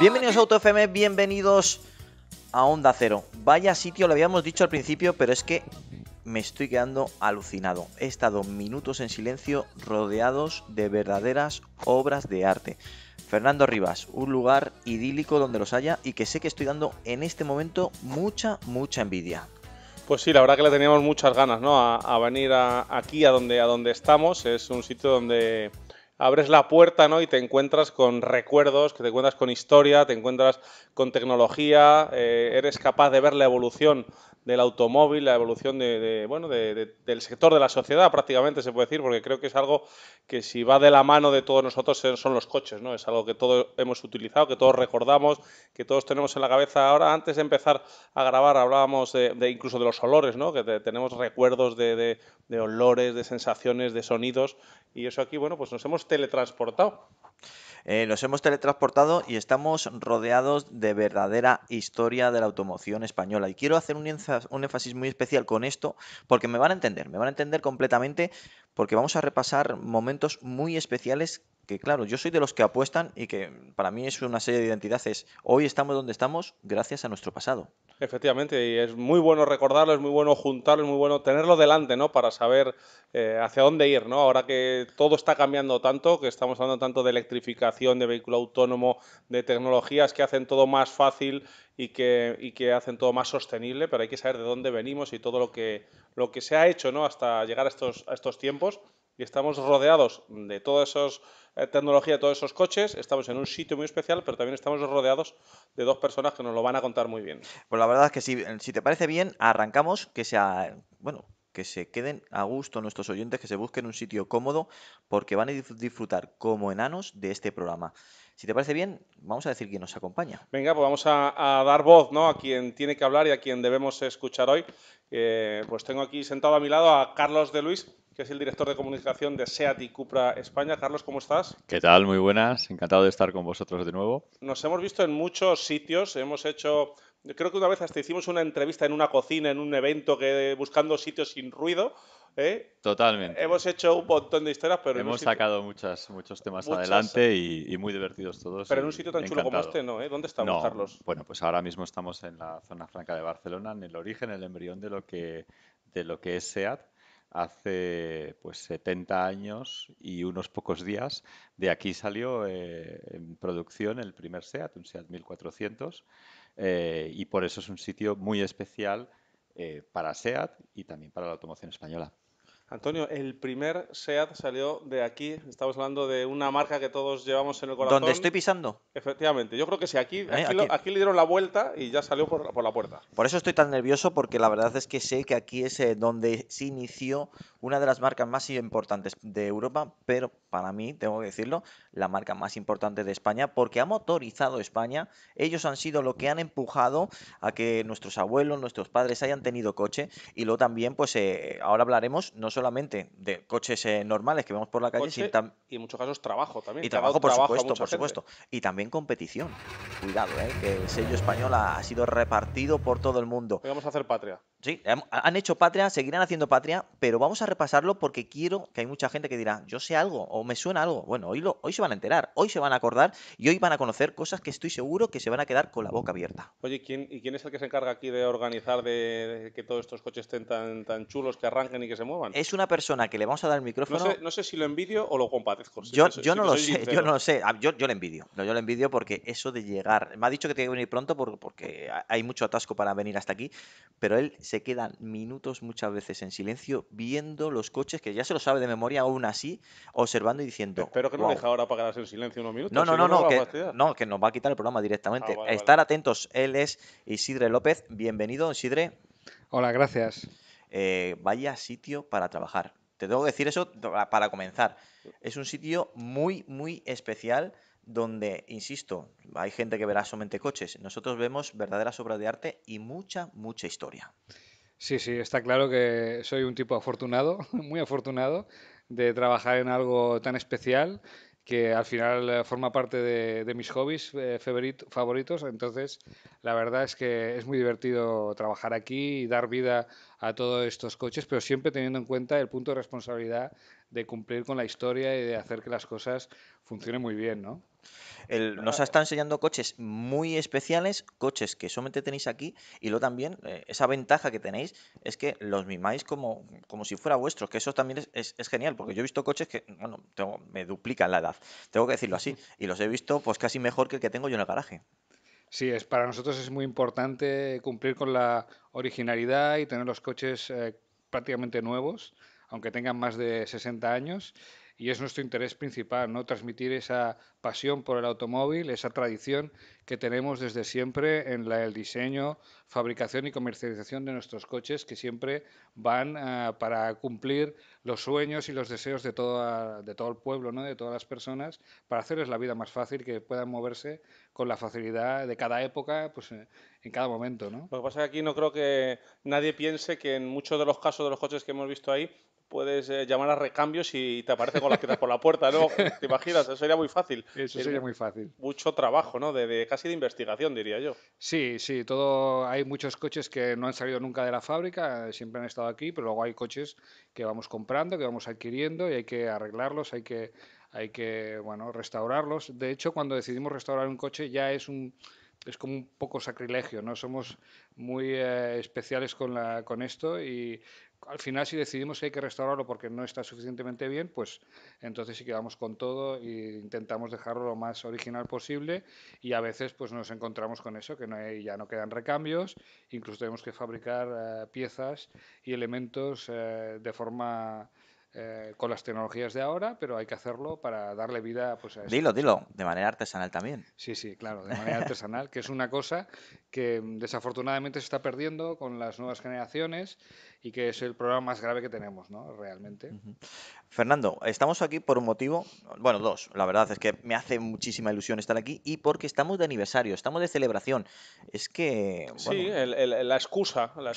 Bienvenidos a AutoFM, bienvenidos a Onda Cero. Vaya sitio, lo habíamos dicho al principio, pero es que me estoy quedando alucinado. He estado minutos en silencio rodeados de verdaderas obras de arte. Fernando Rivas, un lugar idílico donde los haya y que sé que estoy dando en este momento mucha, mucha envidia. Pues sí, la verdad que le teníamos muchas ganas, ¿no? A, venir aquí, a donde, a donde estamos. Es un sitio donde abres la puerta, ¿no? Y te encuentras con recuerdos, que te encuentras con historia, te encuentras con tecnología, eh, eres capaz de ver la evolución del automóvil, la evolución de, bueno, del sector de la sociedad, prácticamente se puede decir, porque creo que es algo que si va de la mano de todos nosotros son los coches, ¿no? Es algo que todos hemos utilizado, que todos recordamos, que todos tenemos en la cabeza. Ahora, antes de empezar a grabar, hablábamos de, incluso de los olores, ¿no? Que tenemos recuerdos de, olores, de sensaciones, de sonidos, y eso aquí, bueno, pues nos hemos teletransportado. Eh, nos hemos teletransportado y estamos rodeados de verdadera historia de la automoción española. Y quiero hacer un énfasis muy especial con esto porque me van a entender, me van a entender completamente porque vamos a repasar momentos muy especiales que, claro, yo soy de los que apuestan y que para mí es una serie de identidades. Hoy estamos donde estamos gracias a nuestro pasado. Efectivamente, y es muy bueno recordarlo, es muy bueno juntarlo, es muy bueno tenerlo delante, ¿no? Para saber eh, hacia dónde ir, ¿no? Ahora que todo está cambiando tanto, que estamos hablando tanto de electrificación, de vehículo autónomo, de tecnologías que hacen todo más fácil y que, y que hacen todo más sostenible, pero hay que saber de dónde venimos y todo lo que, lo que se ha hecho ¿no? hasta llegar a estos, estos tiempos. Y estamos rodeados de todas esa eh, tecnología, de todos esos coches, estamos en un sitio muy especial, pero también estamos rodeados de dos personas que nos lo van a contar muy bien. Pues la verdad es que si, si te parece bien, arrancamos, que sea, bueno, que se queden a gusto nuestros oyentes, que se busquen un sitio cómodo, porque van a disfrutar como enanos de este programa. Si te parece bien, vamos a decir quién nos acompaña. Venga, pues vamos a, dar voz ¿no? a quien tiene que hablar y a quien debemos escuchar hoy. Eh, pues tengo aquí sentado a mi lado a Carlos de Luis, que es el director de comunicación de SEAT y Cupra España. Carlos, ¿cómo estás? ¿Qué tal? Muy buenas, encantado de estar con vosotros de nuevo. Nos hemos visto en muchos sitios, hemos hecho creo que una vez hasta hicimos una entrevista en una cocina, en un evento, que buscando sitios sin ruido. ¿eh? Totalmente. Hemos hecho un montón de historias, pero. Hemos sacado muchas, muchos temas adelante y, muy divertidos todos. Pero en un sitio tan chulo como este, ¿no? ¿eh? ¿Dónde estamos, Carlos? Bueno, pues ahora mismo estamos en la zona franca de Barcelona, en el origen, el embrión de lo que, de lo que es SEAT hace pues 70 años y unos pocos días. De aquí salió eh, en producción el primer SEAT, un SEAT 1400, eh, y por eso es un sitio muy especial eh, para SEAT y también para la automoción española. Antonio, el primer SEAT salió de aquí. Estamos hablando de una marca que todos llevamos en el corazón. ¿Dónde estoy pisando? Efectivamente. Yo creo que sí. Aquí, eh, aquí, le dieron la vuelta y ya salió por, por, la puerta. Por eso estoy tan nervioso, porque la verdad es que sé que aquí es donde se inició una de las marcas más importantes de Europa, pero para mí, tengo que decirlo, la marca más importante de España, porque ha motorizado España. Ellos han sido lo que han empujado a que nuestros abuelos, nuestros padres hayan tenido coche. Y luego también, pues eh, ahora hablaremos no solamente de coches eh, normales que vemos por la calle, sino y en muchos casos trabajo también. Y trabajo, por supuesto, por supuesto. Y también competición. Cuidado, eh, que el sello español ha, sido repartido por todo el mundo. vamos a hacer patria. Sí, han hecho patria, seguirán haciendo patria, pero vamos a repasarlo porque quiero que hay mucha gente que dirá, yo sé algo o me suena algo. Bueno, hoy, lo, hoy se van a enterar, hoy se van a acordar y hoy van a conocer cosas que estoy seguro que se van a quedar con la boca abierta. Oye, ¿quién, ¿y quién es el que se encarga aquí de organizar de, que todos estos coches estén tan, tan, chulos, que arranquen y que se muevan? Es una persona que le vamos a dar el micrófono. No sé, si lo envidio o lo compadezco. yo, no, yo, no lo sé, ah, yo, no lo sé, yo lo Yo lo envidio porque eso de llegar, me ha dicho que tiene que venir pronto porque hay mucho atasco para venir hasta aquí, pero él quedan minutos muchas veces en silencio viendo los coches, que ya se lo sabe de memoria aún así, observando y diciendo... Espero que no deje ahora para quedarse en silencio unos minutos. No, no, no, no, no que, no, nos va a quitar el programa directamente. Ah, Estar atentos, él es Isidre López. Bienvenido, Isidre. Hola, gracias. Eh, vaya sitio para trabajar. Te tengo que decir eso para comenzar. Es un sitio muy, muy especial donde, insisto, hay gente que verá solamente coches. Nosotros vemos verdaderas obras de arte y mucha, mucha historia. Sí, sí, está claro que soy un tipo afortunado, muy afortunado, de trabajar en algo tan especial que al final eh, forma parte de, mis hobbies eh, favoritos. Entonces, la verdad es que es muy divertido trabajar aquí y dar vida a todos estos coches, pero siempre teniendo en cuenta el punto de responsabilidad de cumplir con la historia y de hacer que las cosas funcionen muy bien, ¿no? nos está enseñando coches muy especiales, coches que solamente tenéis aquí, y luego también eh, esa ventaja que tenéis es que los mimáis como, como si fuera vuestros, que eso también es, es, genial, porque yo he visto coches que, bueno, tengo, me duplican la edad, tengo que decirlo así, y los he visto pues casi mejor que el que tengo yo en el garaje. Sí, es, para nosotros es muy importante cumplir con la originalidad y tener los coches eh, prácticamente nuevos aunque tengan más de 60 años. Y es nuestro interés principal, ¿no? Transmitir esa pasión por el automóvil, esa tradición que tenemos desde siempre en el diseño, fabricación y comercialización de nuestros coches, que siempre van ah, para cumplir los sueños y los deseos de, de todo el pueblo, ¿no? de todas las personas, para hacerles la vida más fácil, que puedan moverse con la facilidad de cada época, pues eh, en cada momento. ¿no? Lo que pasa es que aquí no creo que nadie piense que en muchos de los casos de los coches que hemos visto ahí, puedes eh, llamar a recambios y te aparece con las por la puerta, ¿no? ¿Te imaginas? Eso sería muy fácil. Eso sería muy fácil. Mucho trabajo, ¿no? De, casi de investigación, diría yo. Sí, sí, todo. Hay muchos coches que no han salido nunca de la fábrica, siempre han estado aquí, pero luego hay coches que vamos comprando, que vamos adquiriendo y hay que arreglarlos, hay que, hay que bueno, restaurarlos. De hecho, cuando decidimos restaurar un coche ya es un es como un poco sacrilegio, ¿no? Somos muy eh, especiales con, la, con esto y al final si decidimos que hay que restaurarlo porque no está suficientemente bien, pues entonces sí quedamos con todo e intentamos dejarlo lo más original posible y a veces pues nos encontramos con eso, que ya no quedan recambios, incluso tenemos que fabricar eh, piezas y elementos eh, de forma... Eh, con las tecnologías de ahora, pero hay que hacerlo para darle vida pues, a eso. Dilo, dilo, de manera artesanal también. Sí, sí, claro, de manera artesanal, que es una cosa que mm, desafortunadamente se está perdiendo con las nuevas generaciones y que es el problema más grave que tenemos, ¿no? Realmente. Fernando, estamos aquí por un motivo, bueno, dos, la verdad es que me hace muchísima ilusión estar aquí y porque estamos de aniversario, estamos de celebración. Es que... Sí, la excusa, la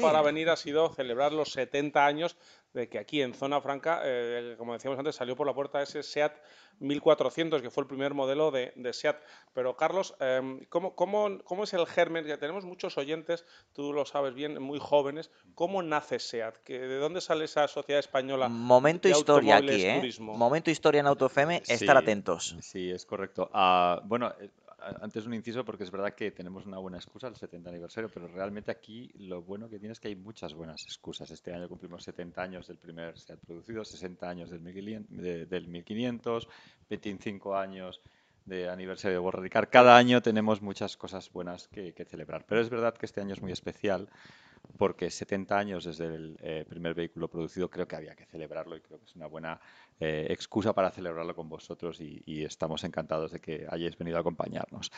para venir ha sido celebrar los 70 años de que aquí en Zona Franca, eh, como decíamos antes, salió por la puerta ese SEAT 1400, que fue el primer modelo de, SEAT. Pero Carlos, em, ¿cómo, es el germen? Ya tenemos muchos oyentes, tú lo sabes bien, muy jóvenes. ¿Cómo nace SEAT? ¿De dónde sale esa sociedad española? Momento historia aquí, ¿eh? Momento historia en AutoFM, estar atentos. Sí, es correcto. Ah, bueno, eh, antes un inciso porque es verdad que tenemos una buena excusa el 70 aniversario, pero realmente aquí lo bueno que tiene es que hay muchas buenas excusas. Este año cumplimos 70 años del primer se ha producido, 60 años del 1500, 25 años de aniversario de Borradicar. Cada año tenemos muchas cosas buenas que celebrar, pero es verdad que este año es muy especial porque 70 años desde el eh, primer vehículo producido creo que había que celebrarlo y creo que es una buena eh, excusa para celebrarlo con vosotros y, estamos encantados de que hayáis venido a acompañarnos.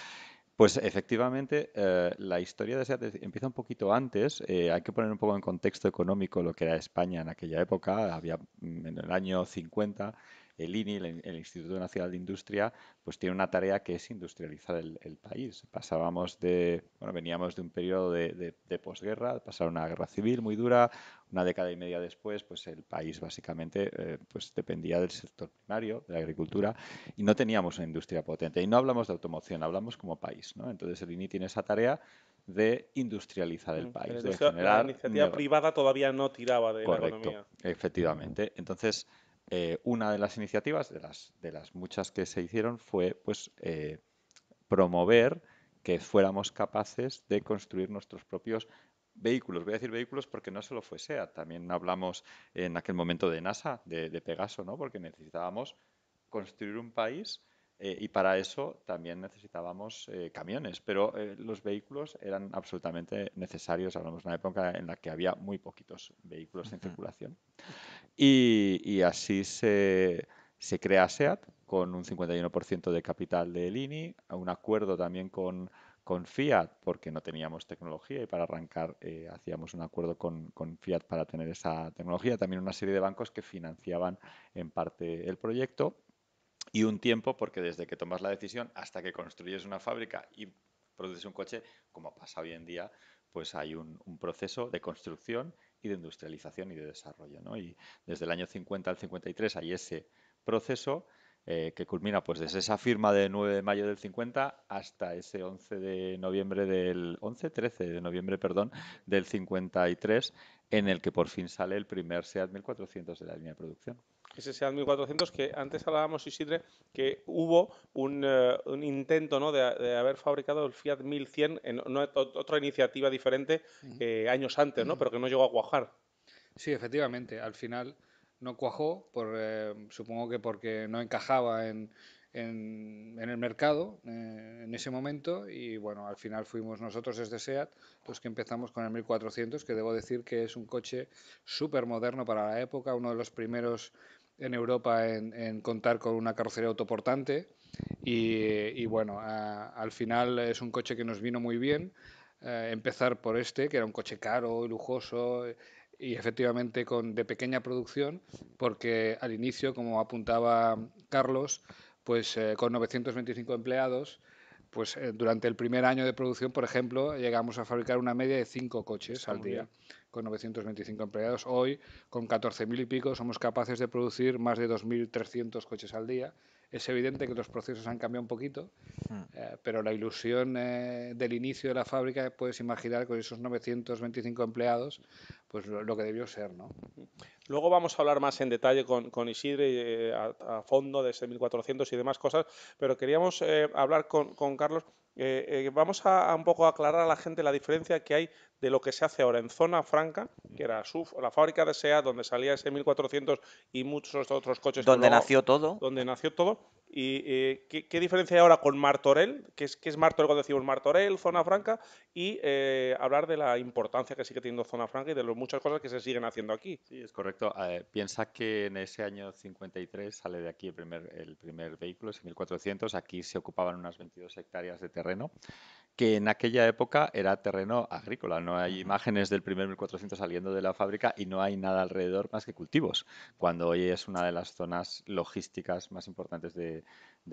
Pues efectivamente, eh, la historia de SEAT empieza un poquito antes. hay que poner un poco en contexto económico lo que era España en aquella época. Había mm, en el año 50 el INI, el, Instituto Nacional de Industria, pues tiene una tarea que es industrializar el, país. Pasábamos de, bueno, veníamos de un periodo de, de, de posguerra, pasar una guerra civil muy dura, una década y media después, pues el país básicamente eh, pues dependía del sector primario, de la agricultura, y no teníamos una industria potente. Y no hablamos de automoción, hablamos como país. ¿no? Entonces el INI tiene esa tarea de industrializar el mm, país. de generar la iniciativa privada todavía no tiraba de la economía. Efectivamente. Entonces, eh, una de las iniciativas, de las, muchas que se hicieron, fue pues, eh, promover que fuéramos capaces de construir nuestros propios vehículos. Voy a decir vehículos porque no solo fue Sea también hablamos en aquel momento de NASA, de, de Pegaso, ¿no? porque necesitábamos construir un país eh, y para eso también necesitábamos eh, camiones, pero eh, los vehículos eran absolutamente necesarios. Hablamos de una época en la que había muy poquitos vehículos en circulación. Y, así se, se, crea SEAT con un 51% de capital de INI, un acuerdo también con, con Fiat, porque no teníamos tecnología y para arrancar hacíamos un acuerdo con, con Fiat para tener esa tecnología. También una serie de bancos que financiaban en parte el proyecto y un tiempo, porque desde que tomas la decisión hasta que construyes una fábrica y produces un coche, como pasa hoy en día, pues hay un, proceso de construcción y de industrialización y de desarrollo. ¿no? Y desde el año 50 al 53 hay ese proceso eh, que culmina pues desde esa firma de 9 de mayo del 50 hasta ese 11 de noviembre del 11 13 de noviembre perdón del 53 en el que por fin sale el primer SEAT 1400 de la línea de producción ese SEAT 1400 que antes hablábamos, Isidre, que hubo un, eh, intento ¿no? de, haber fabricado el Fiat 1100 en otra iniciativa diferente eh, años antes, ¿no? pero que no llegó a cuajar. Sí, efectivamente, al final no cuajó, por, eh, supongo que porque no encajaba en, en, el mercado en ese momento y bueno, al final fuimos nosotros desde SEAT los que empezamos con el 1400, que debo decir que es un coche súper moderno para la época, uno de los primeros en Europa en, contar con una carrocería autoportante y, bueno, al final es un coche que nos vino muy bien. Eh, empezar por este, que era un coche caro y lujoso y efectivamente con, de pequeña producción, porque al inicio, como apuntaba Carlos, pues eh, con 925 empleados pues eh, durante el primer año de producción, por ejemplo, llegamos a fabricar una media de cinco coches al día, con 925 empleados. Hoy, con 14.000 y pico, somos capaces de producir más de 2.300 coches al día es evidente que los procesos han cambiado un poquito, hmm. eh, pero la ilusión eh, del inicio de la fábrica, puedes imaginar con esos 925 empleados, pues lo, que debió ser, ¿no? Luego vamos a hablar más en detalle con, Isidre eh, a, fondo de ese 1400 y demás cosas, pero queríamos hablar con, Carlos. vamos a, a, un poco aclarar a la gente la diferencia que hay de lo que se hace ahora en Zona Franca, que era la fábrica de SEA, donde salía ese 1400 y muchos otros coches. Donde nació todo. Donde nació todo. ¿Y eh, ¿qué, diferencia hay ahora con Martorell? ¿Qué es, qué es Martorell cuando decimos Martorell, Zona Franca? Y eh, hablar de la importancia que sigue teniendo Zona Franca y de las muchas cosas que se siguen haciendo aquí. Sí, es correcto. piensa que en ese año 53 sale de aquí el primer, el primer vehículo, ese 1400. Aquí se ocupaban unas 22 hectáreas de terreno que en aquella época era terreno agrícola. No hay imágenes del primer 1400 saliendo de la fábrica y no hay nada alrededor más que cultivos, cuando hoy es una de las zonas logísticas más importantes de,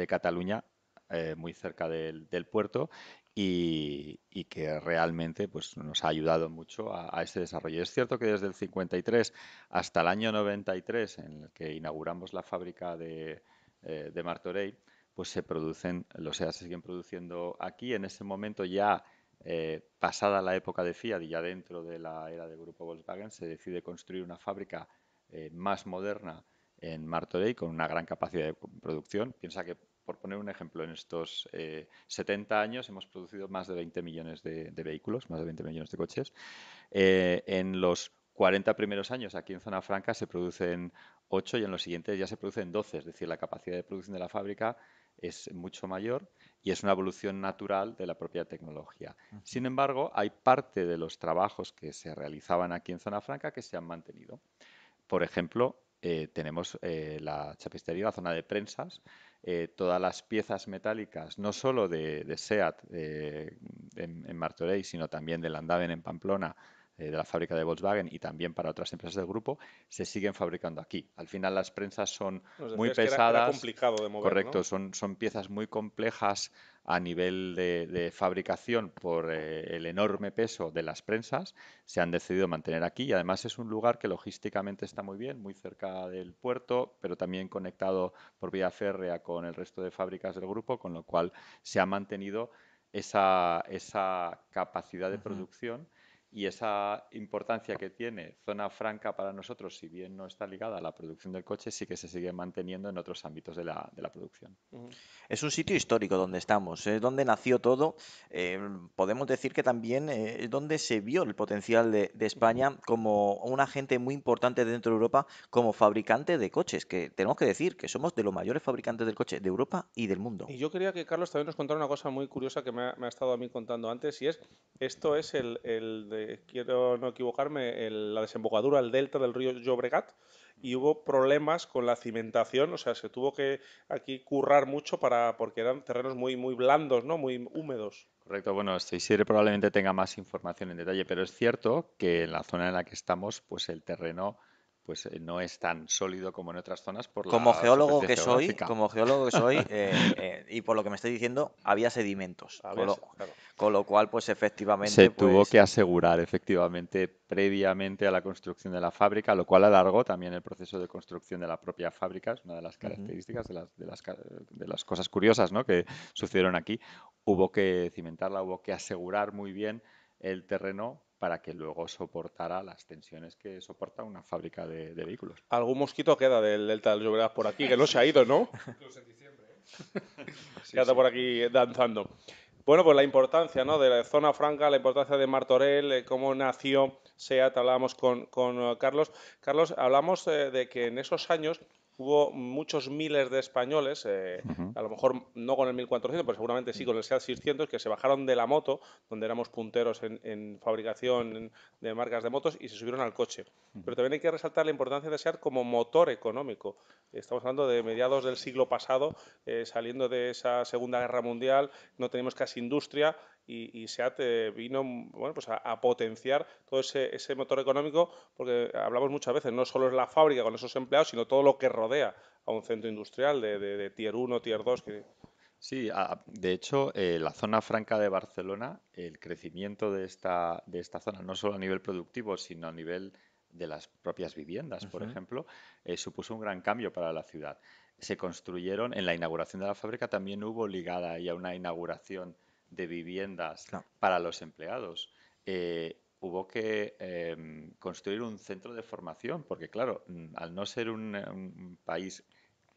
Cataluña, eh, muy cerca del, puerto. Y, que realmente pues, nos ha ayudado mucho a, ese desarrollo. Es cierto que desde el 53 hasta el año 93, en el que inauguramos la fábrica de, eh, de Martorey, pues se producen, o sea, se siguen produciendo aquí. En ese momento ya eh, pasada la época de Fiat y ya dentro de la era del grupo Volkswagen, se decide construir una fábrica eh, más moderna en Martorey con una gran capacidad de producción. Piensa que, por poner un ejemplo, en estos 70 eh, años hemos producido más de 20 millones de, de vehículos, más de 20 millones de coches. en los 40 primeros años aquí en Zona Franca se producen 8 y en los siguientes ya se producen 12, es decir, la capacidad de producción de la fábrica es mucho mayor y es una evolución natural de la propia tecnología. Sin embargo, hay parte de los trabajos que se realizaban aquí en Zona Franca que se han mantenido. Por ejemplo, eh, tenemos eh, la chapistería, la zona de prensas, eh, todas las piezas metálicas, no solo de, SEAT en, en Martorey, sino también de Andaven en Pamplona, eh, de la fábrica de Volkswagen y también para otras empresas del grupo, se siguen fabricando aquí. Al final las prensas son muy pesadas. correcto, son, son piezas muy complejas a nivel de, fabricación por eh, el enorme peso de las prensas, se han decidido mantener aquí y además es un lugar que logísticamente está muy bien, muy cerca del puerto, pero también conectado por vía férrea con el resto de fábricas del grupo, con lo cual se ha mantenido esa, capacidad de producción y esa importancia que tiene zona franca para nosotros, si bien no está ligada a la producción del coche, sí que se sigue manteniendo en otros ámbitos de la, producción. Es un sitio histórico donde estamos, es donde nació todo. Eh, podemos decir que también eh, es donde se vio el potencial de, España como un agente muy importante dentro de Europa, como fabricante de coches, que tenemos que decir que somos de los mayores fabricantes del coche de Europa y del mundo. Y yo quería que Carlos también nos contara una cosa muy curiosa que me ha, estado a mí contando antes, y es, esto es el de eh, quiero no equivocarme, la desembocadura el delta del río Llobregat y hubo problemas con la cimentación, o sea, se tuvo que aquí currar mucho para porque eran terrenos muy muy blandos, ¿no? Muy húmedos. Correcto, bueno, este si probablemente tenga más información en detalle, pero es cierto que en la zona en la que estamos, pues el terreno pues eh, no es tan sólido como en otras zonas. Por como, geólogo que soy, como geólogo que soy, eh, eh, y por lo que me estoy diciendo, había sedimentos. con, lo, cual, pues efectivamente... Se tuvo pues que asegurar efectivamente previamente a la construcción de la fábrica, lo cual alargó también el proceso de construcción de la propia fábrica. Es una de las características, de, las, de, las, de, las, cosas curiosas ¿no? que sucedieron aquí. Hubo que cimentarla, hubo que asegurar muy bien el terreno para que luego soportara las tensiones que soporta una fábrica de, vehículos. Algún mosquito queda del Delta del Llobregat por aquí, que no se ha ido, ¿no? Incluso en diciembre. ¿eh? por aquí danzando. Bueno, pues la importancia ¿no? de la zona franca, la importancia de Martorell, eh, cómo nació SEAT, hablábamos con, eh, Carlos. Carlos, hablamos eh, de que en esos años hubo muchos miles de españoles, eh, a lo mejor no con el 1400, pero seguramente sí con el SEAT 600, que se bajaron de la moto, donde éramos punteros en, fabricación de marcas de motos, y se subieron al coche. Pero también hay que resaltar la importancia de SEAT como motor económico. Estamos hablando de mediados del siglo pasado, eh, saliendo de esa Segunda Guerra Mundial, no teníamos casi industria, y, y SEAT eh, vino bueno, pues a, potenciar todo ese, motor económico, porque hablamos muchas veces, no solo es la fábrica con esos empleados, sino todo lo que rodea a un centro industrial de, tier 1, tier 2. Que... Sí, de hecho, eh, la zona franca de Barcelona, el crecimiento de esta, de esta zona, no solo a nivel productivo, sino a nivel de las propias viviendas, por ejemplo, eh, supuso un gran cambio para la ciudad. Se construyeron, en la inauguración de la fábrica también hubo ligada y a una inauguración de viviendas para los empleados. Eh, hubo que em, construir un centro de formación, porque claro, mm, al no ser un, país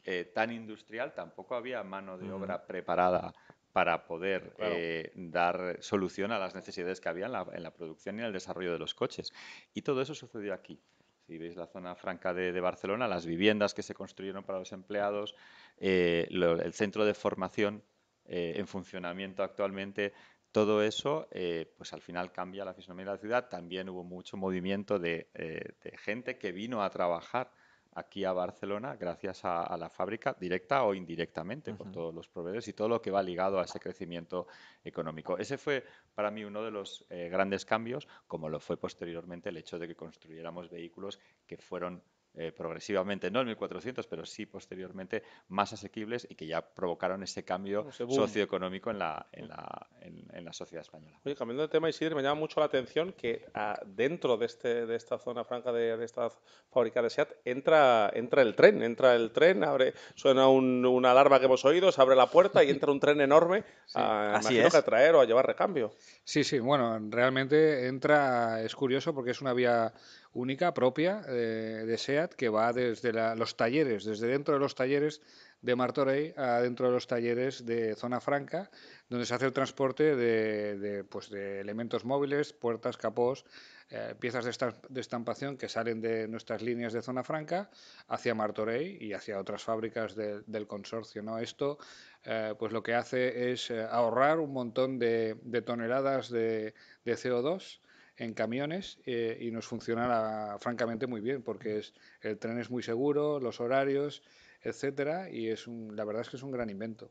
eh, tan industrial, tampoco había mano de obra preparada para poder eh, dar solución a las necesidades que había en la, producción y en el desarrollo de los coches. Y todo eso sucedió aquí. Si veis la zona franca de, Barcelona, las viviendas que se construyeron para los empleados, el centro de formación eh, en funcionamiento actualmente, todo eso, eh, pues al final cambia la fisonomía de la ciudad. También hubo mucho movimiento de, eh, gente que vino a trabajar aquí a Barcelona gracias a, la fábrica, directa o indirectamente, por todos los proveedores y todo lo que va ligado a ese crecimiento económico. Ese fue para mí uno de los grandes cambios, como lo fue posteriormente el hecho de que construyéramos vehículos que fueron eh, progresivamente, no en 1400, pero sí posteriormente más asequibles y que ya provocaron ese cambio socioeconómico en la, en, la, en, la, sociedad española. Oye, cambiando de tema, Isidro, me llama mucho la atención que ah, dentro de, este, de esta zona franca de, esta fábrica de SEAT entra, entra el tren, entra el tren, abre, suena una alarma que hemos oído, se abre la puerta y entra un tren enorme a, ah, a traer o a llevar recambio. Sí, sí, bueno, realmente entra, es curioso porque es una vía única, propia eh, de SEAT, que va desde los talleres, desde dentro de los talleres de Martorey a dentro de los talleres de Zona Franca, donde se hace el transporte de, pues, elementos móviles, puertas, capós, eh, piezas de, estampación que salen de nuestras líneas de Zona Franca hacia Martorey y hacia otras fábricas del consorcio. ¿no? Esto eh, pues lo que hace es ahorrar un montón de, toneladas de CO2 en camiones eh, y nos funciona francamente muy bien porque es, el tren es muy seguro, los horarios, etcétera, y es la verdad es que es un gran invento.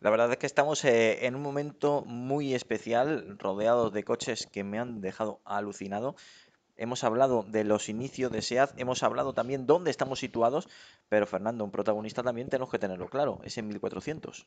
La verdad es que estamos eh, en un momento muy especial, rodeados de coches que me han dejado alucinado hemos hablado de los inicios de SEAD, hemos hablado también dónde estamos situados, pero Fernando, un protagonista también tenemos que tenerlo claro, es en 1400.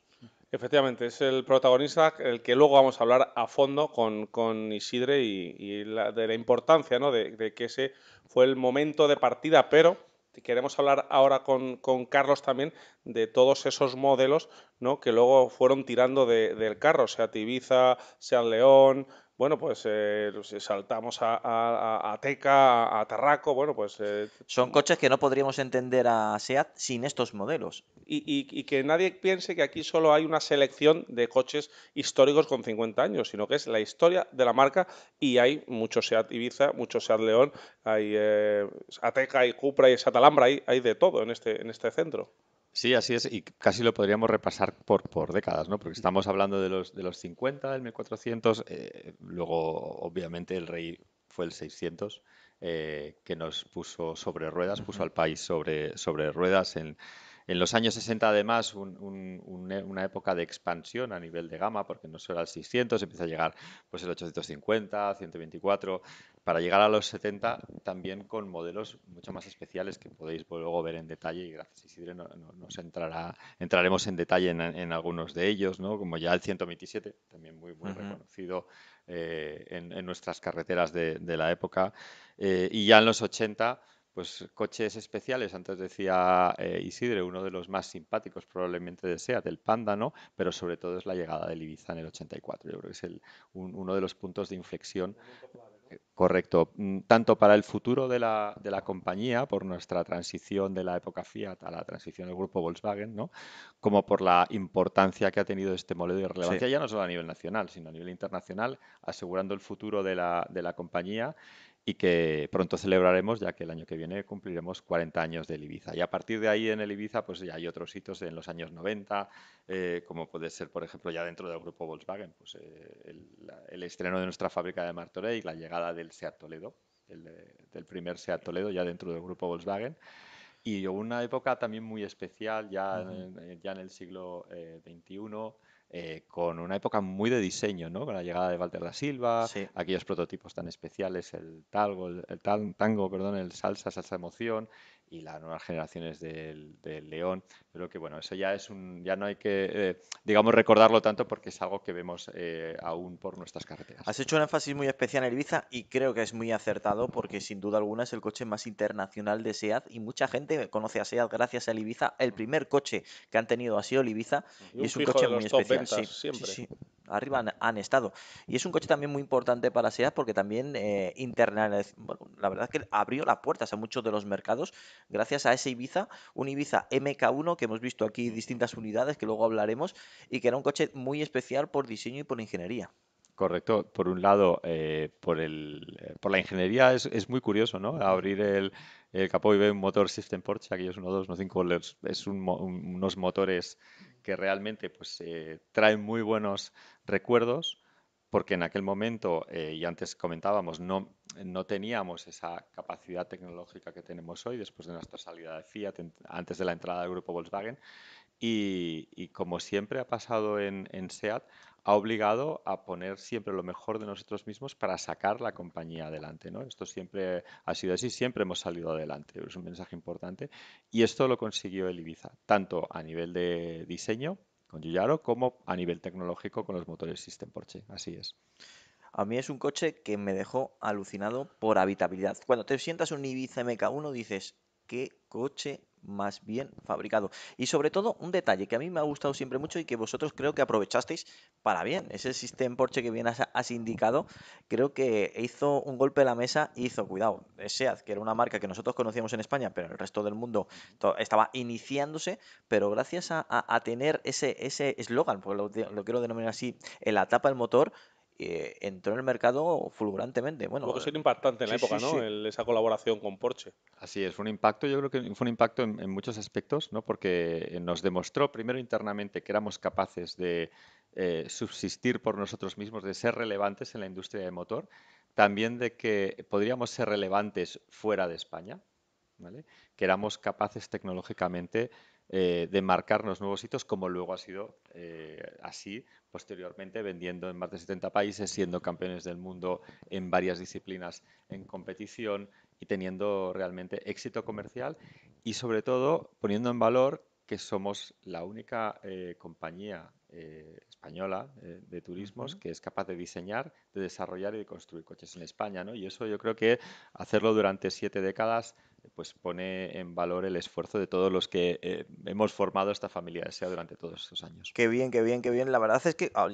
Efectivamente, es el protagonista el que luego vamos a hablar a fondo con, Isidre y, de la importancia ¿no? de, que ese fue el momento de partida, pero queremos hablar ahora con, Carlos también de todos esos modelos ¿no? que luego fueron tirando del carro, sea Tibiza, sea León, bueno, pues eh, saltamos a, Ateca, a, Tarraco, bueno, pues... Eh, Son coches que no podríamos entender a SEAT sin estos modelos. Y, que nadie piense que aquí solo hay una selección de coches históricos con 50 años, sino que es la historia de la marca y hay mucho SEAT Ibiza, muchos SEAT León, hay eh, Ateca, hay Cupra, hay SEAT hay, hay de todo en este, en este centro. Sí, así es, y casi lo podríamos repasar por, por décadas, ¿no? Porque estamos hablando de los, de los 50, el 1400, eh, luego obviamente el rey fue el 600, eh, que nos puso sobre ruedas, puso al país sobre, sobre ruedas en en los años 60, además, e, una época de expansión a nivel de gama, porque no solo era el 600, empieza a llegar pues, el 850, 124, para llegar a los 70 también con modelos mucho más especiales que podéis luego ver en detalle y gracias Isidre no, nos entraremos en detalle en, algunos de ellos, ¿no? como ya el 127, también muy, reconocido eh, en, nuestras carreteras de, la época, eh, y ya en los 80 pues coches especiales, antes decía eh, Isidre, uno de los más simpáticos probablemente de del el Panda, Pero sobre todo es la llegada del Ibiza en el 84. Yo creo que es el, uno de los puntos de inflexión. Eh, correcto, mm, tanto para el futuro de la, compañía, por nuestra transición de la época Fiat a la transición del grupo Volkswagen, ¿no? como por la importancia que ha tenido este modelo de relevancia, ya no solo a nivel nacional, sino a nivel internacional, asegurando el futuro de la, de la compañía y que pronto celebraremos ya que el año que viene cumpliremos 40 años del Ibiza. Y a partir de ahí en el Ibiza pues ya hay otros hitos en los años 90, eh, como puede ser por ejemplo ya dentro del grupo Volkswagen, pues eh, el, estreno de nuestra fábrica de y la llegada del Seat Toledo, el, eh, del primer Seat Toledo ya dentro del grupo Volkswagen. Y una época también muy especial, ya, ya en el siglo XXI, eh, con una época muy de diseño, ¿no? Con la llegada de Walter da Silva, aquellos prototipos tan especiales, el tango, el, tango, perdón, el salsa, salsa emoción, y las nuevas generaciones del, León. Creo que bueno, eso ya es un, ya no hay que, eh, digamos, recordarlo tanto porque es algo que vemos eh, aún por nuestras carreteras. Has hecho un énfasis muy especial en Ibiza y creo que es muy acertado porque sin duda alguna es el coche más internacional de Sead y mucha gente conoce a SEAT gracias a Ibiza. El primer coche que han tenido ha sido el Ibiza y, es un coche muy especial arriba han, estado. Y es un coche también muy importante para SEAT porque también eh, la verdad es que abrió las puertas a muchos de los mercados gracias a ese Ibiza, un Ibiza MK1 que hemos visto aquí distintas unidades que luego hablaremos y que era un coche muy especial por diseño y por ingeniería. Correcto. Por un lado, eh, por, eh, por la ingeniería es, muy curioso, ¿no? Abrir el, capó y ver un motor System Porsche, aquellos 1.2, 1.5, e es un, unos motores que realmente pues, eh, traen muy buenos recuerdos, porque en aquel momento, eh, y antes comentábamos, no, no teníamos esa capacidad tecnológica que tenemos hoy después de nuestra salida de Fiat, antes de la entrada del grupo Volkswagen, y, como siempre ha pasado en, en SEAT, ha obligado a poner siempre lo mejor de nosotros mismos para sacar la compañía adelante. ¿no? Esto siempre ha sido así, siempre hemos salido adelante, es un mensaje importante. Y esto lo consiguió el Ibiza, tanto a nivel de diseño con Yuyaro, como a nivel tecnológico con los motores System Porsche, así es. A mí es un coche que me dejó alucinado por habitabilidad. Cuando te sientas un Ibiza MK1 dices, qué coche más bien fabricado. Y sobre todo, un detalle que a mí me ha gustado siempre mucho y que vosotros creo que aprovechasteis para bien. Ese sistema Porsche que bien has, indicado, creo que hizo un golpe a la mesa hizo cuidado. SEAT, que era una marca que nosotros conocíamos en España, pero en el resto del mundo estaba iniciándose, pero gracias a, tener ese eslogan, pues lo, lo quiero denominar así, en la tapa del motor, eh, entró en el mercado fulgurantemente. Bueno, Luego ser eh, en la época, ¿no? Esa colaboración con Porsche. Así es, fue un impacto, yo creo que fue un impacto en, muchos aspectos, ¿no? Porque eh, nos demostró primero internamente que éramos capaces de subsistir por nosotros mismos, de ser relevantes en la industria del motor, también de que podríamos ser relevantes fuera de España, ¿vale? que éramos capaces tecnológicamente eh, de marcarnos nuevos hitos, como luego ha sido eh, así posteriormente, vendiendo en más de 70 países, siendo campeones del mundo en varias disciplinas en competición y teniendo realmente éxito comercial y sobre todo poniendo en valor que somos la única eh, compañía española de turismos que es capaz de diseñar, de desarrollar y de construir coches en España. ¿no? Y eso yo creo que hacerlo durante siete décadas pues pone en valor el esfuerzo de todos los que eh, hemos formado esta familia SEA durante todos estos años. Qué bien, qué bien, qué bien. La verdad es que, ah,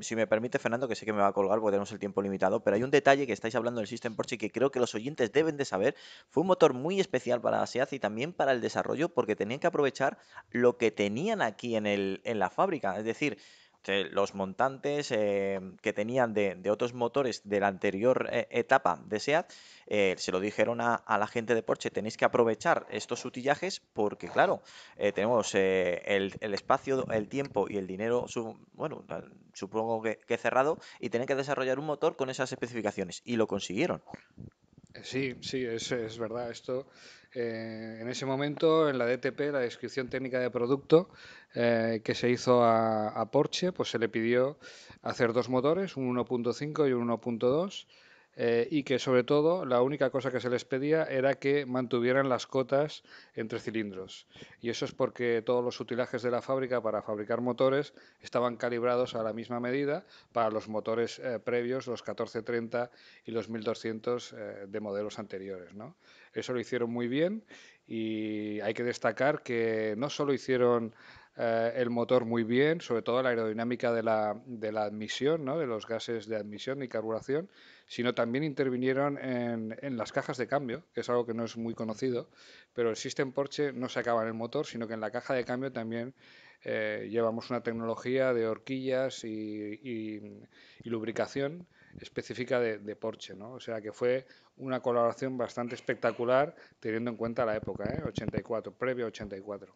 si me permite, Fernando, que sé que me va a colgar porque tenemos el tiempo limitado, pero hay un detalle que estáis hablando del System Porsche que creo que los oyentes deben de saber. Fue un motor muy especial para SEAT y también para el desarrollo porque tenían que aprovechar lo que tenían aquí en, en la fábrica. Es decir, eh, los montantes eh, que tenían de, otros motores de la anterior eh, etapa de SEAT, se lo dijeron a, la gente de Porsche, tenéis que aprovechar estos sutillajes porque, claro, tenemos el, espacio, el tiempo y el dinero, bueno, supongo que, cerrado, y tienen que desarrollar un motor con esas especificaciones. Y lo consiguieron. Sí, sí, es verdad. Esto eh, en ese momento en la DTP, la descripción técnica de producto eh, que se hizo a, Porsche, pues se le pidió hacer dos motores, un 1.5 y un 1.2 eh, y que sobre todo la única cosa que se les pedía era que mantuvieran las cotas entre cilindros. Y eso es porque todos los utilajes de la fábrica para fabricar motores estaban calibrados a la misma medida para los motores eh, previos, los 1430 y los 1200 eh, de modelos anteriores. Eso lo hicieron muy bien y hay que destacar que no solo hicieron el motor muy bien, sobre todo la aerodinámica de la, de la admisión, de los gases de admisión y carburación, sino también intervinieron en, las cajas de cambio, que es algo que no es muy conocido, pero el System Porsche no se acaba en el motor, sino que en la caja de cambio también eh, llevamos una tecnología de horquillas y lubricación específica de, Porsche, ¿no? O sea que fue una colaboración bastante espectacular teniendo en cuenta la época, ¿eh? 84, previo 84.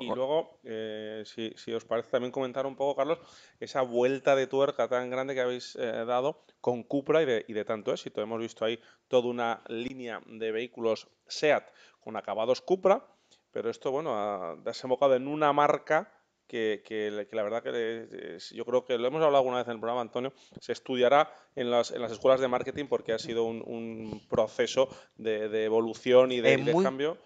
Y, luego, eh, si, os parece, también comentar un poco, Carlos, esa vuelta de tuerca tan grande que habéis eh, dado con Cupra y de, y de tanto éxito. Hemos visto ahí toda una línea de vehículos SEAT con acabados Cupra, pero esto, bueno, ha desembocado en una marca que, la verdad que yo creo que lo hemos hablado alguna vez en el programa, Antonio, se estudiará en las, en las escuelas de marketing porque ha sido un, proceso de, evolución y de, cambio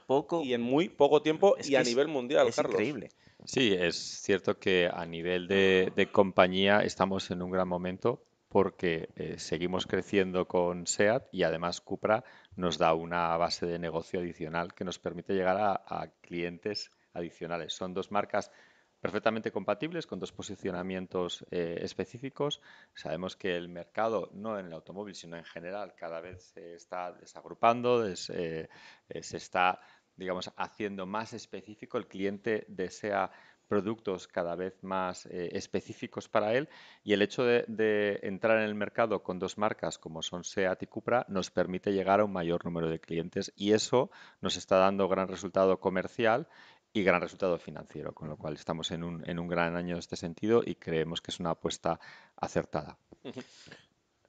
y en muy poco tiempo y a nivel mundial, es Increíble. Sí, es cierto que a nivel de, compañía estamos en un gran momento porque eh, seguimos creciendo con SEAT y además Cupra nos da una base de negocio adicional que nos permite llegar a clientes adicionales. Son dos marcas perfectamente compatibles con dos posicionamientos eh, específicos. Sabemos que el mercado, no en el automóvil, sino en general, cada vez se está desagrupando, eh, se está, digamos, haciendo más específico. El cliente desea productos cada vez más eh, específicos para él y el hecho de, de, entrar en el mercado con dos marcas como son SEAT y Cupra nos permite llegar a un mayor número de clientes y eso nos está dando gran resultado comercial y gran resultado financiero, con lo cual estamos en un, en un gran año en este sentido y creemos que es una apuesta acertada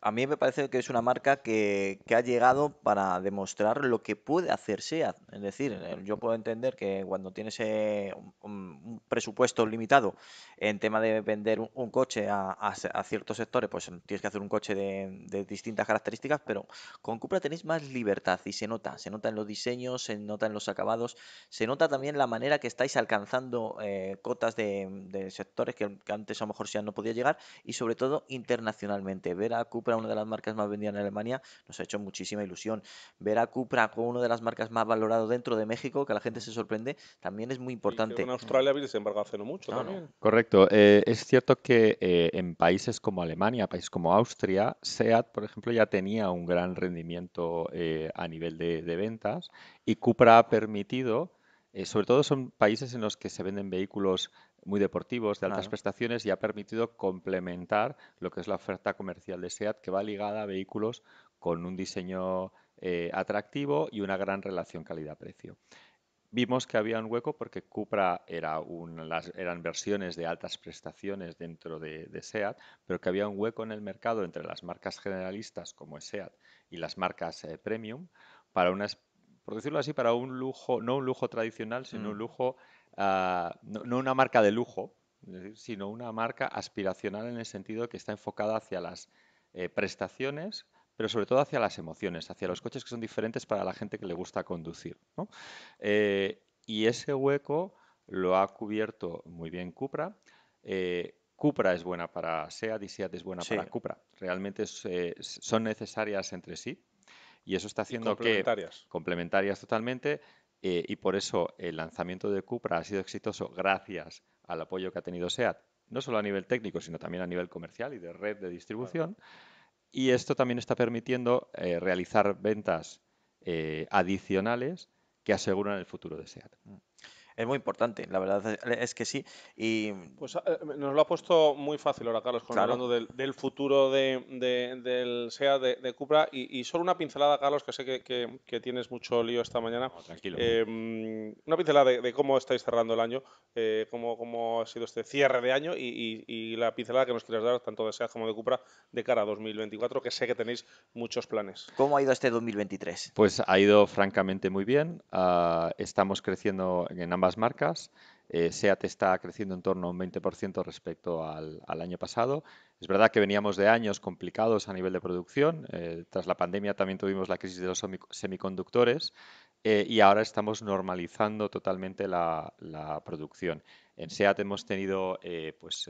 a mí me parece que es una marca que, ha llegado para demostrar lo que puede hacer Es decir, eh, yo puedo entender que cuando tienes eh, un, presupuesto limitado en tema de vender un, coche a, ciertos sectores, pues tienes que hacer un coche de, distintas características, pero con Cupra tenéis más libertad y se nota. Se nota en los diseños, se nota en los acabados, se nota también la manera que estáis alcanzando eh, cotas de, sectores que, antes a lo mejor SEAT no podía llegar y sobre todo internacionalmente. Ver a Cupra una de las marcas más vendidas en Alemania, nos ha hecho muchísima ilusión. Ver a Cupra como una de las marcas más valoradas dentro de México, que la gente se sorprende, también es muy importante. en Australia habéis embargo hace no mucho Correcto. Eh, es cierto que eh, en países como Alemania, países como Austria, SEAT, por ejemplo, ya tenía un gran rendimiento eh, a nivel de, de ventas y Cupra ha permitido sobre todo son países en los que se venden vehículos muy deportivos, de altas prestaciones y ha permitido complementar lo que es la oferta comercial de SEAT, que va ligada a vehículos con un diseño eh, atractivo y una gran relación calidad-precio. Vimos que había un hueco porque Cupra era un, las, eran versiones de altas prestaciones dentro de, SEAT, pero que había un hueco en el mercado entre las marcas generalistas como SEAT y las marcas eh, premium para unas por decirlo así, para un lujo, no un lujo tradicional, sino un mm. lujo Ah, no, una marca de lujo, sino una marca aspiracional en el sentido que está enfocada hacia las eh, prestaciones, pero sobre todo hacia las emociones, hacia los coches que son diferentes para la gente que le gusta conducir. Eh, y ese hueco lo ha cubierto muy bien Cupra. Eh, Cupra es buena para SEAT y SEAT es buena para Cupra. Realmente son necesarias entre sí. Y eso está haciendo que complementarias. Complementarias. totalmente. Eh, y por eso el lanzamiento de Cupra ha sido exitoso gracias al apoyo que ha tenido SEAT, no solo a nivel técnico, sino también a nivel comercial y de red de distribución. Y esto también está permitiendo eh, realizar ventas eh, adicionales que aseguran el futuro de SEAT. Mm es muy importante, la verdad es e, que sí. Y... Pues eh, eh, nos lo ha puesto muy fácil ahora, Carlos, hablando del, futuro de, del SEA de, de Cupra. Y, solo una pincelada, Carlos, que sé que, que, tienes mucho lío esta mañana. tranquilo. Em, una pincelada de, cómo estáis cerrando el año, eh, cómo, cómo, ha sido este cierre de año y, y, la pincelada que nos quieres dar, tanto de SEA como de Cupra, de cara a 2024, que sé que tenéis muchos planes. ¿Cómo ha ido este 2023? Pues ha ido francamente muy bien. Ah, estamos creciendo en ambas marcas. Eh, SEAT está creciendo en torno a un 20% respecto al, año pasado. Es verdad que veníamos de años complicados a nivel de producción. Eh, tras la pandemia también tuvimos la crisis de los semiconductores eh, y ahora estamos normalizando totalmente la, producción. En SEAT hemos tenido eh, pues,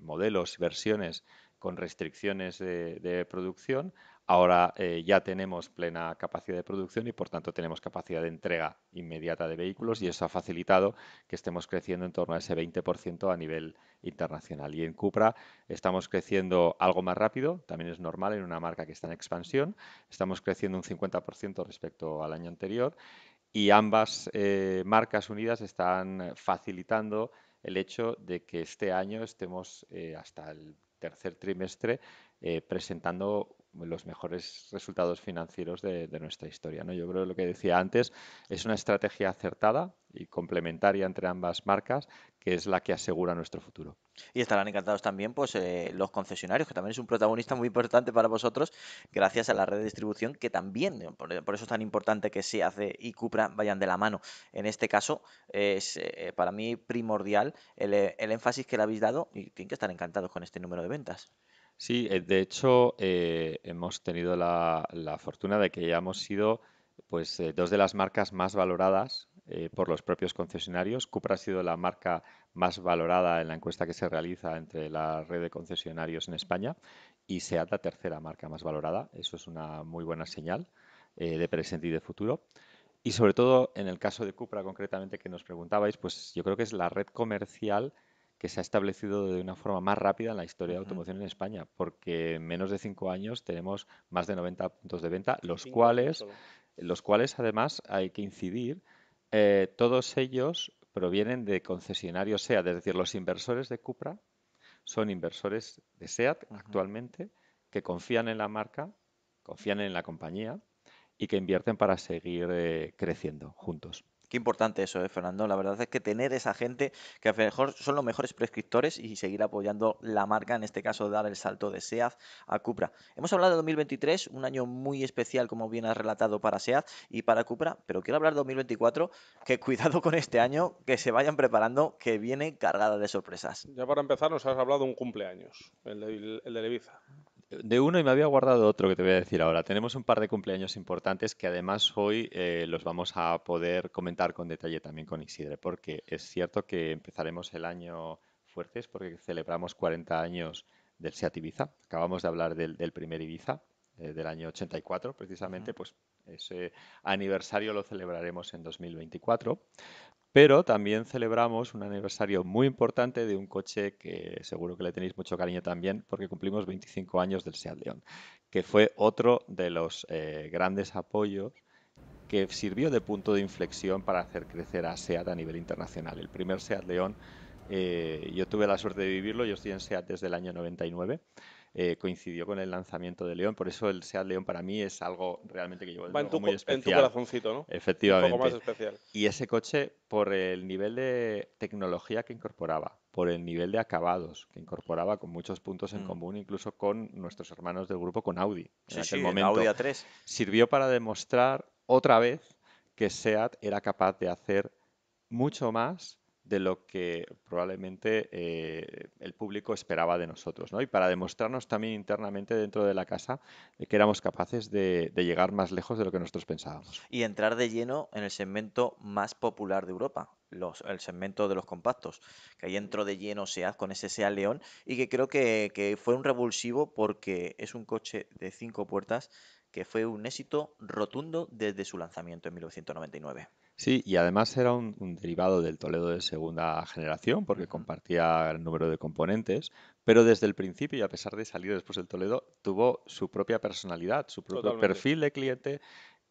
modelos, versiones con restricciones de, de producción Ahora eh, ya tenemos plena capacidad de producción y por tanto tenemos capacidad de entrega inmediata de vehículos y eso ha facilitado que estemos creciendo en torno a ese 20% a nivel internacional. Y en Cupra estamos creciendo algo más rápido, también es normal en una marca que está en expansión. Estamos creciendo un 50% respecto al año anterior y ambas eh, marcas unidas están facilitando el hecho de que este año estemos eh, hasta el tercer trimestre presentando los mejores resultados financieros de, nuestra historia. Yo creo que lo que decía antes es una estrategia acertada y complementaria entre ambas marcas que es la que asegura nuestro futuro. Y estarán encantados también pues, eh, los concesionarios, que también es un protagonista muy importante para vosotros, gracias a la red de distribución, que también, eh, por, eso es tan importante que se hace y Cupra vayan de la mano. En este caso, es eh, para mí primordial el, el énfasis que le habéis dado y tienen que estar encantados con este número de ventas. Sí, eh, de hecho, eh, hemos tenido la, fortuna de que ya hemos sido pues, eh, dos de las marcas más valoradas por los propios concesionarios. Cupra ha sido la marca más valorada en la encuesta que se realiza entre la red de concesionarios en España y SEAT la tercera marca más valorada. Eso es una muy buena señal de presente y de futuro. Y sobre todo en el caso de Cupra concretamente que nos preguntabais, pues yo creo que es la red comercial que se ha establecido de una forma más rápida en la historia de automoción en España, porque en menos de cinco años tenemos más de 90 puntos de venta, los, cuales, los cuales además hay que incidir, eh, todos ellos provienen de concesionarios SEAT, es decir, los inversores de Cupra son inversores de SEAT actualmente que confían en la marca, confían en la compañía y que invierten para seguir eh, creciendo juntos. Qué importante eso, ¿eh, Fernando. La verdad es que tener esa gente que a lo mejor son los mejores prescriptores y seguir apoyando la marca, en este caso dar el salto de SEAD a Cupra. Hemos hablado de 2023, un año muy especial, como bien has relatado, para SEAD y para Cupra, pero quiero hablar de 2024, que cuidado con este año, que se vayan preparando, que viene cargada de sorpresas. Ya para empezar, nos has hablado de un cumpleaños, el de, el de uno y me había guardado otro que te voy a decir ahora. Tenemos un par de cumpleaños importantes que además hoy eh, los vamos a poder comentar con detalle también con Isidre, porque es cierto que empezaremos el año fuertes porque celebramos 40 años del SEAT Ibiza. Acabamos de hablar del, primer Ibiza eh, del año 84 precisamente, pues ese aniversario lo celebraremos en 2024, pero también celebramos un aniversario muy importante de un coche que seguro que le tenéis mucho cariño también, porque cumplimos 25 años del Seat León, que fue otro de los eh, grandes apoyos que sirvió de punto de inflexión para hacer crecer a SEAT a nivel internacional. El primer SEAT León, eh, yo tuve la suerte de vivirlo, yo estoy en SEAT desde el año 99 eh, coincidió con el lanzamiento de León. Por eso el SEAT León para mí es algo realmente que llevo en tu, muy corazoncito, ¿no? Efectivamente. más especial. Y ese coche, por el nivel de tecnología que incorporaba, por el nivel de acabados que incorporaba con muchos puntos en mm. común, incluso con nuestros hermanos del grupo, con Audi. En aquel momento. Audi A3. Sirvió para demostrar otra vez que SEAT era capaz de hacer mucho más de lo que probablemente eh, el público esperaba de nosotros, ¿no? Y para demostrarnos también internamente dentro de la casa eh, que éramos capaces de, llegar más lejos de lo que nosotros pensábamos. Y entrar de lleno en el segmento más popular de Europa, el segmento de los compactos, que ahí entró de lleno SEAT con ese Sea León y que creo que, que fue un revulsivo porque es un coche de cinco puertas que fue un éxito rotundo desde su lanzamiento en 1999. Sí, y además era un, derivado del Toledo de segunda generación porque compartía el número de componentes, pero desde el principio y a pesar de salir después del Toledo, tuvo su propia personalidad, su propio perfil de cliente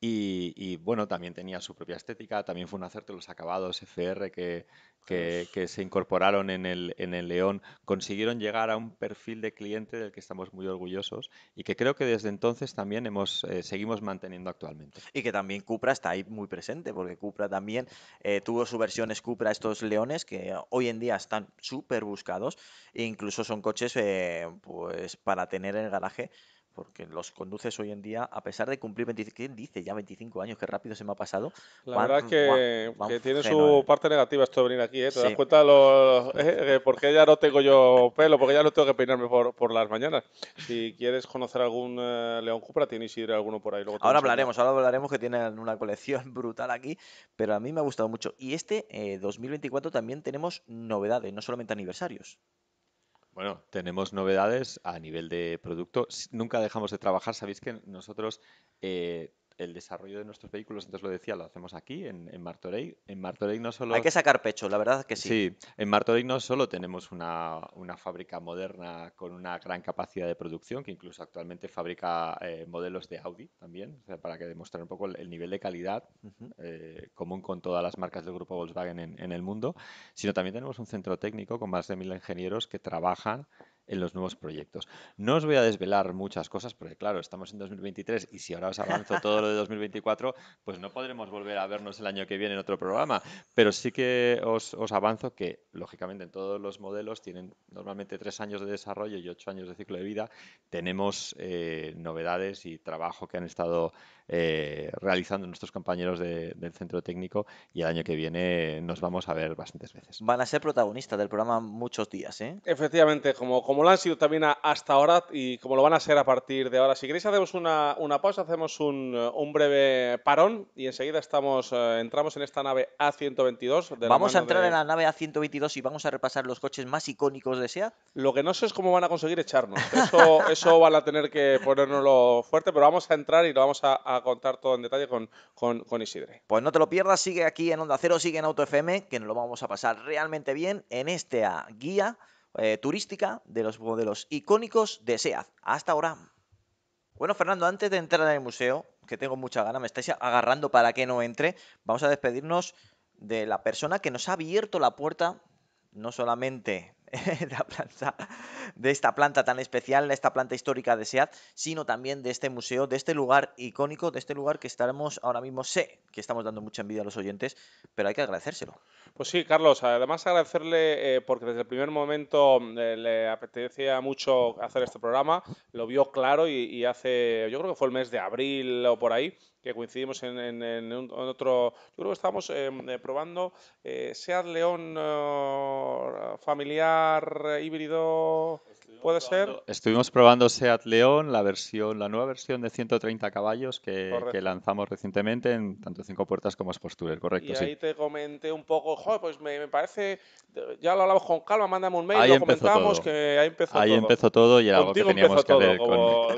y, bueno, también tenía su propia estética, también fue un acierto los acabados FR que, se incorporaron en el, en el, León, consiguieron llegar a un perfil de cliente del que estamos muy orgullosos y que creo que desde entonces también hemos, eh, seguimos manteniendo actualmente. Y que también Cupra está ahí muy presente, porque Cupra también eh, tuvo su versión Cupra, estos Leones, que hoy en día están súper buscados e incluso son coches eh, pues, para tener en el garaje porque los conduces hoy en día, a pesar de cumplir 25, dice ya 25 años? Qué rápido se me ha pasado. La verdad es que, tiene su parte negativa esto de venir aquí, ¿eh? ¿Te das cuenta? Los, eh, porque ya no tengo yo pelo, porque ya no tengo que peinarme por, las mañanas. Si quieres conocer algún eh, León Cupra, tienes que ir a alguno por ahí. ahora hablaremos, ahora hablaremos que tienen una colección brutal aquí, pero a mí me ha gustado mucho. Y este 2024 eh, también tenemos novedades, no solamente aniversarios. Bueno, tenemos novedades a nivel de producto. Nunca dejamos de trabajar. Sabéis que nosotros eh, el desarrollo de nuestros vehículos, entonces lo decía, lo hacemos aquí en, en Martorey. En Martorey no solo... Hay que sacar pecho, la verdad que sí. Sí, en Martorey no solo tenemos una, fábrica moderna con una gran capacidad de producción, que incluso actualmente fabrica eh, modelos de Audi también, para que demostrar un poco el, nivel de calidad eh, común con todas las marcas del grupo Volkswagen en el mundo, sino también tenemos un centro técnico con más de mil ingenieros que trabajan en los nuevos proyectos. No os voy a desvelar muchas cosas porque, claro, estamos en 2023 y si ahora os avanzo todo lo de 2024, pues no podremos volver a vernos el año que viene en otro programa. Pero sí que os, avanzo que, lógicamente, en todos los modelos tienen normalmente tres años de desarrollo y ocho años de ciclo de vida. Tenemos eh, novedades y trabajo que han estado eh, realizando nuestros compañeros del centro técnico y el año que viene nos vamos a ver bastantes veces. Van a ser protagonistas del programa muchos días, ¿eh? Efectivamente, como como lo han sido también hasta ahora y como lo van a ser a partir de ahora. Si queréis hacemos una, pausa, hacemos un, breve parón y enseguida eh, entramos en esta nave A122. vamos a entrar en la nave A122 y vamos a repasar los coches más icónicos de SEAT. Lo que no sé es cómo van a conseguir echarnos. Eso, van a tener que ponernoslo fuerte, pero vamos a entrar y lo vamos a, contar todo en detalle con, con, Isidre. Pues no te lo pierdas, sigue aquí en Onda Cero, sigue en Auto FM, que nos lo vamos a pasar realmente bien en esta guía eh, turística de los modelos icónicos de SEAD. Hasta ahora. Bueno, Fernando, antes de entrar en el museo, que tengo mucha gana, me estáis agarrando para que no entre, vamos a despedirnos de la persona que nos ha abierto la puerta, no solamente de, esta planta tan especial, de esta planta histórica de SEAT, sino también de este museo, de este lugar icónico, de este lugar que estaremos ahora mismo, sé que estamos dando mucha envidia a los oyentes, pero hay que agradecérselo. Pues sí, Carlos, además agradecerle eh, porque desde el primer momento eh, le apetecía mucho hacer este programa, lo vio claro y hace, yo creo que fue el mes de abril o por ahí, que coincidimos en, otro. Yo creo que estábamos em, eh, probando eh, Seat León eh, familiar eh, híbrido. ¿Puede ser? Estuvimos probando Seat León, la versión, la nueva versión de 130 caballos que, lanzamos recientemente en tanto cinco puertas como Sportster, correcto. Y ahí te comenté un poco, pues me, parece, ya lo hablamos con calma, mándame un mail, ahí lo comentamos, que ahí empezó todo. Ahí empezó todo y era algo que teníamos que ver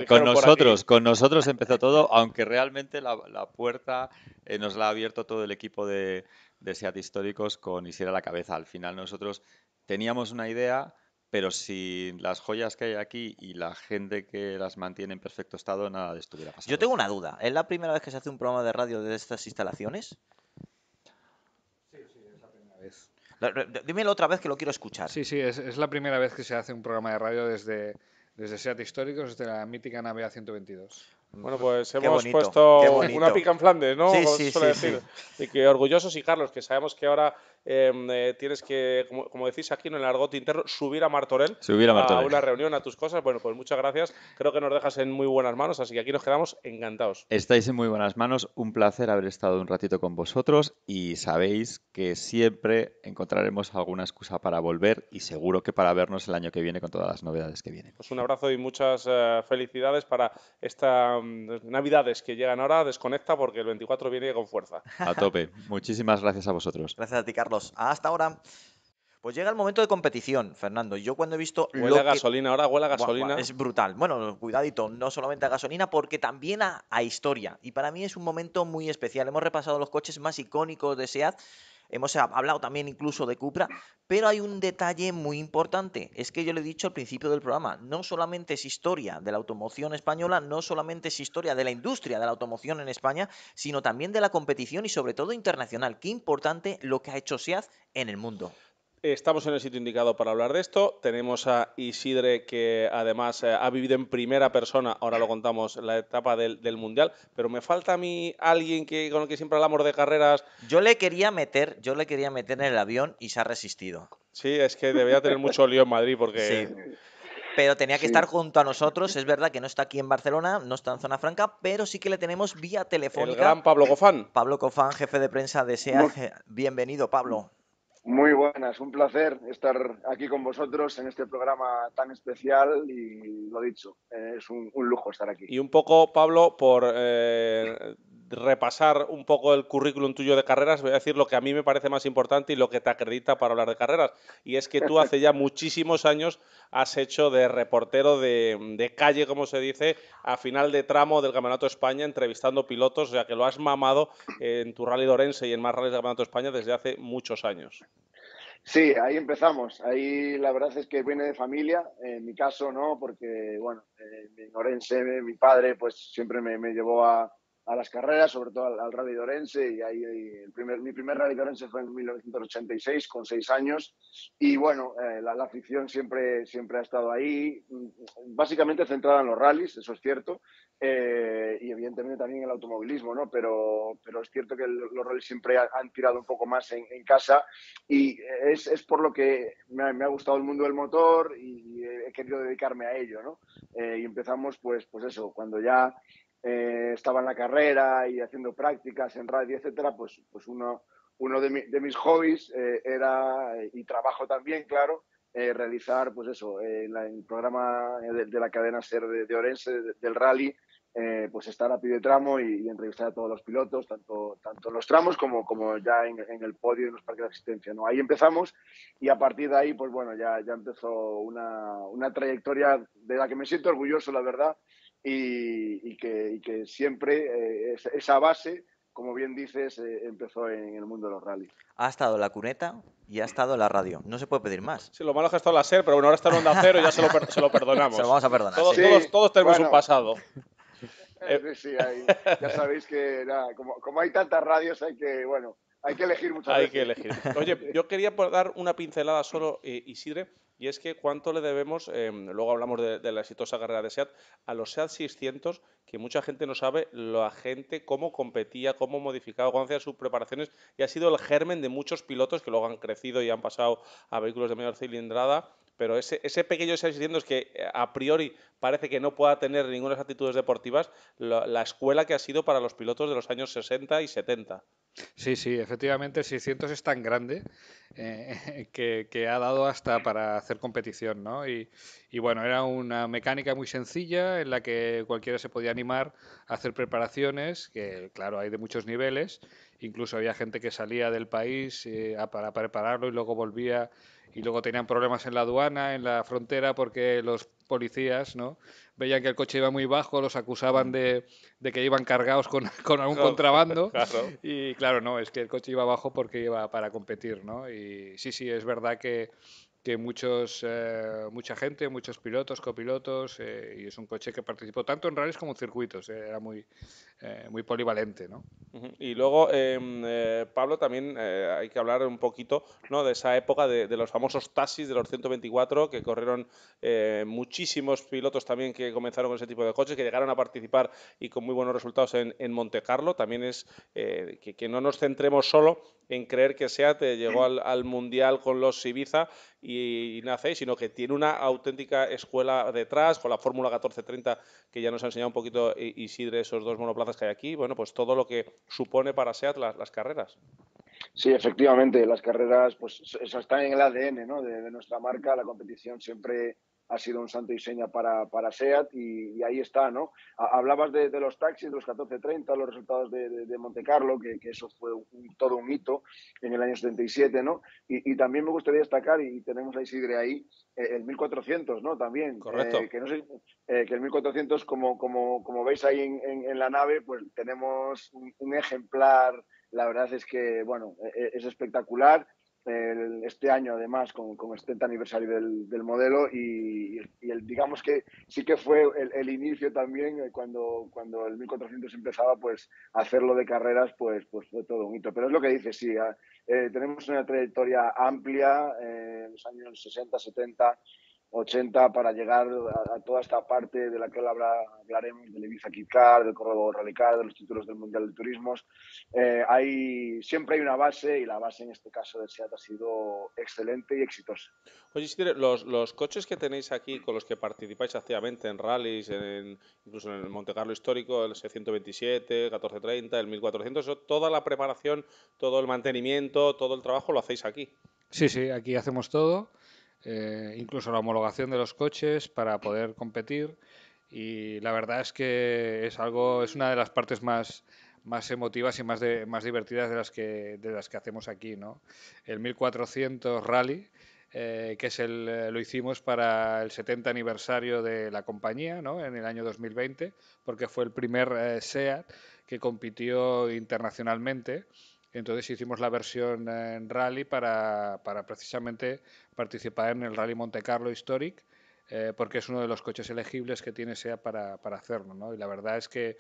con, nosotros, con nosotros empezó todo, aunque realmente la, puerta eh, nos la ha abierto todo el equipo de, de Seat Históricos con Hiciera la Cabeza. Al final nosotros teníamos una idea pero sin las joyas que hay aquí y la gente que las mantiene en perfecto estado, nada de esto hubiera pasado. Yo tengo una duda. ¿Es la primera vez que se hace un programa de radio de estas instalaciones? Sí, sí, es la primera vez. Dímelo otra vez que lo quiero escuchar. Sí, sí, es, la primera vez que se hace un programa de radio desde, desde SEAT Históricos, desde la mítica nave A122. Bueno, pues hemos puesto una pica en Flandes, ¿no? Sí, sí, Y que orgullosos y Carlos, que sabemos que ahora Em, eh, tienes que, como, decís aquí en el argot interno, subir a Martorell, a, una reunión, a tus cosas. Bueno, pues muchas gracias. Creo que nos dejas en muy buenas manos, así que aquí nos quedamos encantados. Estáis en muy buenas manos. Un placer haber estado un ratito con vosotros y sabéis que siempre encontraremos alguna excusa para volver y seguro que para vernos el año que viene con todas las novedades que vienen. Pues un abrazo y muchas eh, felicidades para estas mm, navidades que llegan ahora. Desconecta porque el 24 viene con fuerza. A tope. Muchísimas gracias a vosotros. Gracias a ti, Carlos hasta ahora. Pues llega el momento de competición, Fernando. Yo cuando he visto. Huele a gasolina, ahora huele a gasolina. es brutal. Bueno, cuidadito, no solamente a gasolina, porque también a, a, historia. Y para mí es un momento muy especial. Hemos repasado los coches más icónicos de SEAT, hemos hablado también incluso de Cupra, pero hay un detalle muy importante, es que yo le he dicho al principio del programa, no solamente es historia de la automoción española, no solamente es historia de la industria de la automoción en España, sino también de la competición y sobre todo internacional. Qué importante lo que ha hecho SEAT en el mundo. Estamos en el sitio indicado para hablar de esto. Tenemos a Isidre que además eh, ha vivido en primera persona, ahora lo contamos, la etapa del, Mundial, pero me falta a mí alguien que, con el que siempre hablamos de carreras. Yo le quería meter, yo le quería meter en el avión y se ha resistido. Sí, es que debía tener mucho lío en Madrid porque... Sí. Pero tenía que estar junto a nosotros, es verdad que no está aquí en Barcelona, no está en Zona Franca, pero sí que le tenemos vía telefónica. El gran Pablo Cofán. Pablo Cofán, jefe de prensa de SEA. Bienvenido, Pablo. Muy buenas, un placer estar aquí con vosotros en este programa tan especial y lo dicho, es un, lujo estar aquí. Y un poco, Pablo, por eh, repasar un poco el currículum tuyo de carreras, voy a decir lo que a mí me parece más importante y lo que te acredita para hablar de carreras. Y es que tú hace ya muchísimos años has hecho de reportero de, calle, como se dice, a final de tramo del Campeonato España, entrevistando pilotos, o sea que lo has mamado en tu rally Orense y en más rallies del Campeonato España desde hace muchos años. Sí, ahí empezamos. Ahí la verdad es que viene de familia. En mi caso no, porque bueno, eh, en Orense mi padre pues siempre me llevó a, a las carreras, sobre todo al, Rally Dorense. Y ahí, el primer, mi primer Rally Dorense fue en 1986, con seis años. Y bueno, eh, la, afición siempre, siempre ha estado ahí, mm, básicamente centrada en los rallies, eso es cierto, eh, y evidentemente también en el automovilismo, ¿no? Pero, pero es cierto que los rallies siempre han tirado un poco más en, casa y es, es, por lo que me ha, gustado el mundo del motor y he querido dedicarme a ello, ¿no? Eh, y empezamos, pues, pues eso, cuando ya eh, estaba en la carrera y haciendo prácticas en radio, etcétera, pues, pues uno, uno de, de mis hobbies eh, era, eh, y trabajo también, claro, realizar, pues eso, en el programa de, la cadena SER de, Orense, del rally, pues estar a pie de tramo y, entrevistar a todos los pilotos, tanto, tanto en los tramos como, como ya en, el podio y en los parques de asistencia. ¿no? Ahí empezamos y a partir de ahí, pues bueno, ya, ya empezó una, una trayectoria de la que me siento orgulloso, la verdad, y, que, siempre eh, esa base, como bien dices, eh, empezó en el mundo de los rallies. Ha estado la cuneta y ha estado la radio. No se puede pedir más. Sí, lo malo es que ha estado la SER, pero bueno, ahora está en Onda Cero y ya se lo, se lo perdonamos. Se vamos a perdonar. Todos, todos, tenemos un pasado. Eh, sí, sí, ya sabéis que nada, como, hay tantas radios hay que, bueno, hay que elegir muchas hay Hay que elegir. Oye, yo quería dar una pincelada solo, Isidre, y es que cuánto le debemos, em, luego hablamos de, la exitosa carrera de SEAT, a los SEAT 600, que mucha gente no sabe, lo agente cómo competía, cómo modificaba, cómo hacía sus preparaciones, y ha sido el germen de muchos pilotos que luego han crecido y han pasado a vehículos de mayor cilindrada pero ese, pequeño 600 que eh, a priori parece que no pueda tener ninguna actitudes deportivas, la, escuela que ha sido para los pilotos de los años 60 y 70. Sí, sí, efectivamente el 600 es tan grande eh, que, ha dado hasta para hacer competición, ¿no? Y, y bueno, era una mecánica muy sencilla en la que cualquiera se podía animar a hacer preparaciones, que claro, hay de muchos niveles, Incluso había gente que salía del país eh, para prepararlo y luego volvía y luego tenían problemas en la aduana, en la frontera, porque los policías ¿no? veían que el coche iba muy bajo, los acusaban de, que iban cargados con, con algún contrabando. Y claro, no, es que el coche iba bajo porque iba para competir. ¿no? Y sí, sí, es verdad que que muchos, eh, mucha gente, muchos pilotos, copilotos, eh, y es un coche que participó tanto en rallies como en circuitos, eh, era muy, muy polivalente. ¿no? Y luego, em, Pablo, también hay que hablar un poquito ¿no? de esa época de, los famosos taxis de los 124, que corrieron muchísimos pilotos también que comenzaron con ese tipo de coches, que llegaron a participar y con muy buenos resultados en, en Monte Carlo. También es que, no nos centremos solo en creer que SEAT llegó al, al Mundial con los Ibiza, y, no nace, sino que tiene una auténtica escuela detrás, con la Fórmula 1430, que ya nos ha enseñado un poquito Isidre, esos dos monoplazas que hay aquí, bueno, pues todo lo que supone para SEAT las, carreras. Sí, efectivamente, las carreras, pues eso está en el ADN de nuestra marca, la competición siempre ha sido un santo diseño para, para SEAT y, ahí está, ¿no? Hablabas de, los taxis, los 1430, los resultados de, de, Monte Carlo, que, eso fue todo un hito en el año 77, ¿no? Y, también me gustaría destacar, y tenemos a Isidre ahí, eh, el 1400, ¿no? También. Eh, Correcto. que, eh, el 1400, como, como, como veis ahí en, la nave, pues tenemos un, un ejemplar la verdad es que, bueno, es espectacular este año además con, con el este 70 aniversario del, modelo y, el, digamos que sí que fue el, el, inicio también eh, cuando, cuando el 1400 empezaba pues hacerlo de carreras pues, pues fue todo un hito pero es lo que dice sí eh, tenemos una trayectoria amplia eh, en los años 60 70 80 para llegar a, toda esta parte de la que hablaremos, del Ibiza Kitcar, del Corredor Radical, de los títulos del Mundial de Turismos. Eh, hay, siempre hay una base y la base en este caso de SEAT ha sido excelente y exitosa. Oye, los, los coches que tenéis aquí con los que participáis activamente en rallies, incluso en el Monte Carlo histórico, el 627, 1430, el 1400, toda la preparación, todo el mantenimiento, todo el trabajo lo hacéis aquí. Sí, sí, aquí hacemos todo. Eh, incluso la homologación de los coches para poder competir. Y la verdad es que es algo, es una de las partes más, más emotivas y más, de, más divertidas de las que, de las que hacemos aquí, ¿no? El 1400 Rally, eh, que lo hicimos para el 70 aniversario de la compañía, ¿no? En el año 2020, porque fue el primer eh, SEAT que compitió internacionalmente entonces hicimos la versión en rally para, precisamente participar en el Rally Monte Carlo Historic, eh, porque es uno de los coches elegibles que tiene SEA para, para hacerlo. Y la verdad es que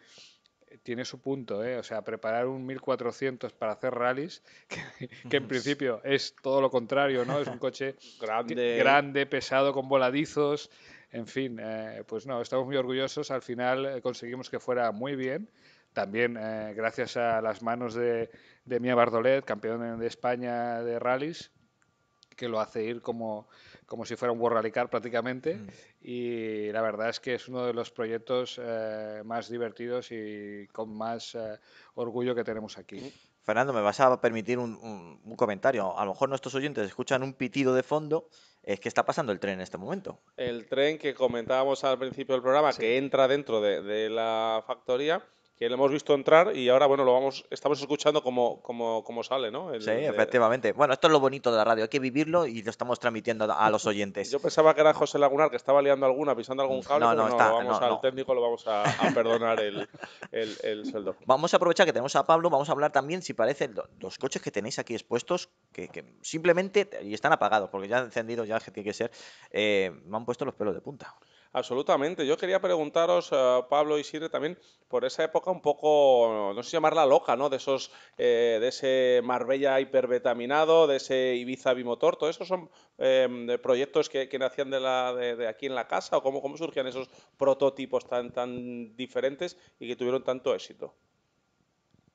tiene su punto, ¿eh? o sea, preparar un 1400 para hacer rallies, que, en principio es todo lo contrario, ¿no? Es un coche grande. pesado, con voladizos, en fin, eh, pues no, estamos muy orgullosos, al final eh, conseguimos que fuera muy bien, también eh, gracias a las manos de, Mía Mia Bardolet, campeón de España de rallies, que lo hace ir como, como si fuera un World Rally Car prácticamente. Mm. Y la verdad es que es uno de los proyectos eh, más divertidos y con más eh, orgullo que tenemos aquí. Mm. Fernando, me vas a permitir un, comentario. A lo mejor nuestros oyentes escuchan un pitido de fondo. Es que está pasando el tren en este momento. El tren que comentábamos al principio del programa, que entra dentro de la factoría que lo hemos visto entrar y ahora, bueno, lo vamos, estamos escuchando como, como, sale, ¿no? sí, efectivamente. Bueno, esto es lo bonito de la radio, hay que vivirlo y lo estamos transmitiendo a los oyentes. Yo pensaba que era José Lagunar que estaba liando alguna, pisando algún cable, no, no, está, no, vamos al técnico, lo vamos a, perdonar el, el, Vamos a aprovechar que tenemos a Pablo, vamos a hablar también, si parece, los coches que tenéis aquí expuestos, que, simplemente, y están apagados, porque ya han encendido, ya que tiene que ser, eh, me han puesto los pelos de punta absolutamente. Yo quería preguntaros, eh, Pablo y Sire, también por esa época un poco, no sé llamarla loca, ¿no? De esos, eh, de ese Marbella hipervetaminado de ese Ibiza bimotor, todos esos son em, proyectos que, nacían de, la, aquí en la casa, o cómo, cómo surgían esos prototipos tan, tan diferentes y que tuvieron tanto éxito.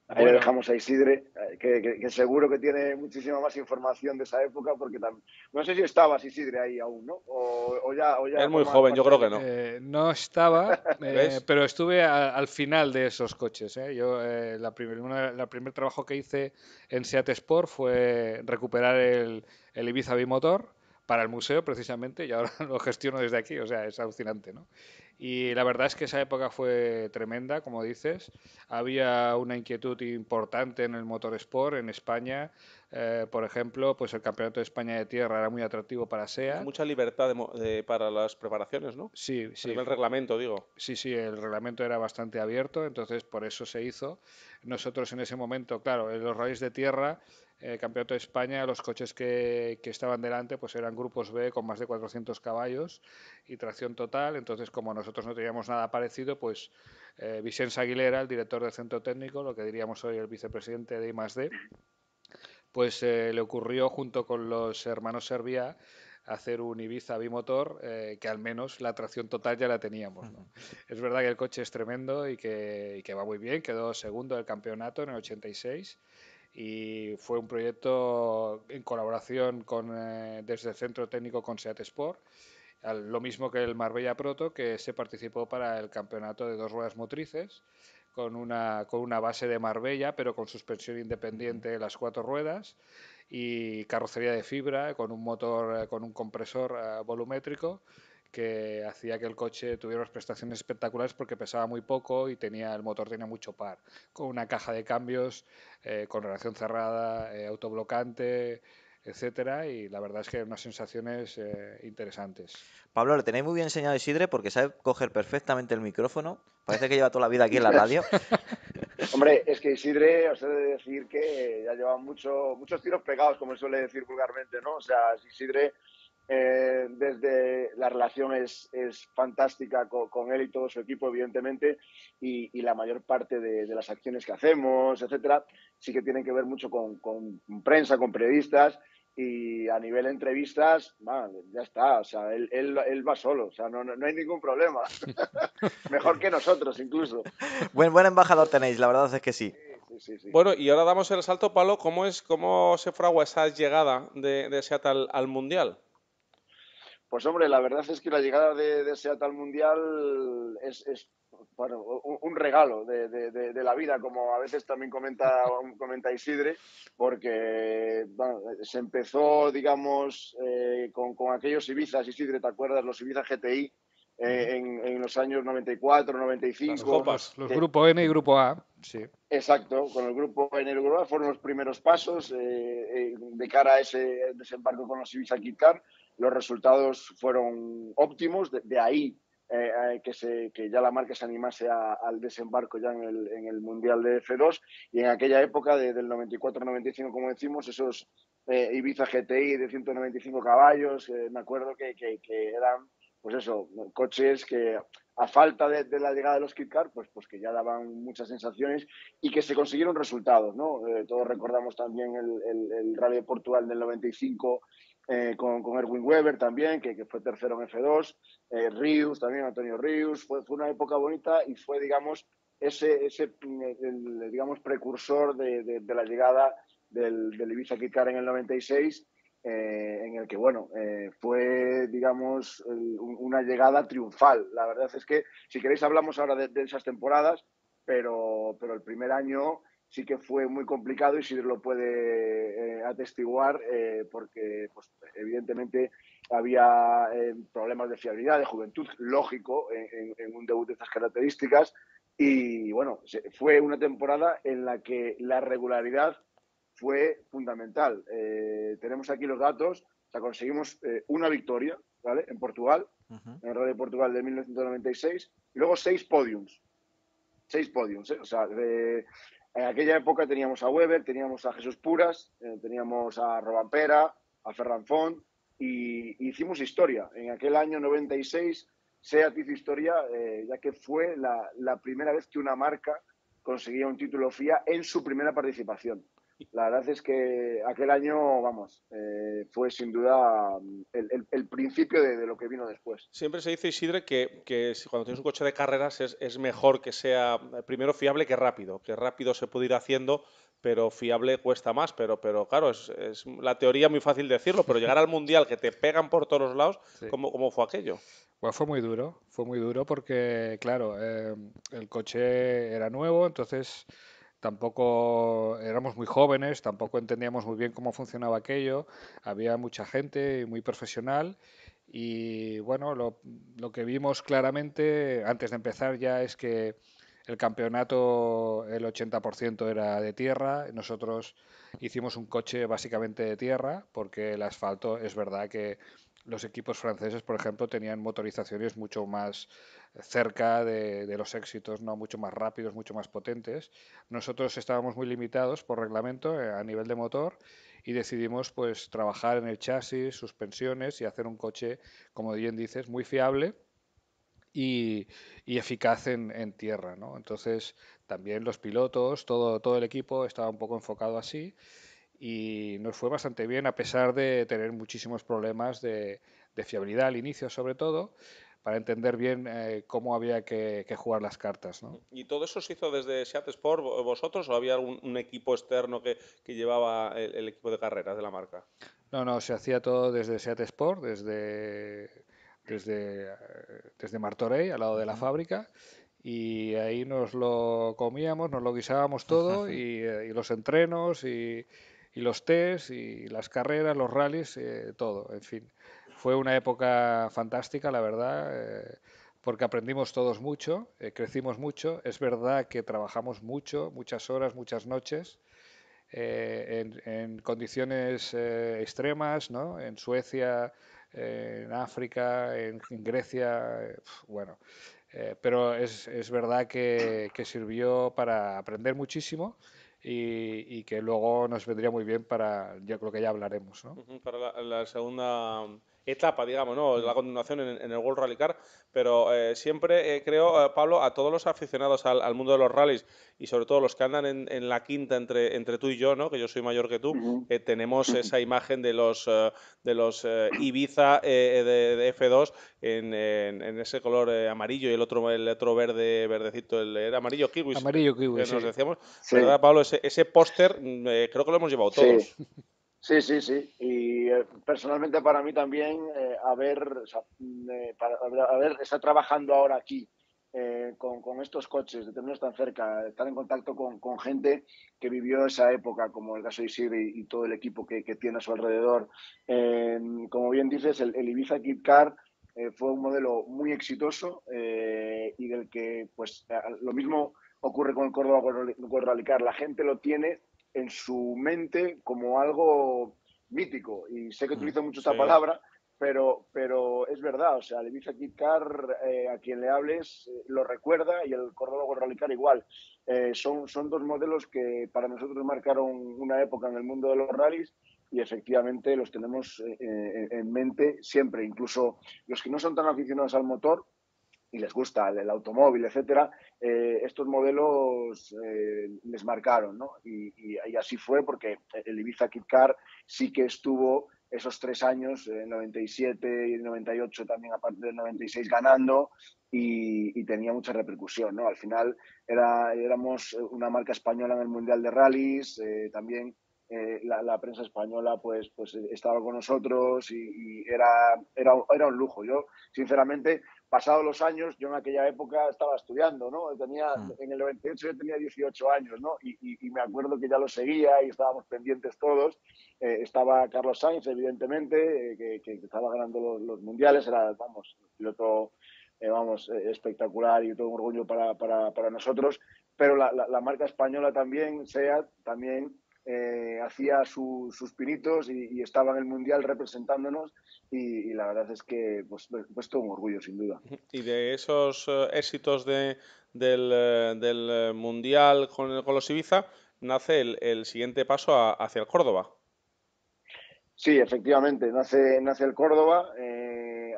Ahí le dejamos a Isidre, eh, que, seguro que tiene muchísima más información de esa época, porque no sé si estabas Isidre ahí aún, ¿no? O, ya, o ya es muy joven, yo creo que no. Eh, no estaba, eh, pero estuve al final de esos coches. ¿eh? Yo, la primer, primer trabajo que hice en Seat Sport fue recuperar el, el Ibiza Bimotor para el museo precisamente y ahora lo gestiono desde aquí, o sea, es alucinante, ¿no? Y la verdad es que esa época fue tremenda, como dices. Había una inquietud importante en el sport en España. Eh, por ejemplo, pues el Campeonato de España de Tierra era muy atractivo para SEA. Mucha libertad para las preparaciones, ¿no? Sí, sí. el reglamento, digo. Sí, sí, el reglamento era bastante abierto, entonces por eso se hizo. Nosotros en ese momento, claro, en los rallies de tierra el Campeonato de España, los coches que, estaban delante pues eran grupos B con más de 400 caballos y tracción total. Entonces, como nosotros no teníamos nada parecido, pues eh, Aguilera, el director del centro técnico, lo que diríamos hoy el vicepresidente de I+D, pues eh, le ocurrió junto con los hermanos Servia hacer un Ibiza bimotor eh, que al menos la tracción total ya la teníamos. Es verdad que el coche es tremendo y que, y que va muy bien, quedó segundo del campeonato en el 86 y fue un proyecto en colaboración eh, desde el Centro Técnico con SEAT Sport, lo mismo que el Marbella Proto, que se participó para el campeonato de dos ruedas motrices, con una, con una base de Marbella, pero con suspensión independiente de las cuatro ruedas y carrocería de fibra, con un motor, eh, con un compresor eh, volumétrico que hacía que el coche tuviera unas prestaciones espectaculares porque pesaba muy poco y tenía el motor tenía mucho par, con una caja de cambios, eh, con relación cerrada, eh, autoblocante, etcétera, y la verdad es que unas sensaciones eh, interesantes. Pablo, le tenéis muy bien enseñado Isidre porque sabe coger perfectamente el micrófono. Parece que lleva toda la vida aquí en la radio. Hombre, es que Isidre, os he de decir que ya lleva mucho, muchos tiros pegados, como suele decir vulgarmente, ¿no? O sea, Isidre eh, desde la relación es, fantástica con, él y todo su equipo, evidentemente, y, la mayor parte de, las acciones que hacemos, etcétera, sí que tienen que ver mucho con, prensa, con periodistas, y a nivel entrevistas, ya está, él, va solo, no, hay ningún problema. Mejor que nosotros, incluso. Buen, buen embajador tenéis, la verdad es que sí. Bueno, y ahora damos el salto, Pablo, ¿cómo, es, cómo se fragua esa llegada de, Seattle al Mundial? Pues hombre, la verdad es que la llegada de, ese SEAT Mundial es, un, regalo de, la vida, como a veces también comenta, Isidre, porque se empezó, digamos, eh, con, aquellos Ibiza, Isidre, ¿te acuerdas? Los Ibiza GTI eh, en, los años 94, 95. copas, los grupos N y Grupo A, sí. Exacto, con el Grupo N y el Grupo A fueron los primeros pasos eh, de cara a ese desembarco con los Ibiza Kit los resultados fueron óptimos, de, ahí eh, eh, que, se, ya la marca se animase al desembarco ya en el, Mundial de F2 y en aquella época de, del 94-95, como decimos, esos eh, Ibiza GTI de 195 caballos, me acuerdo que, eran, pues eso, coches que a falta de, la llegada de los Kit Car, pues, pues que ya daban muchas sensaciones y que se consiguieron resultados, ¿no? todos recordamos también el, el, el Rally de Portugal del 95 eh, con, Erwin Weber también, que, fue tercero en F2, eh, Rius también, Antonio Rius, fue, una época bonita y fue, digamos, ese, ese mm, digamos, precursor de, la llegada del, Ibiza Kikar en el 96, eh, en el que, bueno, fue, digamos, una llegada triunfal. La verdad es que, si queréis, hablamos ahora de, esas temporadas, pero, pero el primer año sí que fue muy complicado y si lo puede eh, atestiguar eh, porque pues, evidentemente había eh, problemas de fiabilidad, de juventud, lógico, en, un debut de estas características. Y bueno, fue una temporada en la que la regularidad fue fundamental. tenemos aquí los datos, o conseguimos una victoria ¿vale? en Portugal, en el Rally de Portugal de 1996, y luego seis podiums. Seis podiums, o sea, de, en aquella época teníamos a Weber, teníamos a Jesús Puras, eh, teníamos a Robampera, a Ferran Font y, hicimos historia. En aquel año 96 SEAT hizo historia, eh, ya que fue la, la, primera vez que una marca conseguía un título FIA en su primera participación. La verdad es que aquel año, vamos, eh, fue sin duda mm, el, principio de, lo que vino después. Siempre se dice, Isidre, que, cuando tienes un coche de carreras es, mejor que sea eh, primero fiable que rápido, que rápido se puede ir haciendo, pero fiable cuesta más. Pero, pero claro, es, la teoría muy fácil decirlo, pero llegar al mundial que te pegan por todos lados, ¿cómo, fue aquello? Bueno, pues fue muy duro, fue muy duro porque, claro, eh, el coche era nuevo, entonces tampoco éramos muy jóvenes, tampoco entendíamos muy bien cómo funcionaba aquello, había mucha gente muy profesional y bueno, lo, lo que vimos claramente antes de empezar ya es que el campeonato el 80% era de tierra, nosotros hicimos un coche básicamente de tierra porque el asfalto es verdad que los equipos franceses, por ejemplo, tenían motorizaciones mucho más cerca de, los éxitos no mucho más rápidos, mucho más potentes. Nosotros estábamos muy limitados por reglamento eh, a nivel de motor y decidimos pues trabajar en el chasis, suspensiones y hacer un coche, como bien dices, muy fiable y, y eficaz en, tierra. ¿no? Entonces también los pilotos, todo, todo el equipo estaba un poco enfocado así y nos fue bastante bien a pesar de tener muchísimos problemas de, de fiabilidad al inicio sobre todo, para entender bien eh, cómo había que, que, jugar las cartas. ¿no? ¿Y todo eso se hizo desde Seat Sport vosotros o había algún un equipo externo que, que llevaba el, equipo de carreras de la marca? No, no, se hacía todo desde Seat Sport, desde, desde, desde Martorey, al lado de la fábrica y ahí nos lo comíamos, nos lo guisábamos todo y, eh, y, los entrenos y, y los test, y las carreras, los rallies, eh, todo, en fin fue una época fantástica, la verdad, eh, porque aprendimos todos mucho, eh, crecimos mucho. Es verdad que trabajamos mucho, muchas horas, muchas noches, eh, en, condiciones extremas, ¿no? En Suecia, en África, en, Grecia, bueno. pero es, es verdad que, sirvió para aprender muchísimo y, que luego nos vendría muy bien para, yo creo que ya hablaremos. ¿no? Para la segunda etapa, digamos, ¿no? Mm. la continuación en, el World Rally Car, pero eh, siempre eh, creo, eh, Pablo, a todos los aficionados al, mundo de los rallies y sobre todo los que andan en, la quinta entre, entre tú y yo, ¿no? que yo soy mayor que tú, tenemos esa imagen de los, de los Ibiza de, F2 en, ese color amarillo y el otro, el verde, verdecito, el, amarillo kiwi. Amarillo kiwi. Que nos decíamos, ¿verdad, Pablo? Ese, ese póster mm, creo que lo hemos llevado todos. Sí. Sí, sí, sí. Y eh, personalmente para mí también, a eh, haber, o mm, eh, estar trabajando ahora aquí con, estos coches, de tenerlos tan cerca, estar en contacto con, gente que vivió esa época, como el caso de y, todo el equipo que, tiene a su alrededor. como bien dices, el, Ibiza Kit Car fue un modelo muy exitoso y del que, pues, lo mismo ocurre con el Córdoba World La gente lo tiene en su mente como algo mítico. Y sé que mm, utilizo mucho esta palabra, pero, pero es verdad. O sea, el Ibiza Car, eh, a quien le hables, eh, lo recuerda y el Córdoba World igual. Eh, son, son dos modelos que para nosotros marcaron una época en el mundo de los rallies y efectivamente los tenemos en mente siempre. Incluso los que no son tan aficionados al motor, y les gusta el, automóvil, etcétera, eh, estos modelos eh, les marcaron, ¿no? Y, así fue porque el Ibiza Kit Car sí que estuvo esos tres años, eh, en 97 y 98 también, aparte del 96, ganando y, tenía mucha repercusión, ¿no? Al final éramos una marca española en el Mundial de Rallys, también la, prensa española pues, pues, estaba con nosotros y, era un lujo. Yo, sinceramente, pasados los años, yo en aquella época estaba estudiando, ¿no? Tenía, mm. en el 98 yo tenía 18 años, ¿no? Y, me acuerdo que ya lo seguía y estábamos pendientes todos. Eh, estaba Carlos Sainz, evidentemente, eh, que, que, estaba ganando los, mundiales, era, vamos, piloto, eh, vamos, espectacular y todo un orgullo para, nosotros. Pero la, la marca española también, SEAT, también eh, hacía sus pinitos y, estaba en el Mundial representándonos y, la verdad es que pues, puesto un orgullo, sin duda. Y de esos eh, éxitos del, eh, Mundial con, con, los Ibiza, nace el, siguiente paso hacia el Córdoba. Sí, efectivamente, nace, nace el Córdoba.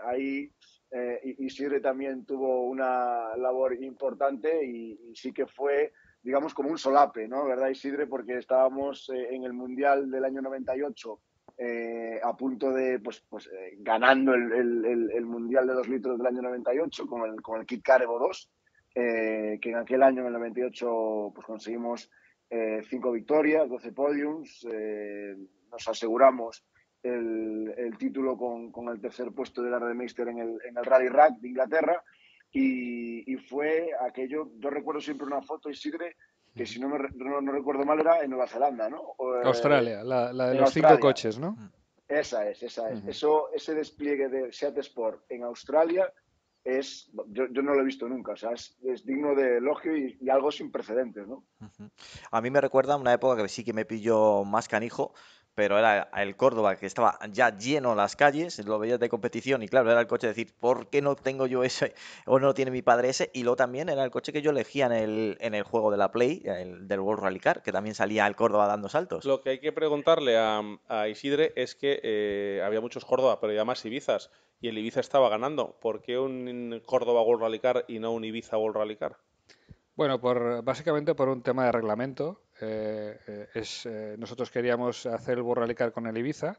ahí eh, Isidre también tuvo una labor importante y sí que fue digamos, como un solape, ¿no? ¿Verdad, Isidre? Porque estábamos eh, en el Mundial del año 98 eh, a punto de, pues, pues eh, ganando el, Mundial de 2 litros del año 98 con el, con el Kit 2, que en aquel año, en el 98, pues conseguimos cinco victorias, 12 podiums, nos aseguramos el, título con, el tercer puesto del la en el, en el Rally Rack de Inglaterra y, fue aquello, yo recuerdo siempre una foto, Isidre, que si no, me, recuerdo mal era en Nueva Zelanda, ¿no? Eh, Australia, la, de los cinco coches, ¿no? Esa es, esa es. Eso, ese despliegue de Seat Sport en Australia es, yo, yo, no lo he visto nunca, o sea, es, digno de elogio y, algo sin precedentes, ¿no? A mí me recuerda una época que sí que me pilló más canijo, pero era el Córdoba que estaba ya lleno las calles, lo veías de competición y claro, era el coche de decir, ¿por qué no tengo yo ese o no tiene mi padre ese? Y luego también era el coche que yo elegía en el, juego de la Play, el, del World Rally Car, que también salía el Córdoba dando saltos. Lo que hay que preguntarle a, Isidre es que eh, había muchos Córdoba, pero ya más Ibizas, y el Ibiza estaba ganando. ¿Por qué un Córdoba World Rally Car y no un Ibiza World Rally Car? Bueno, por, básicamente por un tema de reglamento eh, eh, eh, nosotros queríamos hacer el borralicar con el Ibiza,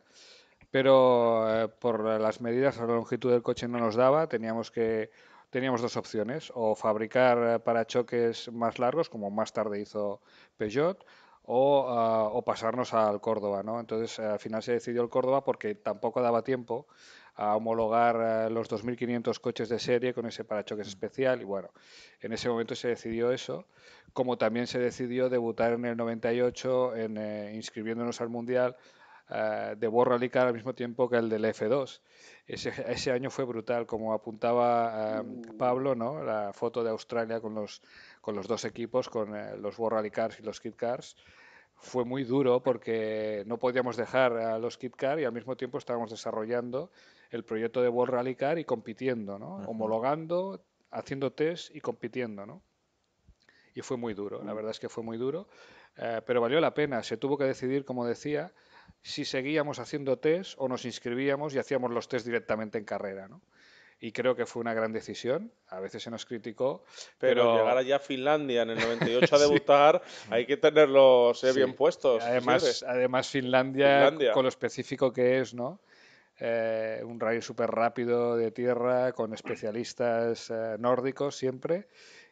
pero por las medidas, la longitud del coche no nos daba, teníamos que teníamos dos opciones, o fabricar parachoques más largos, como más tarde hizo Peugeot, o, ah, o pasarnos al Córdoba, Entonces, al final se decidió el Córdoba porque tampoco daba tiempo a homologar eh, los 2.500 coches de serie con ese parachoques especial y bueno, en ese momento se decidió eso, como también se decidió debutar en el 98 en, eh, inscribiéndonos al Mundial eh, de World Rally al mismo tiempo que el del F2. Ese, año fue brutal, como apuntaba Pablo, ¿no? la foto de Australia con los, con los dos equipos, con los World Cars y los kit Cars fue muy duro porque no podíamos dejar a los Kit Cars y al mismo tiempo estábamos desarrollando el proyecto de World Rally y compitiendo, ¿no? Homologando, haciendo test y compitiendo, ¿no? Y fue muy duro, la verdad es que fue muy duro, eh, pero valió la pena. Se tuvo que decidir, como decía, si seguíamos haciendo test o nos inscribíamos y hacíamos los test directamente en carrera, ¿no? y creo que fue una gran decisión. A veces se nos criticó. Pero, llegar allá a Finlandia en el 98 a debutar, hay que tenerlos eh, bien puestos. Además, además Finlandia, con lo específico que es, ¿no? Eh, un rayo súper rápido de tierra con especialistas eh, nórdicos siempre.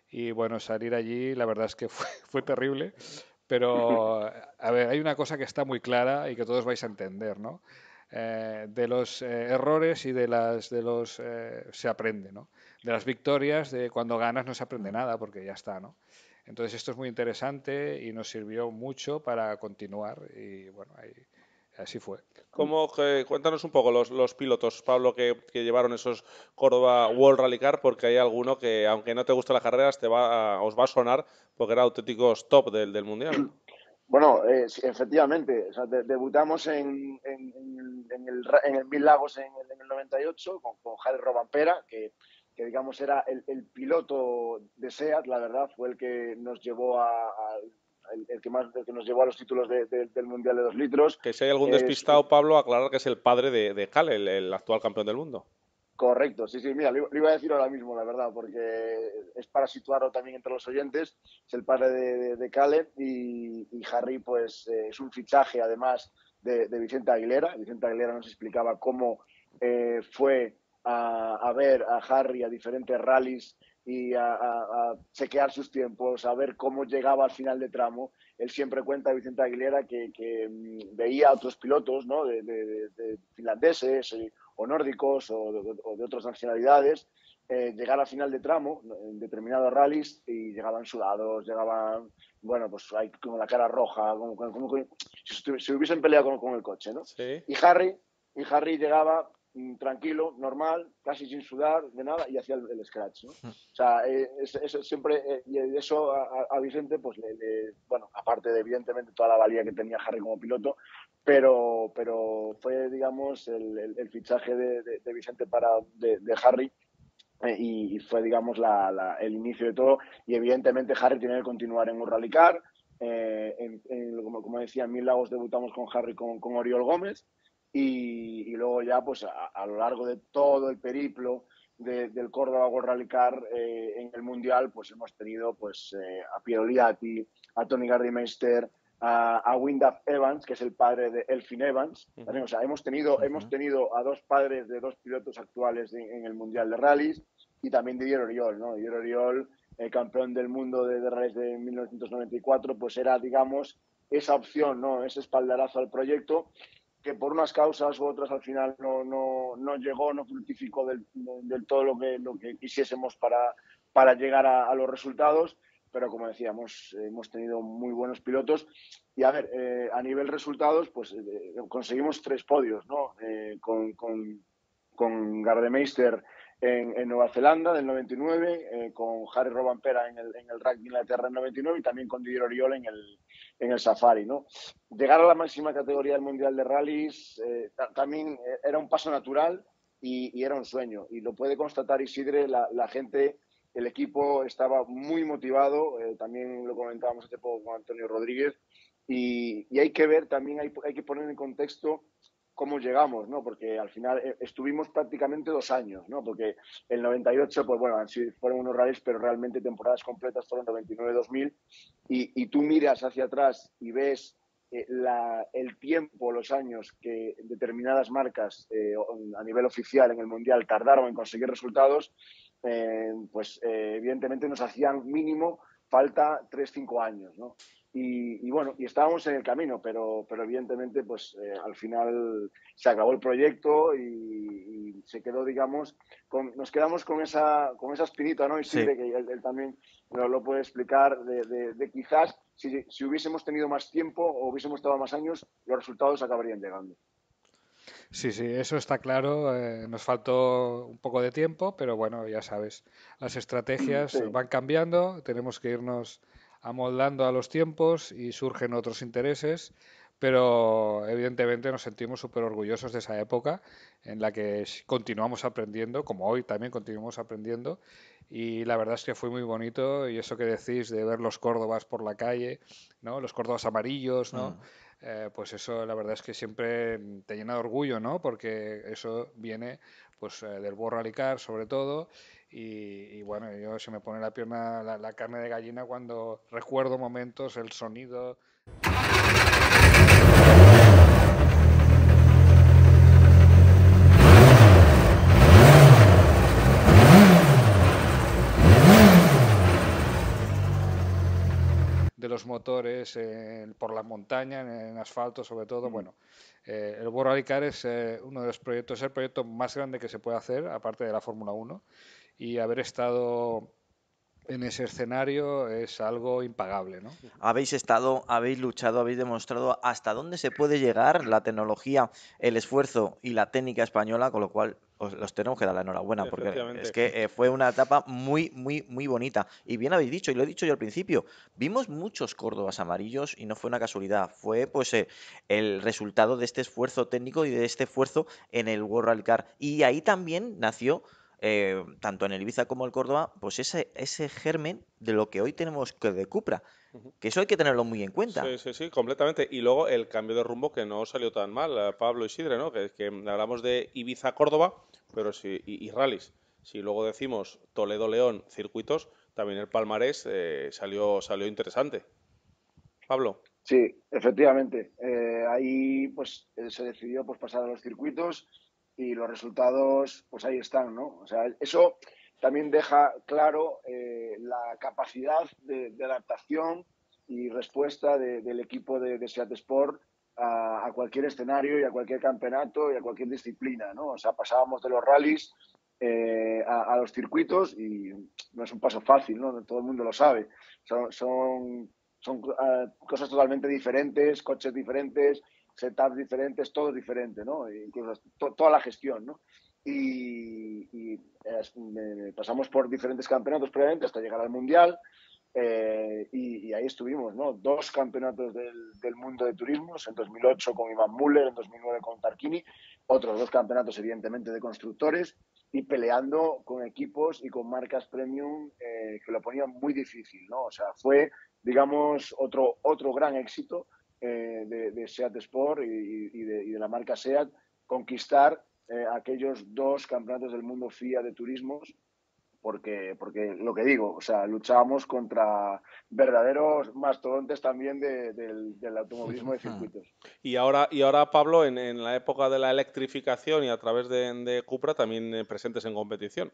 Y bueno, salir allí, la verdad es que fue, terrible. Pero, a ver, hay una cosa que está muy clara y que todos vais a entender, eh, de los errores y de las de los se aprende, De las victorias, de cuando ganas no se aprende nada porque ya está, ¿no? Entonces esto es muy interesante y nos sirvió mucho para continuar y bueno, así fue. cuéntanos un poco los, pilotos, Pablo, que, llevaron esos Córdoba World Rally Car, porque hay alguno que, aunque no te guste las carreras, te va os va a sonar porque era auténticos top del, Mundial. Bueno, eh, efectivamente, debutamos en, el, en, Lagos en, el 98 con, con Jared Robampera, que, digamos era el, piloto de SEAT, la verdad, fue el que nos llevó a el, que más que nos llevó a los títulos del Mundial de dos litros. Que si hay algún despistado, Pablo, aclarar que es el padre de, de el, actual campeón del mundo. Correcto, sí, sí, mira, lo, iba a decir ahora mismo, la verdad, porque es para situarlo también entre los oyentes, es el padre de, Caleb y, Harry, pues eh, es un fichaje además de, Vicente Aguilera. Vicente Aguilera nos explicaba cómo eh, fue a, a, ver a Harry a diferentes rallies y a, chequear sus tiempos, a ver cómo llegaba al final de tramo. Él siempre cuenta, Vicente Aguilera, que, mm, veía a otros pilotos, ¿no? de, finlandeses eh, o nórdicos o de, otras nacionalidades, eh, llegar al final de tramo en determinados rallies y llegaban sudados, llegaban, bueno, pues hay como la cara roja, como, como, si, hubiesen peleado con, con el coche, ¿no? Sí. Y Harry, y Harry llegaba Mm, tranquilo, normal, casi sin sudar, de nada, y hacía el, scratch, mm. O sea, eh, eso siempre, eh, y eso a, Vicente, pues, le, bueno, aparte de evidentemente toda la valía que tenía Harry como piloto, pero, pero fue, digamos, el, fichaje de, Vicente para, de, Harry, eh, y, fue, digamos, la, el inicio de todo, y evidentemente Harry tiene que continuar en un rallycar, en, como, como, decía, en Mil Lagos debutamos con Harry con Oriol Gómez, y, luego ya, pues a, lo largo de todo el periplo del Córdoba World eh, en el Mundial, pues hemos tenido pues eh, a Piero Liatti, a Tony Gardimeister, a, Windup Evans, que es el padre de Elfin Evans. O sea, hemos tenido, hemos tenido a dos padres de dos pilotos actuales en el Mundial de Rallys y también de Oriol, ¿no? Oriol, eh, campeón del mundo de, de de 1994, pues era, digamos, esa opción, ¿no? Ese espaldarazo al proyecto que por unas causas u otras al final no, no, no llegó, no fructificó del, del, todo lo que, lo que quisiésemos para, para llegar a, los resultados, pero como decíamos, hemos tenido muy buenos pilotos. Y a ver, eh, a nivel resultados, pues eh, eh, conseguimos tres podios, ¿no? con, con, con Gardemeister en, Nueva Zelanda del 99, eh, con Harry Robampera en el, en el Rugby Inglaterra en 99 y también con Didier Oriola en el, en el Safari. ¿no? Llegar a la máxima categoría del Mundial de Rallys eh, también eh, era un paso natural y, era un sueño. Y lo puede constatar Isidre, la, la gente, el equipo estaba muy motivado, también lo comentábamos hace poco con Antonio Rodríguez, y, y hay que ver, también hay, hay que poner en contexto cómo llegamos, ¿no? Porque al final eh, estuvimos prácticamente dos años, ¿no? Porque el 98, pues bueno, fueron unos rallies, pero realmente temporadas completas fueron 99-2000 y, tú miras hacia atrás y ves eh, el tiempo, los años que determinadas marcas eh, a nivel oficial en el Mundial tardaron en conseguir resultados, pues evidentemente nos hacían mínimo falta tres, cinco años, ¿no? Y, bueno, y estábamos en el camino, pero, pero evidentemente pues eh, al final se acabó el proyecto y, se quedó, digamos, con, nos quedamos con esa, con esa espinita, ¿no? Y sí, que él, también nos lo puede explicar, de, quizás si, hubiésemos tenido más tiempo o hubiésemos estado más años, los resultados acabarían llegando. Sí, sí, eso está claro. Eh, nos faltó un poco de tiempo, pero bueno, ya sabes, las estrategias van cambiando, tenemos que irnos amoldando a los tiempos y surgen otros intereses, pero evidentemente nos sentimos súper orgullosos de esa época en la que continuamos aprendiendo, como hoy también continuamos aprendiendo, y la verdad es que fue muy bonito y eso que decís de ver los córdobas por la calle, ¿no? Los córdobas amarillos, ¿no? Mm. Eh, pues eso la verdad es que siempre mm, te llena de orgullo, ¿no? Porque eso viene pues eh, del borralicar alicar sobre todo y, bueno, yo se me pone la pierna, la carne de gallina cuando recuerdo momentos, el sonido. de los motores por la montaña, en, asfalto sobre todo. Mm. Bueno, eh, el World alicar es eh, uno de los proyectos, el proyecto más grande que se puede hacer, aparte de la Fórmula 1, y haber estado en ese escenario es algo impagable, ¿no? Habéis estado, habéis luchado, habéis demostrado hasta dónde se puede llegar la tecnología, el esfuerzo y la técnica española, con lo cual os los tenemos que dar la enhorabuena porque es que eh, fue una etapa muy, muy, muy bonita. Y bien habéis dicho, y lo he dicho yo al principio, vimos muchos Córdobas amarillos y no fue una casualidad, fue pues eh, el resultado de este esfuerzo técnico y de este esfuerzo en el World Car. Y ahí también nació... Eh, tanto en el Ibiza como el Córdoba, pues ese, ese germen de lo que hoy tenemos que de Cupra, que eso hay que tenerlo muy en cuenta. Sí, sí, sí, completamente. Y luego el cambio de rumbo que no salió tan mal, eh, Pablo Isidre, ¿no? Que, que hablamos de Ibiza-Córdoba pero si y, rallies. Si luego decimos Toledo-León, circuitos, también el palmarés eh, salió, salió interesante. Pablo. Sí, efectivamente. Eh, ahí pues se decidió pues, pasar a los circuitos y los resultados, pues ahí están, ¿no? O sea, eso también deja claro eh, la capacidad de, adaptación y respuesta del equipo de, de Seat Sport a, cualquier escenario y a cualquier campeonato y a cualquier disciplina, ¿no? O sea, pasábamos de los rallies eh, a, los circuitos y no es un paso fácil, ¿no? Todo el mundo lo sabe. Son, son, ah, cosas totalmente diferentes, coches diferentes, setups diferentes, todo diferente, ¿no? incluso toda la gestión, ¿no? y, pasamos por diferentes campeonatos previamente hasta llegar al Mundial. Eh, y, ahí estuvimos, ¿no? Dos campeonatos del, mundo de turismos, en 2008 con Iván Müller, en 2009 con Tarquini, otros dos campeonatos evidentemente de constructores y peleando con equipos y con marcas premium eh, que lo ponían muy difícil, ¿no? O sea, fue, digamos, otro, otro gran éxito eh, de, de, SEAT Sport y, de, y de la marca SEAT conquistar eh, aquellos dos campeonatos del mundo FIA de turismos, porque, porque lo que digo, o sea, luchábamos contra verdaderos mastodontes también del, del, automovilismo de ah. circuitos. Y ahora, y ahora Pablo, en, la época de la electrificación y a través de Cupra, también eh, presentes en competición.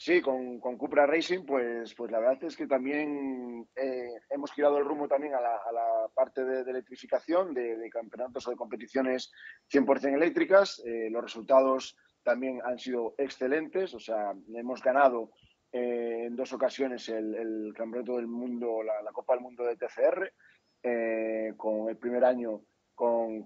Sí, con, con Cupra Racing, pues, pues la verdad es que también eh, hemos girado el rumbo también a la, parte de, electrificación, de, campeonatos o de competiciones 100% eléctricas. Eh, los resultados también han sido excelentes, o sea, hemos ganado eh, en dos ocasiones el, el Campeonato del Mundo, la, Copa del Mundo de TCR, con el primer año con,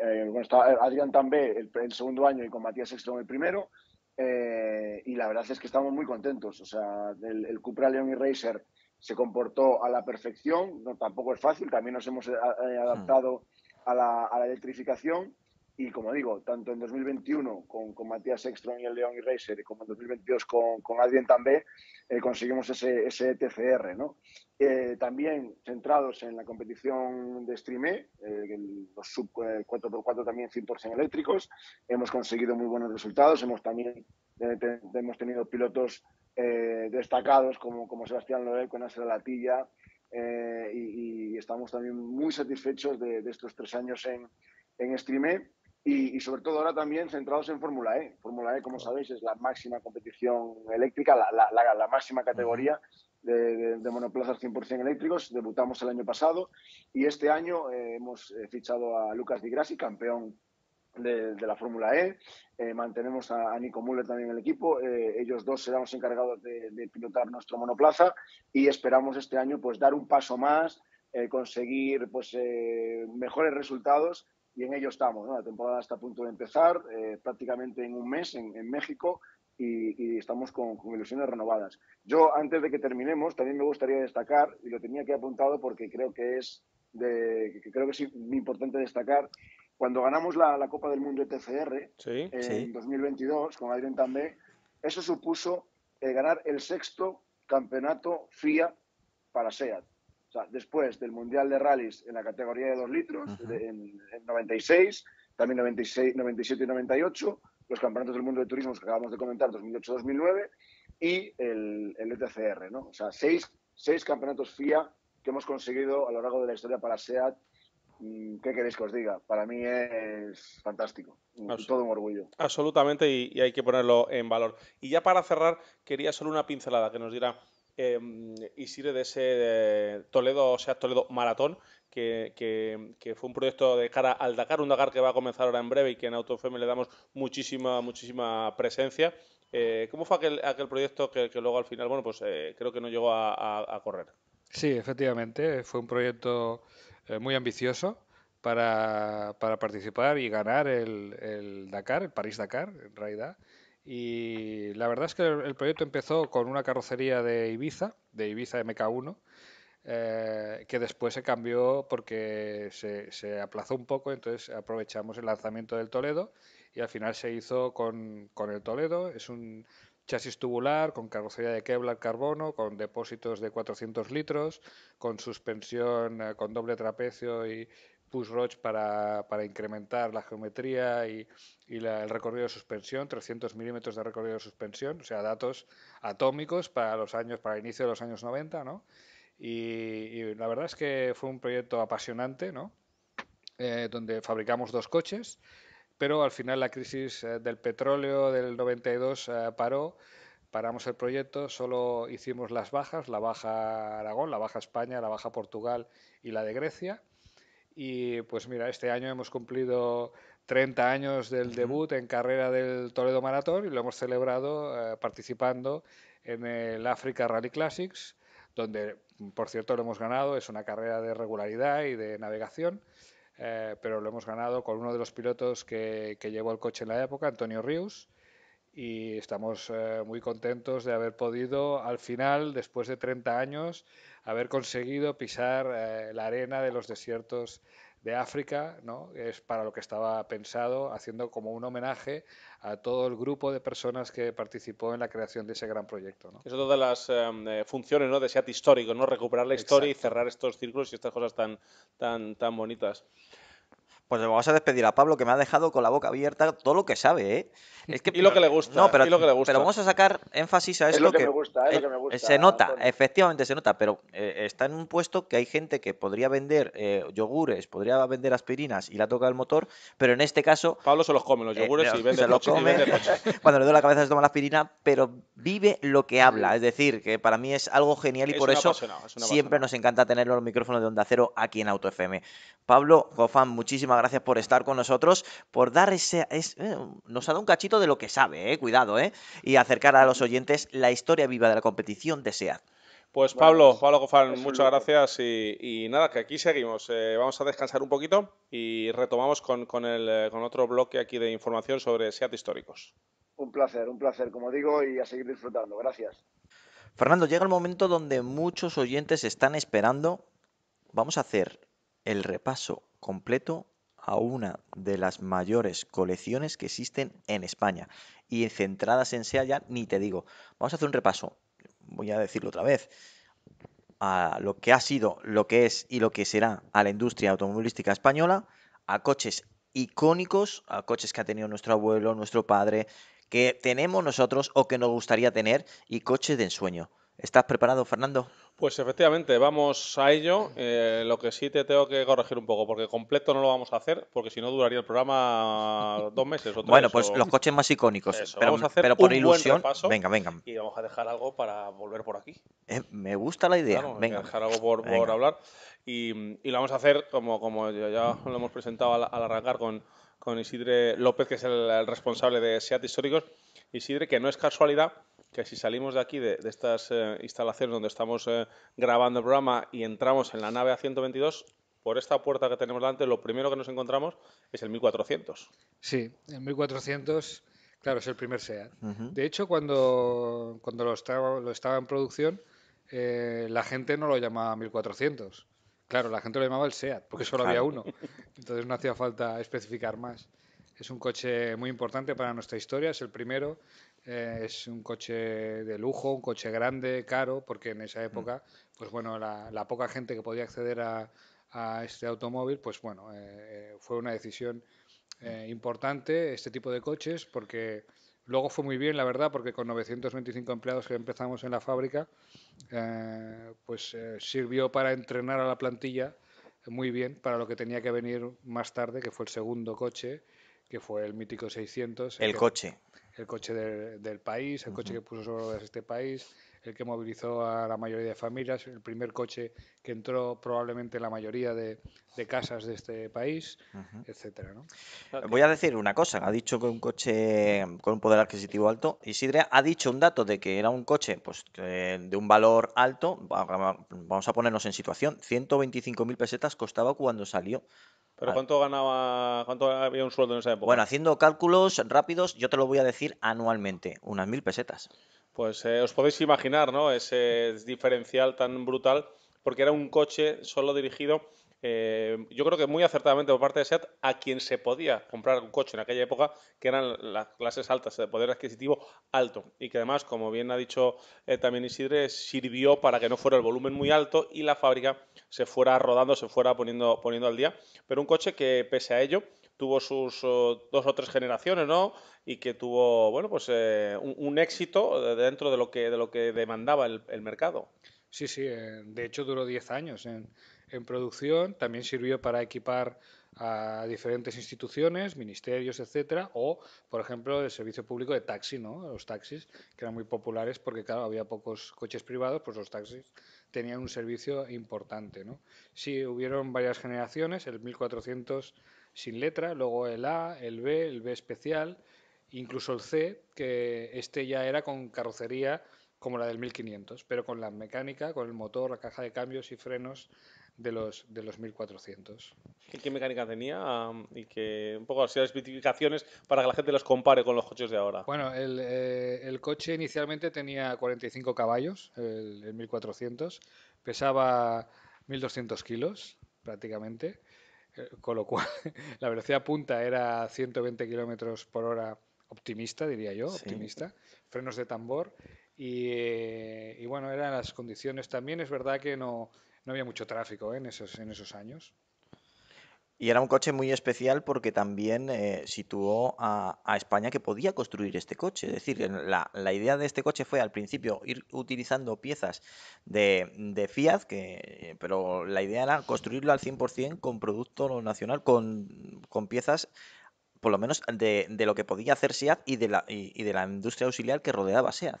Adrián També el, segundo año y con Matías Extrón el primero eh, y la verdad es que estamos muy contentos. O sea, el, Cupra León y Racer se comportó a la perfección, no, tampoco es fácil, también nos hemos eh, eh, hmm. adaptado a la, electrificación y como digo, tanto en 2021 con, con Matías Ekstrom y el León y Racer, como en 2022 con, con Adrien también, eh, conseguimos ese, ese e TCR. ¿no? Eh, también centrados en la competición de streamer, eh, los sub 4x4 también 100% eléctricos, hemos conseguido muy buenos resultados, hemos también hemos tenido pilotos destacados como, como Sebastián loel con esa Latilla y, estamos también muy satisfechos de, de estos tres años en, en streamer y, sobre todo ahora también centrados en Fórmula E. Fórmula E, como sabéis, es la máxima competición eléctrica, la, la, máxima categoría de, monoplazas 100% eléctricos. Debutamos el año pasado y este año eh, hemos eh, fichado a Lucas Di Grassi, campeón de, la Fórmula E. Eh, mantenemos a, Nico Müller también en el equipo. ellos dos serán los encargados de, pilotar nuestro monoplaza y esperamos este año pues dar un paso más, conseguir pues mejores resultados y en ello estamos. La temporada está a punto de empezar, eh, prácticamente en un mes en, México, y, estamos con, ilusiones renovadas. Yo, antes de que terminemos, también me gustaría destacar, y lo tenía que apuntado porque creo que es, de, creo que es importante destacar, cuando ganamos la, Copa del Mundo de TCR eh, en 2022 con Adrien També, eso supuso eh, ganar el sexto campeonato FIA para SEAT después del Mundial de Rallys en la categoría de 2 litros, en, 96, también 96, 97 y 98, los Campeonatos del Mundo de Turismo que acabamos de comentar, 2008-2009, y el, el, ETCR, ¿no? O sea, seis, campeonatos FIA que hemos conseguido a lo largo de la historia para SEAT. Mm, ¿Qué queréis que os diga? Para mí es fantástico, Es todo un orgullo. Absolutamente, y, y hay que ponerlo en valor. Y ya para cerrar, quería solo una pincelada que nos diera Em, y sirve de ese Toledo, o sea, Toledo Maratón, que, fue un proyecto de cara al Dakar, un Dakar que va a comenzar ahora en breve y que en AutoFM le damos muchísima, muchísima presencia. Eh, ¿Cómo fue aquel, proyecto que, luego al final, bueno, pues eh, creo que no llegó a, correr? Sí, efectivamente, fue un proyecto eh, muy ambicioso. Para, participar y ganar el, el Dakar, el París-Dakar, en realidad, y la verdad es que el proyecto empezó con una carrocería de Ibiza, de Ibiza MK1, eh, que después se cambió porque se, aplazó un poco, entonces aprovechamos el lanzamiento del Toledo y al final se hizo con, el Toledo. Es un chasis tubular, con carrocería de Kevlar carbono, con depósitos de 400 litros, con suspensión eh, con doble trapecio y, push para, incrementar la geometría y, el recorrido de suspensión, 300 milímetros de recorrido de suspensión, o sea, datos atómicos para los años, para el inicio de los años 90, ¿no? Y, la verdad es que fue un proyecto apasionante, eh, donde fabricamos dos coches, pero al final la crisis eh, del petróleo del 92 eh, paró, paramos el proyecto, solo hicimos las bajas, la baja Aragón, la baja España, la baja Portugal y la de Grecia y pues mira, este año hemos cumplido 30 años del debut en carrera del Toledo Maratón y lo hemos celebrado eh, participando en el Africa Rally Classics, donde por cierto lo hemos ganado, es una carrera de regularidad y de navegación, eh, pero lo hemos ganado con uno de los pilotos que, que llevó el coche en la época, Antonio Rius, y estamos eh, muy contentos de haber podido, al final, después de 30 años, haber conseguido pisar eh, la arena de los desiertos de África, ¿no? es para lo que estaba pensado, haciendo como un homenaje a todo el grupo de personas que participó en la creación de ese gran proyecto. ¿no? Es otra de las eh, funciones ¿no? de SEAT histórico, ¿no? recuperar la historia y cerrar estos círculos y estas cosas tan, tan, tan bonitas. Pues vamos a despedir a Pablo, que me ha dejado con la boca abierta todo lo que sabe, ¿eh? Es que, y lo que le gusta. pero, vamos a sacar énfasis a esto Es lo eh, que, me gusta, Se nota, efectivamente se nota, pero eh, está en un puesto que hay gente que podría vender yogures, podría vender aspirinas y la toca el motor, pero en este caso. Pablo se los come, los yogures y vende se los come. cuando le duele la cabeza se toma la aspirina, pero vive lo que habla. Es decir, que para mí es algo genial y por eso siempre nos encanta tener los micrófonos de Onda Cero aquí en Auto FM. Pablo, Gofán, muchísimas gracias gracias por estar con nosotros, por dar ese... Eh, nos ha dado un cachito de lo que sabe, eh, cuidado, eh, y acercar a los oyentes la historia viva de la competición de SEAT. Pues Pablo, pues, Pablo Gofán, muchas gracias y, nada, que aquí seguimos. Eh, vamos a descansar un poquito y retomamos con, con otro bloque aquí de información sobre SEAT históricos. Un placer, un placer, como digo, y a seguir disfrutando. Gracias. Fernando, llega el momento donde muchos oyentes están esperando. Vamos a hacer el repaso completo a una de las mayores colecciones que existen en España. Y centradas en SEA ya ni te digo. Vamos a hacer un repaso, voy a decirlo otra vez, a lo que ha sido, lo que es y lo que será a la industria automovilística española, a coches icónicos, a coches que ha tenido nuestro abuelo, nuestro padre, que tenemos nosotros o que nos gustaría tener y coches de ensueño. ¿Estás preparado, Fernando? Pues efectivamente, vamos a ello. Eh, lo que sí te tengo que corregir un poco, porque completo no lo vamos a hacer, porque si no duraría el programa dos meses. O tres, bueno, pues los coches más icónicos. esperamos pero, por un ilusión. venga, venga. Y vamos a dejar algo para volver por aquí. Eh, me gusta la idea. Vamos venga. Dejar algo por, hablar. Y, lo vamos a hacer, como, como ya, lo hemos presentado al, arrancar con, con Isidre López, que es el, el responsable de SEAT Históricos. Isidre, que no es casualidad que si salimos de aquí, de, estas eh, instalaciones donde estamos eh, grabando el programa y entramos en la nave A122, por esta puerta que tenemos delante, lo primero que nos encontramos es el 1400. Sí, el 1400, claro, es el primer SEAT. De hecho, cuando, cuando lo, estaba, lo estaba en producción, eh, la gente no lo llamaba 1400. Claro, la gente lo llamaba el SEAT, porque solo había uno. Entonces no hacía falta especificar más. Es un coche muy importante para nuestra historia, es el primero, eh, es un coche de lujo, un coche grande, caro, porque en esa mm. época, pues bueno, la, poca gente que podía acceder a, este automóvil, pues bueno, eh, eh, fue una decisión mm. importante este tipo de coches, porque luego fue muy bien, la verdad, porque con 925 empleados que empezamos en la fábrica, pues sirvió para entrenar a la plantilla muy bien para lo que tenía que venir más tarde, que fue el segundo coche, que fue el mítico 600. el coche el coche del, país, el coche que puso sobre este país, el que movilizó a la mayoría de familias, el primer coche que entró probablemente en la mayoría de, casas de este país, etcétera. ¿no? Voy a decir una cosa, ha dicho que un coche con un poder adquisitivo alto, Isidre ha dicho un dato de que era un coche pues, de un valor alto, vamos a ponernos en situación, 125.000 pesetas costaba cuando salió, ¿Pero cuánto ganaba, cuánto había un sueldo en esa época? Bueno, haciendo cálculos rápidos, yo te lo voy a decir anualmente, unas mil pesetas. Pues eh, os podéis imaginar, ¿no? Ese diferencial tan brutal, porque era un coche solo dirigido eh, yo creo que muy acertadamente por parte de SEAT, a quien se podía comprar un coche en aquella época, que eran las clases altas de poder adquisitivo alto, y que además, como bien ha dicho eh, también Isidre, sirvió para que no fuera el volumen muy alto y la fábrica se fuera rodando, se fuera poniendo, poniendo al día, pero un coche que pese a ello tuvo sus oh, dos o tres generaciones, ¿no? Y que tuvo, bueno, pues eh, un, éxito dentro de lo que, de lo que demandaba el, mercado. Sí, sí, de hecho duró 10 años en producción, también sirvió para equipar a diferentes instituciones, ministerios, etcétera, o, por ejemplo, el servicio público de taxi, ¿no? Los taxis, que eran muy populares porque, claro, había pocos coches privados, pues los taxis tenían un servicio importante, ¿no? Sí, hubieron varias generaciones, el 1400 sin letra, luego el A, el B, el B especial, incluso el C, que este ya era con carrocería como la del 1500, pero con la mecánica, con el motor, la caja de cambios y frenos de los, de los 1400. ¿Qué, qué mecánica tenía? y que un poco así las especificaciones para que la gente los compare con los coches de ahora. Bueno, el, eh, coche inicialmente tenía 45 caballos, el, 1400, pesaba 1200 kilos prácticamente, eh, con lo cual la velocidad punta era 120 kilómetros por hora optimista, diría yo, optimista, frenos de tambor. Y, eh, y bueno, eran las condiciones. También es verdad que no, no había mucho tráfico ¿eh? en, esos, en esos años. Y era un coche muy especial porque también eh, situó a, España que podía construir este coche. Es decir, la, idea de este coche fue al principio ir utilizando piezas de, Fiat, que, eh, pero la idea era construirlo al 100% con producto nacional, con, piezas por lo menos de, lo que podía hacer SEAT y de, la, y de la industria auxiliar que rodeaba SEAT.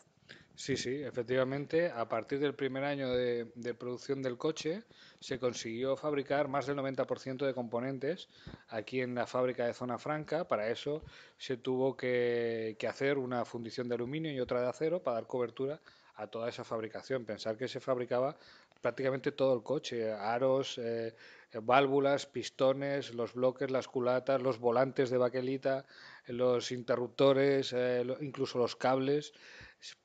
Sí, sí, efectivamente, a partir del primer año de, producción del coche se consiguió fabricar más del 90% de componentes aquí en la fábrica de Zona Franca. Para eso se tuvo que, hacer una fundición de aluminio y otra de acero para dar cobertura a toda esa fabricación. Pensar que se fabricaba prácticamente todo el coche, aros, eh, válvulas, pistones, los bloques, las culatas, los volantes de baquelita, los interruptores, eh, incluso los cables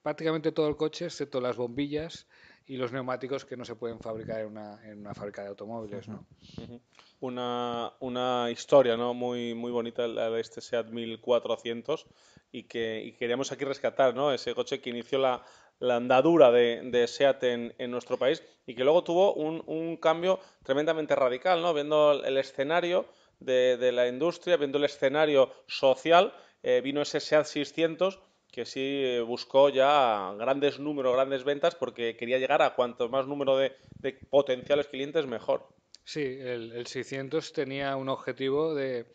prácticamente todo el coche, excepto las bombillas y los neumáticos que no se pueden fabricar en una, en una fábrica de automóviles. ¿no? una, historia ¿no? muy, muy bonita la de este SEAT 1400 y que queríamos aquí rescatar ¿no? ese coche que inició la, andadura de, SEAT en, nuestro país y que luego tuvo un, cambio tremendamente radical, ¿no? viendo el escenario de, la industria, viendo el escenario social, eh, vino ese SEAT 600 que sí eh, buscó ya grandes números, grandes ventas, porque quería llegar a cuanto más número de, potenciales clientes mejor. Sí, el, 600 tenía un objetivo de,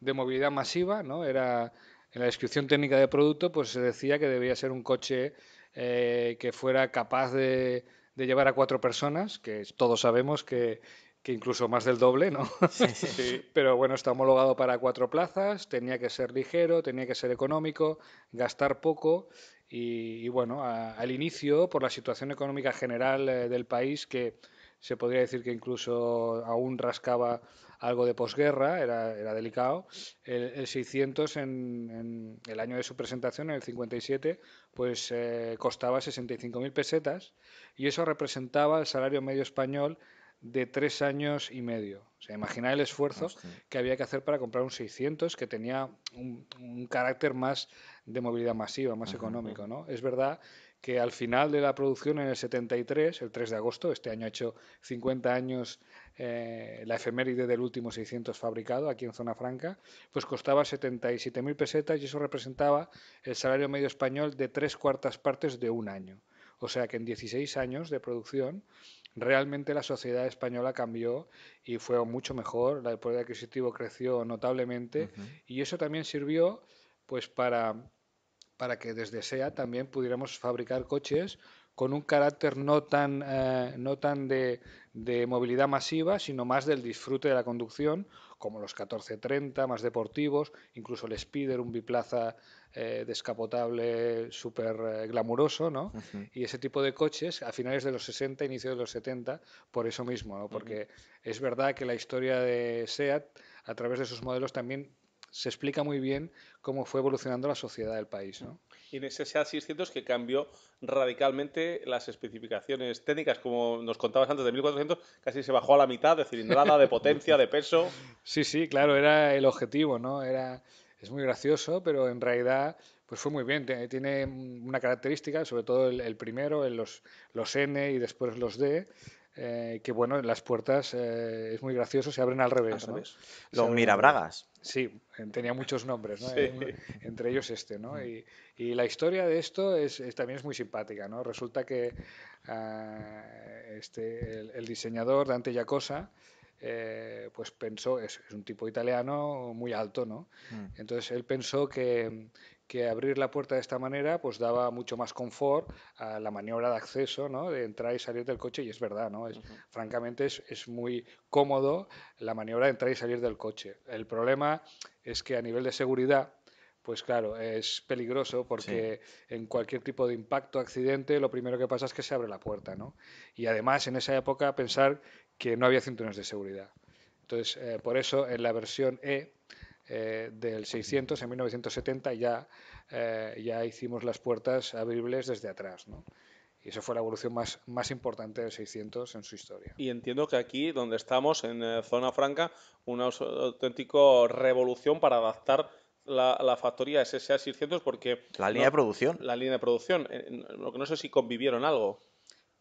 movilidad masiva, ¿no? Era en la descripción técnica del producto, pues se decía que debía ser un coche eh, que fuera capaz de llevar a cuatro personas, que todos sabemos que que incluso más del doble, ¿no? Sí, Pero bueno, está homologado para cuatro plazas, tenía que ser ligero, tenía que ser económico, gastar poco y, bueno, al inicio, por la situación económica general eh, del país, que se podría decir que incluso aún rascaba algo de posguerra, era, delicado. El, 600 en, el año de su presentación, en el 57, pues eh, costaba 65.000 pesetas y eso representaba el salario medio español de tres años y medio. O sea, imagina el esfuerzo que había que hacer para comprar un 600 que tenía un, carácter más de movilidad masiva, más económico, ¿no? Es verdad que al final de la producción, en el 73, el 3 de agosto, este año ha hecho 50 años eh, la efeméride del último 600 fabricado aquí en Zona Franca, pues costaba 77.000 pesetas y eso representaba el salario medio español de tres cuartas partes de un año. O sea que en 16 años de producción, realmente la sociedad española cambió y fue mucho mejor, el poder adquisitivo creció notablemente y eso también sirvió pues para, que desde SEA también pudiéramos fabricar coches con un carácter no tan, eh, no tan de, de, movilidad masiva, sino más del disfrute de la conducción como los 1430, más deportivos, incluso el Speeder, un biplaza eh, descapotable súper eh, glamuroso, ¿no? Y ese tipo de coches a finales de los 60, inicios de los 70, por eso mismo, ¿no? Porque es verdad que la historia de SEAT, a través de sus modelos, también se explica muy bien cómo fue evolucionando la sociedad del país, ¿no? y en ese SEAT 600 que cambió radicalmente las especificaciones técnicas, como nos contabas antes de 1400, casi se bajó a la mitad de cilindrada, de potencia, de peso. Sí, sí, claro, era el objetivo, ¿no? Era es muy gracioso, pero en realidad pues fue muy bien. Tiene una característica, sobre todo el, primero, en los, los N y después los D, eh, que bueno, las puertas eh, es muy gracioso, se abren al revés. ¿Lo ¿no? Los Mirabragas. Sí, tenía muchos nombres, entre ellos este. Mm. Y, la historia de esto es, también es muy simpática. ¿no? Resulta que ah, este, el, diseñador Dante Giacosa eh, pues pensó, es, un tipo italiano muy alto, ¿no? Mm. Entonces él pensó que, que abrir la puerta de esta manera pues daba mucho más confort a la maniobra de acceso, ¿no? de entrar y salir del coche, y es verdad, ¿no? Es, francamente es, es, muy cómodo la maniobra de entrar y salir del coche. El problema es que a nivel de seguridad, pues claro, es peligroso porque en cualquier tipo de impacto, accidente, lo primero que pasa es que se abre la puerta, ¿no? Y además en esa época pensar que no había cinturones de seguridad. Entonces, eh, por eso en la versión E eh, del 600 en 1970 ya, eh, ya hicimos las puertas abribles desde atrás. Y eso fue la evolución más, más importante del 600 en su historia. Y entiendo que aquí, donde estamos, en eh, Zona Franca, una auténtico revolución para adaptar la, la factoría SSA 600 porque... La línea de producción. La línea de producción. Lo que no sé si convivieron algo.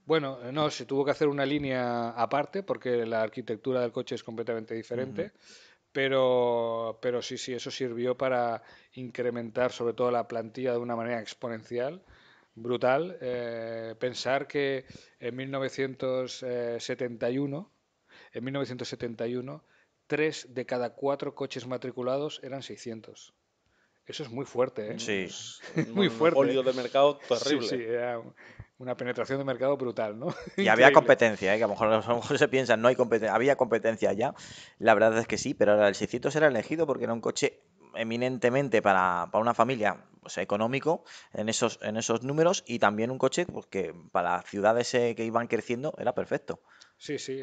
Bueno, no, se tuvo que hacer una línea aparte porque la arquitectura del coche es completamente diferente pero, pero sí, sí, eso sirvió para incrementar sobre todo la plantilla de una manera exponencial, brutal. Eh, pensar que en 1971, en 1971, tres de cada cuatro coches matriculados eran 600. Eso es muy fuerte, ¿eh? Sí. muy fuerte. Un de ¿eh? mercado terrible. sí, una penetración de mercado brutal, ¿no? Y había competencia, ¿eh? que a lo, mejor, se piensan, no hay competencia, había competencia ya, la verdad es que sí, pero ahora el 600 era elegido porque era un coche eminentemente para, una familia pues, económico en esos, en esos números y también un coche porque que para ciudades eh, que iban creciendo era perfecto. Sí, sí,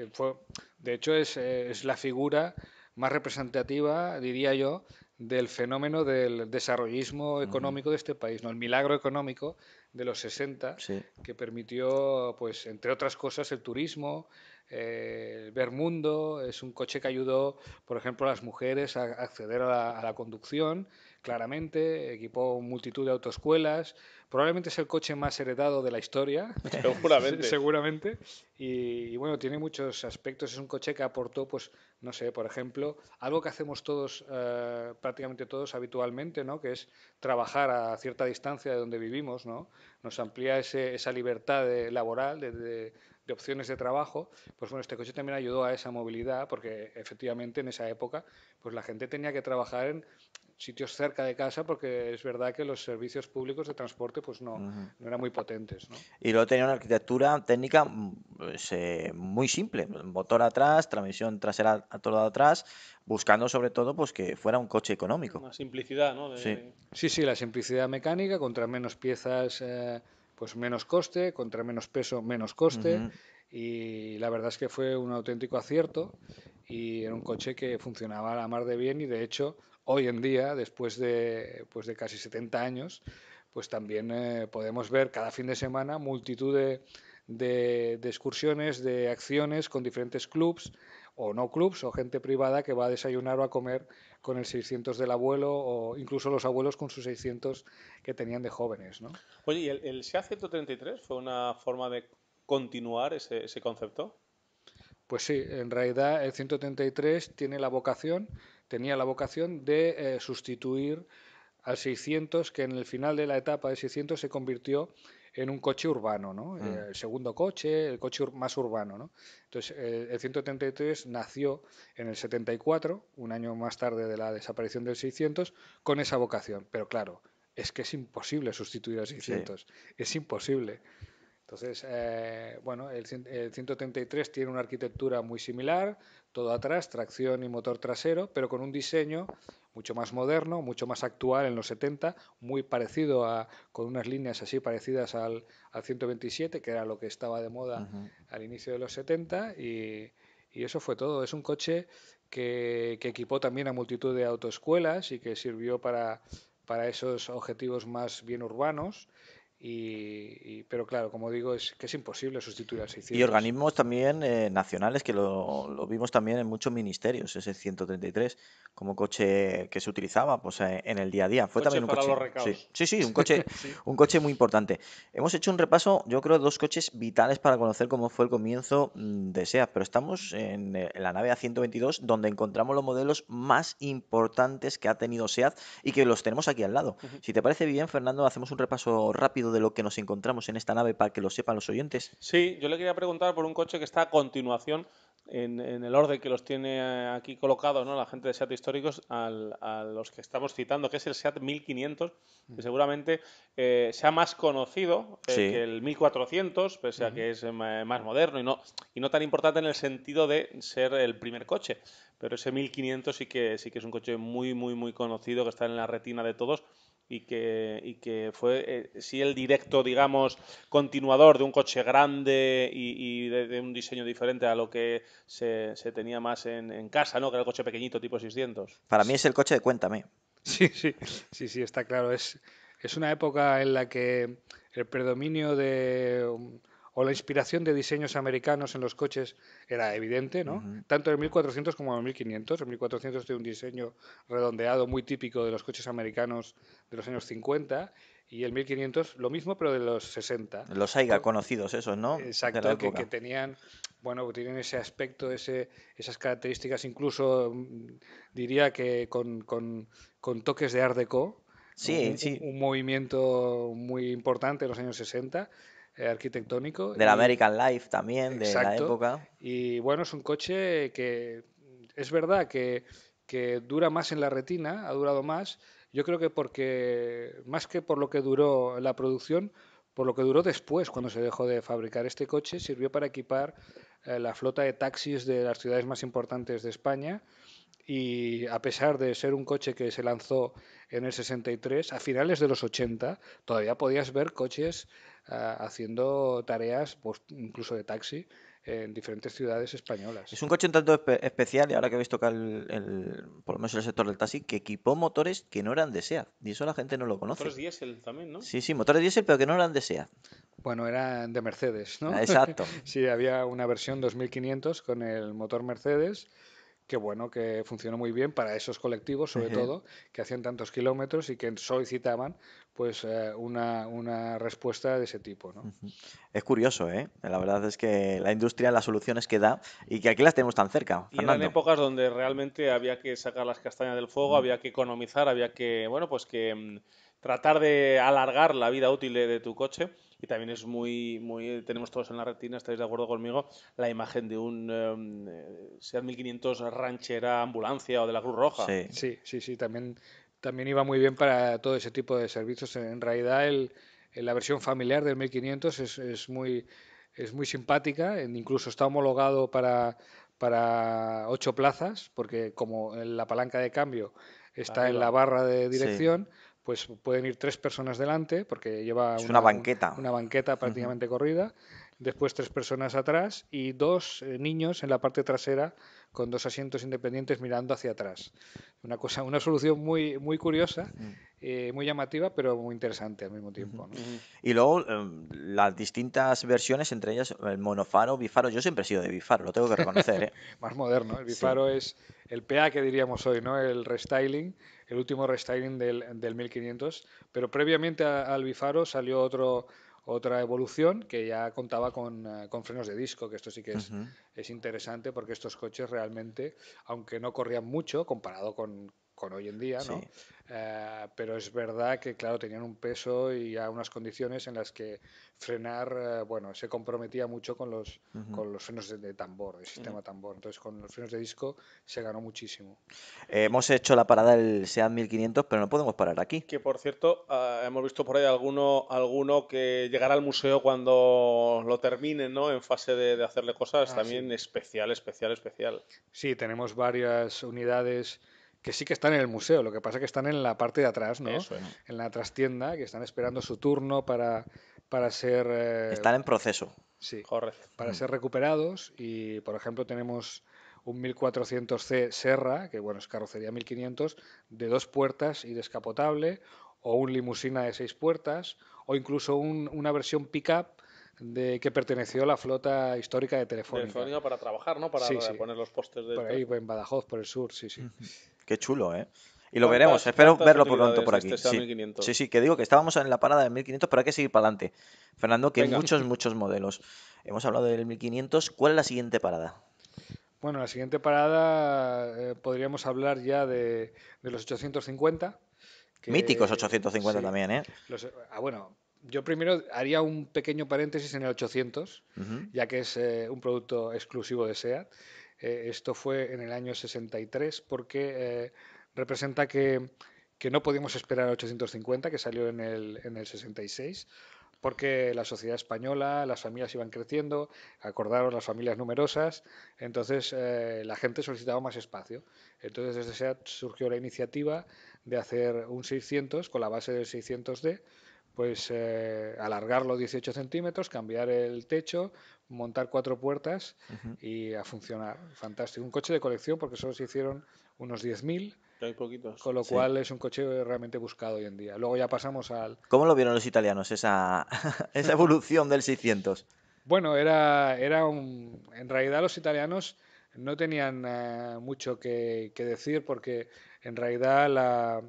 de hecho eh, es, la figura más representativa, diría yo, del fenómeno del desarrollismo económico de este país, ¿no? el milagro económico de los 60, que permitió, pues, entre otras cosas, el turismo, eh, el ver mundo. Es un coche que ayudó, por ejemplo, a las mujeres a acceder a la conducción claramente, equipó multitud de autoescuelas, probablemente es el coche más heredado de la historia, seguramente. Y, bueno, tiene muchos aspectos, es un coche que aportó, pues, no sé, por ejemplo, algo que hacemos todos, eh, prácticamente todos habitualmente, ¿no? Que es trabajar a cierta distancia de donde vivimos, ¿no? Nos amplía esa libertad laboral, de, de opciones de trabajo, pues bueno, este coche también ayudó a esa movilidad porque efectivamente en esa época pues la gente tenía que trabajar en sitios cerca de casa porque es verdad que los servicios públicos de transporte pues no, no eran muy potentes. Y luego tenía una arquitectura técnica mm, pues, eh, muy simple, motor atrás, transmisión trasera a todo atrás, buscando sobre todo pues que fuera un coche económico. Una simplicidad, ¿no? Sí. sí. la simplicidad mecánica, contra menos piezas eh, pues menos coste, contra menos peso menos coste. y la verdad es que fue un auténtico acierto y era un coche que funcionaba a la mar de bien y de hecho hoy en día, después de, pues de casi 70 años, pues también eh, podemos ver cada fin de semana multitud de, excursiones, de acciones con diferentes clubs o no clubs o gente privada que va a desayunar o a comer con el 600 del abuelo o incluso los abuelos con sus 600 que tenían de jóvenes. ¿no? Oye, ¿y el, SEA 133 fue una forma de continuar ese, ese concepto? Pues sí, en realidad el 133 tiene la vocación tenía la vocación de eh, sustituir al 600, que en el final de la etapa del 600 se convirtió en un coche urbano, ¿no? Mm. Eh, el segundo coche, el coche más urbano, ¿no? Entonces, el 133 nació en el 74, un año más tarde de la desaparición del 600, con esa vocación. Pero claro, es que es imposible sustituir al 600, es imposible. Entonces, eh, bueno, el, 133 tiene una arquitectura muy similar, todo atrás, tracción y motor trasero, pero con un diseño mucho más moderno, mucho más actual en los 70, muy parecido a, con unas líneas así parecidas al, 127, que era lo que estaba de moda al inicio de los 70, y, eso fue todo. Es un coche que, equipó también a multitud de autoescuelas y que sirvió para, para esos objetivos más bien urbanos y, pero claro, como digo, es que es imposible sustituir a 600. Y organismos también eh, nacionales, que lo, vimos también en muchos ministerios, ese 133, como coche que se utilizaba pues, eh, en el día a día. Fue también un coche. Sí, sí, un coche, muy importante. Hemos hecho un repaso, yo creo, dos coches vitales para conocer cómo fue el comienzo mm, de SEAT, pero estamos en, la nave A122, donde encontramos los modelos más importantes que ha tenido SEAT y que los tenemos aquí al lado. Si te parece bien, Fernando, hacemos un repaso rápido de lo que nos encontramos en esta nave para que lo sepan los oyentes? Sí, yo le quería preguntar por un coche que está a continuación en, el orden que los tiene eh, aquí colocado, ¿no? la gente de SEAT históricos a los que estamos citando, que es el SEAT 1500, que mm. seguramente eh, sea más conocido eh, que el 1400, pese a que es más moderno y no, y no tan importante en el sentido de ser el primer coche. Pero ese 1500 sí que, sí que es un coche muy, muy, muy conocido, que está en la retina de todos y que, que fue eh, sí el directo, digamos, continuador de un coche grande y, de, un diseño diferente a lo que se, tenía más en, casa, ¿no? Que era el coche pequeñito tipo 600. Para mí es el coche de Cuéntame. Sí, sí, sí, sí, está claro. Es, es una época en la que el predominio de o la inspiración de diseños americanos en los coches era evidente, ¿no? Tanto en el 1400 como en el 1500. El 1400 tiene un diseño redondeado muy típico de los coches americanos de los años 50 y el 1500 lo mismo, pero de los 60. Los Aiga conocidos esos, ¿no? Exacto, que, tenían, bueno, tienen ese aspecto, esas características, incluso mm, diría que con, toques de Art Deco. Sí, un, sí. Un, movimiento muy importante en los años 60 eh, arquitectónico. Del American Life también, de la época. Y bueno, es un coche que es verdad que, que dura más en la retina, ha durado más. Yo creo que porque, más que por lo que duró la producción, por lo que duró después, cuando se dejó de fabricar este coche, sirvió para equipar eh, la flota de taxis de las ciudades más importantes de España y a pesar de ser un coche que se lanzó en el 63, a finales de los 80 todavía podías ver coches ah, haciendo tareas, pues, incluso de taxi, en diferentes ciudades españolas. Es un coche un tanto especial, y ahora que habéis tocado que el, por lo menos el sector del taxi, que equipó motores que no eran de SEAT. Y eso la gente no lo conoce. Motores diésel también, ¿no? Sí, sí, motores diésel, pero que no eran de SEAT. Bueno, eran de Mercedes, ¿no? Ah, exacto. sí, había una versión 2500 con el motor Mercedes que bueno, que funcionó muy bien para esos colectivos, sobre todo, que hacían tantos kilómetros y que solicitaban pues eh, una, respuesta de ese tipo. Es curioso, ¿eh? La verdad es que la industria, las soluciones que da y que aquí las tenemos tan cerca. Y eran épocas donde realmente había que sacar las castañas del fuego, había que economizar, había que, bueno, pues que mm, tratar de alargar la vida útil de tu coche y también es muy, muy eh, tenemos todos en la retina, estáis de acuerdo conmigo, la imagen de un eh, eh, sea 1500 ranchera ambulancia o de la Cruz Roja. Sí, sí, sí, también, también iba muy bien para todo ese tipo de servicios. En realidad el, la versión familiar del 1500 es, es muy, es muy simpática, incluso está homologado para para ocho plazas, porque como la palanca de cambio está en la barra de dirección, pues pueden ir tres personas delante, porque lleva una, banqueta. prácticamente corrida, después tres personas atrás y dos eh, niños en la parte trasera con dos asientos independientes mirando hacia atrás. Una cosa, una solución muy, muy curiosa, eh, muy llamativa, pero muy interesante al mismo tiempo. Y luego em, las distintas versiones, entre ellas el monofaro, bifaro. Yo siempre he sido de bifaro, lo tengo que reconocer. ¿eh? Más moderno. El bifaro es el PA que diríamos hoy, ¿no? El restyling, el último restyling del, del 1500. Pero previamente al Bifaro salió otro, otra evolución que ya contaba con, eh, frenos de disco, que esto sí que es, es interesante porque estos coches realmente, aunque no corrían mucho comparado con, con hoy en día, ¿no? Eh, pero es verdad que, claro, tenían un peso y a unas condiciones en las que frenar, eh, bueno, se comprometía mucho con los, con los frenos de, tambor, el sistema tambor. Entonces, con los frenos de disco se ganó muchísimo. Eh, hemos hecho la parada del SEAT 1500, pero no podemos parar aquí. Que, por cierto, ah, hemos visto por ahí alguno, alguno que llegará al museo cuando lo terminen, ¿no? En fase de, hacerle cosas ah, también especial, especial, especial. Sí, tenemos varias unidades que sí que están en el museo, lo que pasa es que están en la parte de atrás, ¿no? ¿eh? En la trastienda, que están esperando su turno para, para ser... Eh, están en proceso. Sí, Correcto. para mm. ser recuperados y, por ejemplo, tenemos un 1400C Serra, que bueno, es carrocería 1500, de dos puertas y descapotable, o un limusina de seis puertas, o incluso una versión pick de que perteneció a la flota histórica de Telefónica. Telefónica para trabajar, ¿no? Para poner los postes de... Por ahí, en Badajoz, por el sur, sí, sí. Qué chulo, ¿eh? Y lo veremos, espero verlo pronto por aquí. sí. sí. que digo que estábamos en la parada de 1500, pero hay que seguir para adelante. Fernando, que hay muchos, muchos modelos. Hemos hablado del 1500, ¿cuál es la siguiente parada? Bueno, la siguiente parada eh, podríamos hablar ya de, los 850. Míticos 850 también, ¿eh? ah, bueno, yo primero haría un pequeño paréntesis en el 800, ya que es eh, un producto exclusivo de SEAT. Eh, esto fue en el año 63 porque eh, representa que, no podíamos esperar el 850, que salió en el, en el 66 porque la sociedad española, las familias iban creciendo, acordaron las familias numerosas, entonces eh, la gente solicitaba más espacio. Entonces desde surgió la iniciativa de hacer un 600 con la base del 600D, pues eh, alargarlo 18 centímetros, cambiar el techo, montar cuatro puertas y a funcionar. Fantástico. Un coche de colección porque solo se hicieron unos 10.000. Hay poquitos. Con lo cual es un coche realmente buscado hoy en día. Luego ya pasamos al... ¿Cómo lo vieron los italianos esa, evolución del 600? Bueno, era, era un... En realidad los italianos no tenían eh, mucho que, decir porque en realidad la,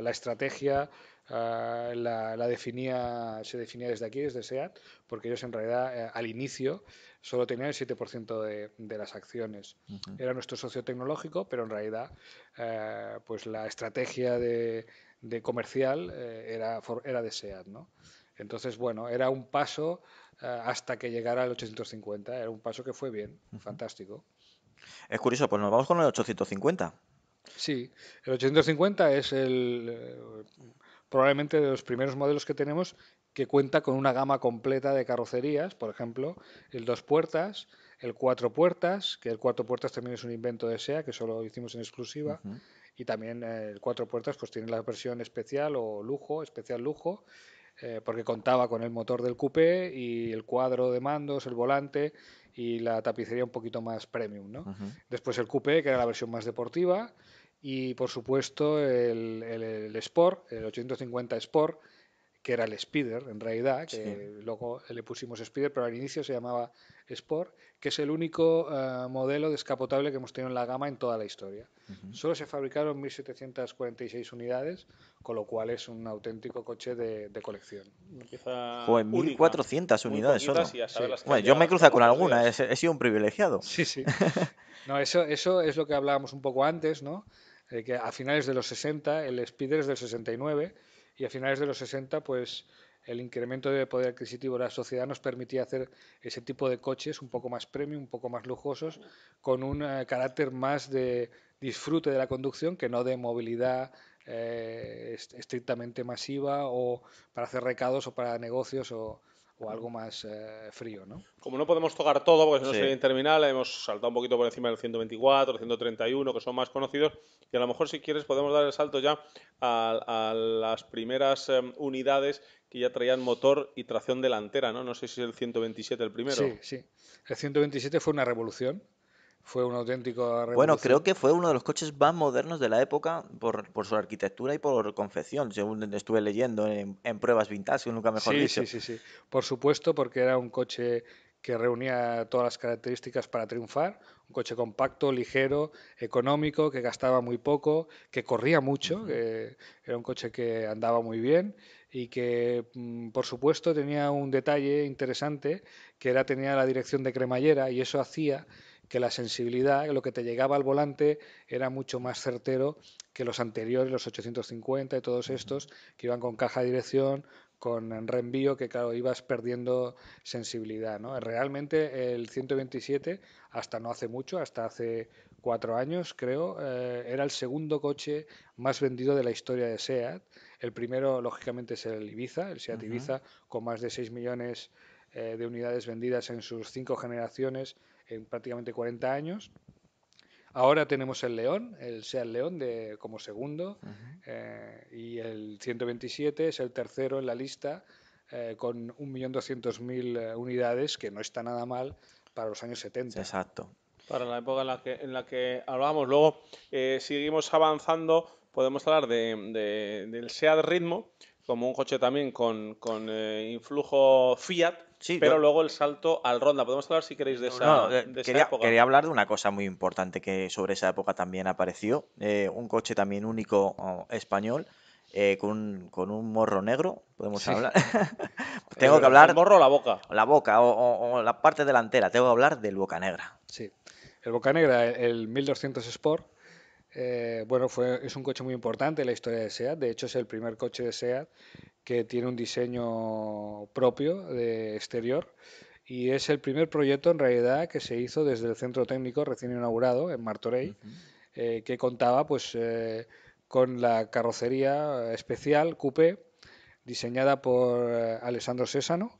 la estrategia Ah, la, definía, se definía desde aquí, desde SEAT, porque ellos en realidad eh, al inicio solo tenían el 7% de, las acciones. Era nuestro socio tecnológico, pero en realidad eh, pues la estrategia de, comercial eh, era, era de SEAT. Entonces, bueno, era un paso hasta que llegara el 850, era un paso que fue bien, fantástico. Es curioso, pues nos vamos con el 850. Sí, el 850 es el probablemente de los primeros modelos que tenemos que cuenta con una gama completa de carrocerías, por ejemplo, el dos puertas, el cuatro puertas, que el cuatro puertas también es un invento de SEA, que solo hicimos en exclusiva, y también eh, el cuatro puertas pues tiene la versión especial o lujo, especial lujo, eh, porque contaba con el motor del coupé y el cuadro de mandos, el volante y la tapicería un poquito más premium. ¿no? Después el coupé, que era la versión más deportiva, y por supuesto el, el, Sport, el 850 Sport, que era el Speeder en realidad, que luego le pusimos Speeder, pero al inicio se llamaba Sport, que es el único eh, modelo descapotable que hemos tenido en la gama en toda la historia. Solo se fabricaron 1.746 unidades, con lo cual es un auténtico coche de, colección. o 1.400 unidades solo. Bueno, yo me he cruzado con alguna, he, he, sido un privilegiado. Sí, sí. no, eso, eso es lo que hablábamos un poco antes, ¿no? Eh, que a finales de los 60, el Spider es del 69, y a finales de los 60, pues el incremento de poder adquisitivo de la sociedad nos permitía hacer ese tipo de coches un poco más premium, un poco más lujosos, con un eh, carácter más de disfrute de la conducción que no de movilidad eh, estrictamente masiva o para hacer recados o para negocios o, o algo más eh, frío, ¿no? Como no podemos tocar todo, porque si no sí. sería interminable, hemos saltado un poquito por encima del 124, 131, que son más conocidos, y a lo mejor si quieres podemos dar el salto ya a, las primeras em, unidades que ya traían motor y tracción delantera, ¿no? No sé si es el 127 el primero. Sí, sí. El 127 fue una revolución fue un auténtico... Bueno, creo que fue uno de los coches más modernos de la época por, su arquitectura y por confección, según estuve leyendo en, pruebas vintage, nunca mejor dicho. Sí, sí, sí. Por supuesto, porque era un coche que reunía todas las características para triunfar, un coche compacto, ligero, económico, que gastaba muy poco, que corría mucho, era un coche que andaba muy bien y que mm, por supuesto tenía un detalle interesante que era tenía la dirección de cremallera y eso hacía que la sensibilidad, lo que te llegaba al volante, era mucho más certero que los anteriores, los 850 y todos estos, que iban con caja de dirección, con reenvío, que claro, ibas perdiendo sensibilidad. Realmente el 127, hasta no hace mucho, hasta hace cuatro años, creo, eh, era el segundo coche más vendido de la historia de SEAT. El primero, lógicamente, es el Ibiza, el SEAT Ibiza, con más de 6 millones eh, de unidades vendidas en sus cinco generaciones prácticamente 40 años. Ahora tenemos el León, el Seat León de, como segundo, eh, y el 127 es el tercero en la lista eh, millón con 1.200.000 eh, unidades, que no está nada mal para los años 70. Exacto. Para la época en la que, en hablamos. Luego seguimos avanzando, podemos hablar de, de, del SEAT Ritmo, como un coche también con, eh, influjo Fiat, sí, pero luego el salto al Ronda. Podemos hablar si queréis de, eh, esa, quería, época. Quería hablar de una cosa muy importante que sobre esa época también apareció. Eh, un coche también único español. con, un, con, un morro negro, podemos hablar. tengo que hablar. El morro o la boca. La boca o, o, la parte delantera. Tengo que hablar del Boca Negra. Sí. El Boca Negra, el 1200 Sport, eh, bueno, es un coche muy importante en la historia de SEAT. De hecho, es el primer coche de SEAT que tiene un diseño propio de exterior y es el primer proyecto en realidad que se hizo desde el centro técnico recién inaugurado en Martorell, eh, que contaba pues eh, con la carrocería especial coupé diseñada por Alessandro Sésano,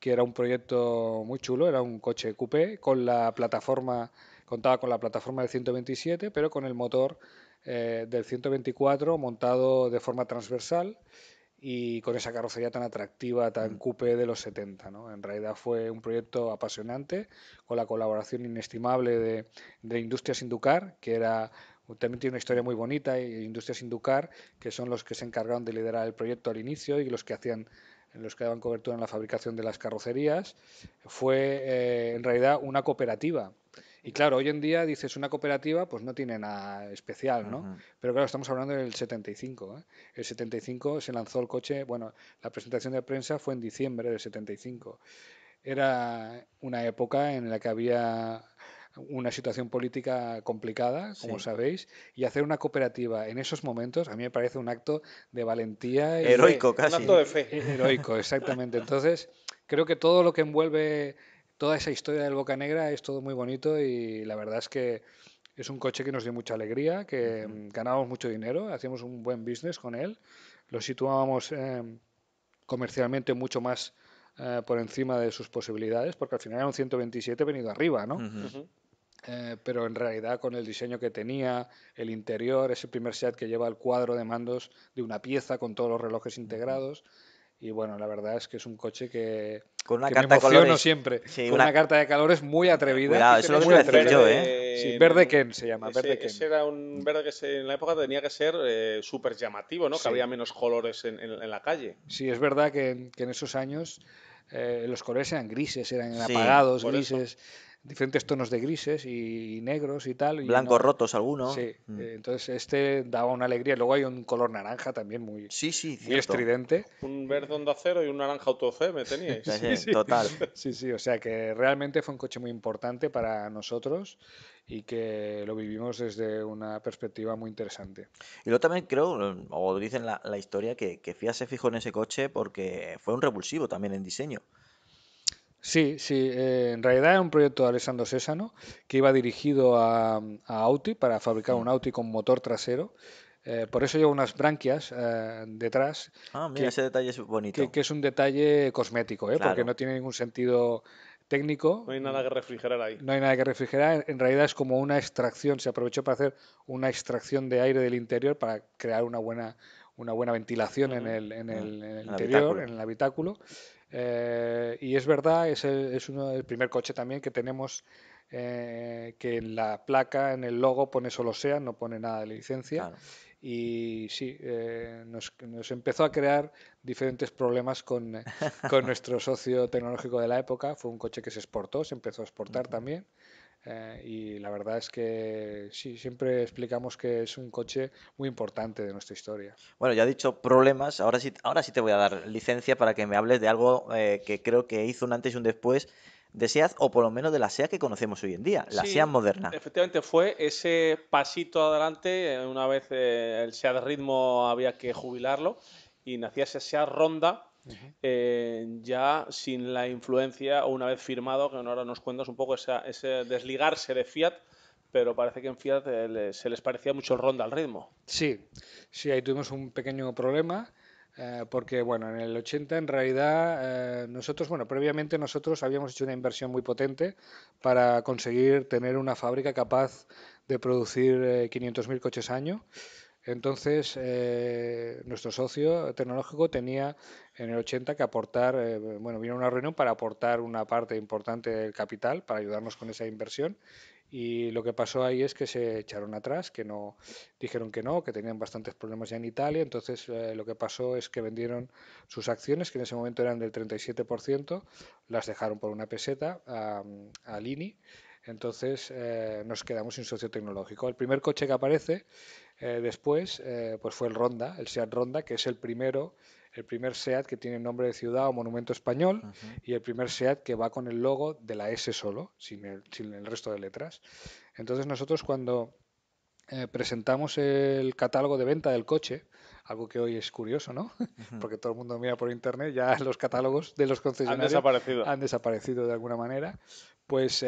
que era un proyecto muy chulo, era un coche coupé con la plataforma Contaba con la plataforma del 127, pero con el motor eh, del 124 montado de forma transversal y con esa carrocería tan atractiva, tan mm. coupé de los 70. En realidad fue un proyecto apasionante con la colaboración inestimable de, de Industrias Inducar, que era también tiene una historia muy bonita, y Industrias Inducar, que son los que se encargaron de liderar el proyecto al inicio y los que hacían los daban cobertura en la fabricación de las carrocerías, fue eh, en realidad una cooperativa y claro, hoy en día dices una cooperativa, pues no tiene nada especial, ¿no? Pero claro, estamos hablando del 75. ¿eh? El 75 se lanzó el coche, bueno, la presentación de prensa fue en diciembre del 75. Era una época en la que había una situación política complicada, como sabéis, y hacer una cooperativa en esos momentos a mí me parece un acto de valentía. Heroico, casi. Un acto de fe. Heroico, exactamente. Entonces, creo que todo lo que envuelve toda esa historia del Boca Negra es todo muy bonito y la verdad es que es un coche que nos dio mucha alegría, que mm, ganábamos mucho dinero, hacíamos un buen business con él, lo situábamos eh, comercialmente mucho más eh, por encima de sus posibilidades, porque al final era un 127 venido arriba, ¿no? Eh, pero en realidad con el diseño que tenía, el interior, ese primer set que lleva el cuadro de mandos de una pieza con todos los relojes integrados, y bueno, la verdad es que es un coche que, con una me emociono siempre. con una... carta de es muy atrevida. eso es lo que decir yo, ¿eh? verde Ken se llama. verde Ken. era un verde que en la época tenía que ser eh, súper llamativo, ¿no? Que había menos colores en, la calle. Sí, es verdad que, en esos años eh, los colores eran grises, eran apagados, grises diferentes tonos de grises y, negros y tal. Blancos rotos algunos. Sí, mm. eh, entonces este daba una alegría. Luego hay un color naranja también muy, sí, sí, muy estridente. Un verde onda acero y un naranja autofeme teníais. sí, sí, total. Sí, sí, o sea que realmente fue un coche muy importante para nosotros y que lo vivimos desde una perspectiva muy interesante. Y luego también creo, o dicen la, historia, que, que FIA se fijó en ese coche porque fue un revulsivo también en diseño. Sí, sí, eh, en realidad es un proyecto de Alessandro Sésano que iba dirigido a, a Audi para fabricar un Audi con motor trasero. Eh, por eso lleva unas branquias eh, detrás. Ah, mira, ese detalle es bonito. Que, es un detalle cosmético, porque no tiene ningún sentido técnico. No hay nada que refrigerar ahí. No hay nada que refrigerar. En realidad es como una extracción, se aprovechó para hacer una extracción de aire del interior para crear una buena, una buena ventilación en el, en el, interior, en el habitáculo. Eh, y es verdad, es, el, es uno, primer coche también que tenemos eh, que en la placa, en el logo, pone solo SEA, no pone nada de licencia. Y sí, eh, nos, nos, empezó a crear diferentes problemas con, con nuestro socio tecnológico de la época. Fue un coche que se exportó, se empezó a exportar también. Eh, y la verdad es que sí, siempre explicamos que es un coche muy importante de nuestra historia. Bueno, ya he dicho problemas, ahora sí, ahora sí te voy a dar licencia para que me hables de algo eh, que creo que hizo un antes y un después de SEAT o por lo menos de la SEAT que conocemos hoy en día, la SEAT moderna. Efectivamente fue ese pasito adelante, eh, una vez el SEAT ritmo había que jubilarlo y nacía ese SEAT ronda eh, ya sin la influencia o una vez firmado, que ahora nos cuentas un poco ese desligarse de Fiat, pero parece que en Fiat eh, se les parecía mucho el ronda al ritmo. Sí, sí, ahí tuvimos un pequeño problema. Eh, porque bueno, en el 80 en realidad nosotros, bueno, previamente nosotros habíamos hecho una inversión muy potente para conseguir tener una fábrica capaz de producir 500.000 coches al año entonces, eh, nuestro socio tecnológico tenía en el 80 que aportar, eh, bueno, vino a una reunión para aportar una parte importante del capital para ayudarnos con esa inversión y lo que pasó ahí es que se echaron atrás, que no dijeron que no, que tenían bastantes problemas ya en Italia, entonces eh, lo que pasó es que vendieron sus acciones, que en ese momento eran del 37%, las dejaron por una peseta a, a Lini, entonces nos quedamos sin socio tecnológico. El primer coche que aparece eh, después, eh, pues fue el Ronda, el SEAT Ronda, que es el primero, el primer SEAT que tiene nombre de ciudad o monumento español y el primer SEAT que va con el logo de la S solo, sin el, el resto de letras. Entonces nosotros cuando eh, presentamos el catálogo de venta del coche, algo que hoy es curioso, ¿no? Porque todo el mundo mira por internet, ya los catálogos de los concesionarios han desaparecido, han desaparecido de alguna manera. Pues,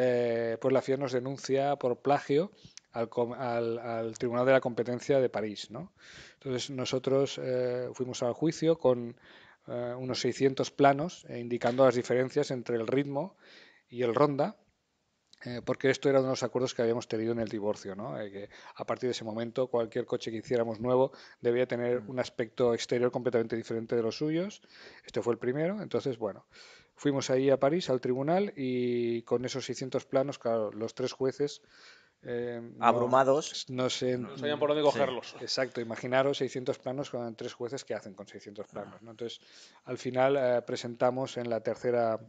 pues la FIA nos denuncia por plagio al, Tribunal de la Competencia de París. ¿no? Entonces nosotros eh, fuimos al juicio con eh, unos 600 planos eh, indicando las diferencias entre el ritmo y el ronda, porque esto era uno de los acuerdos que habíamos tenido en el divorcio, que a partir de ese momento cualquier coche que hiciéramos nuevo debía tener mm. un aspecto exterior completamente diferente de los suyos. Este fue el primero, entonces bueno. Fuimos ahí a París, al tribunal, y con esos 600 planos, claro, los tres jueces eh, abrumados. No, sé, no sabían por dónde cogerlos. Exacto, imaginaros 600 planos con tres jueces que hacen con 600 ah. planos. Entonces, al final eh, presentamos en la tercera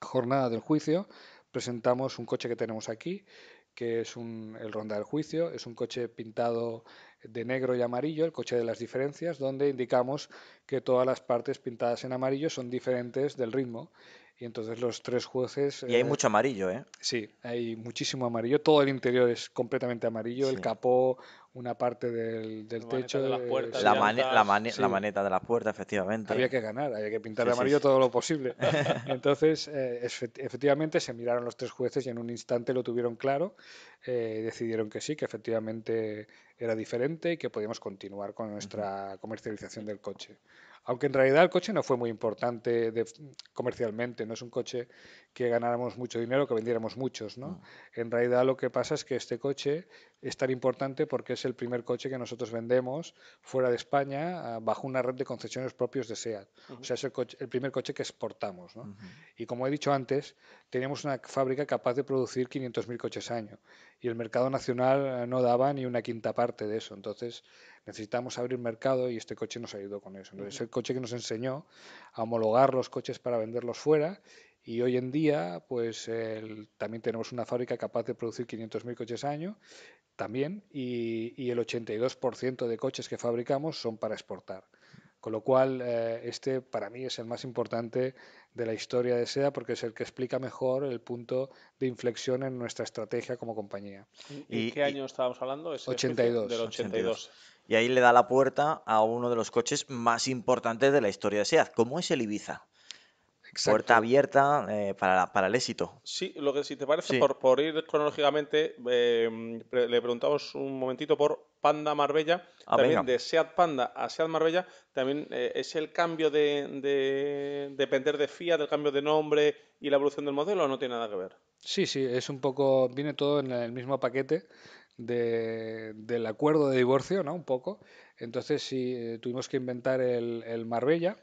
jornada del juicio, presentamos un coche que tenemos aquí, que es el ronda del juicio, es un coche pintado de negro y amarillo, el coche de las diferencias, donde indicamos que todas las partes pintadas en amarillo son diferentes del ritmo y entonces los tres jueces... Y hay eh, mucho amarillo, ¿eh? Sí, hay muchísimo amarillo. Todo el interior es completamente amarillo. El capó, una parte del, techo... De la, la, maneta de las puertas, efectivamente. Había que ganar, había que pintar de amarillo todo lo posible. entonces, eh, efectivamente, se miraron los tres jueces y en un instante lo tuvieron claro. Eh, decidieron que sí, que efectivamente era diferente y que podíamos continuar con nuestra comercialización del coche. Aunque en realidad el coche no fue muy importante comercialmente, no es un coche que ganáramos mucho dinero, que vendiéramos muchos. Mm. En realidad lo que pasa es que este coche es tan importante porque es el primer coche que nosotros vendemos fuera de España ah, bajo una red de concesiones propios de SEAT. O sea, es el, primer coche que exportamos. Y como he dicho antes, teníamos una fábrica capaz de producir 500.000 coches al año y el mercado nacional ah, no daba ni una quinta parte de eso. Entonces, necesitamos abrir mercado y este coche nos ayudó con eso. es el coche que nos enseñó a homologar los coches para venderlos fuera y hoy en día, pues también tenemos una fábrica capaz de producir 500.000 coches al año, también, y, el 82% de coches que fabricamos son para exportar. Con lo cual, eh, este para mí es el más importante de la historia de SEA porque es el que explica mejor el punto de inflexión en nuestra estrategia como compañía. ¿Y, qué año estábamos hablando? ¿Es 82. Del 82 y ahí le da la puerta a uno de los coches más importantes de la historia de SEAT, como es el Ibiza. Puerta abierta eh, para, el éxito. Sí, lo que si te parece, por, por, ir cronológicamente, eh, le preguntamos un momentito por Panda Marbella, ah, también de Seat Panda a Seat Marbella, también eh, es el cambio de, depender de Fiat, el cambio de nombre y la evolución del modelo, ¿o no tiene nada que ver? Sí, sí, es un poco, viene todo en el mismo paquete de, del acuerdo de divorcio, ¿no? Un poco. Entonces si eh, tuvimos que inventar el, Marbella,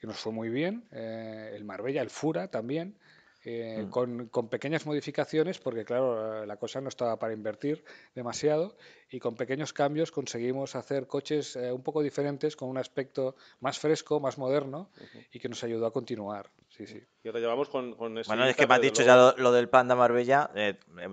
que nos fue muy bien, eh, el Marbella, el Fura también, eh, mm. con, pequeñas modificaciones, porque claro, eh, la cosa no estaba para invertir demasiado, y con pequeños cambios conseguimos hacer coches eh, un poco diferentes, con un aspecto más fresco, más moderno, y que nos ayudó a continuar. Sí, Y llevamos con, Bueno, es que me has dicho ya lo, del Panda Marbella,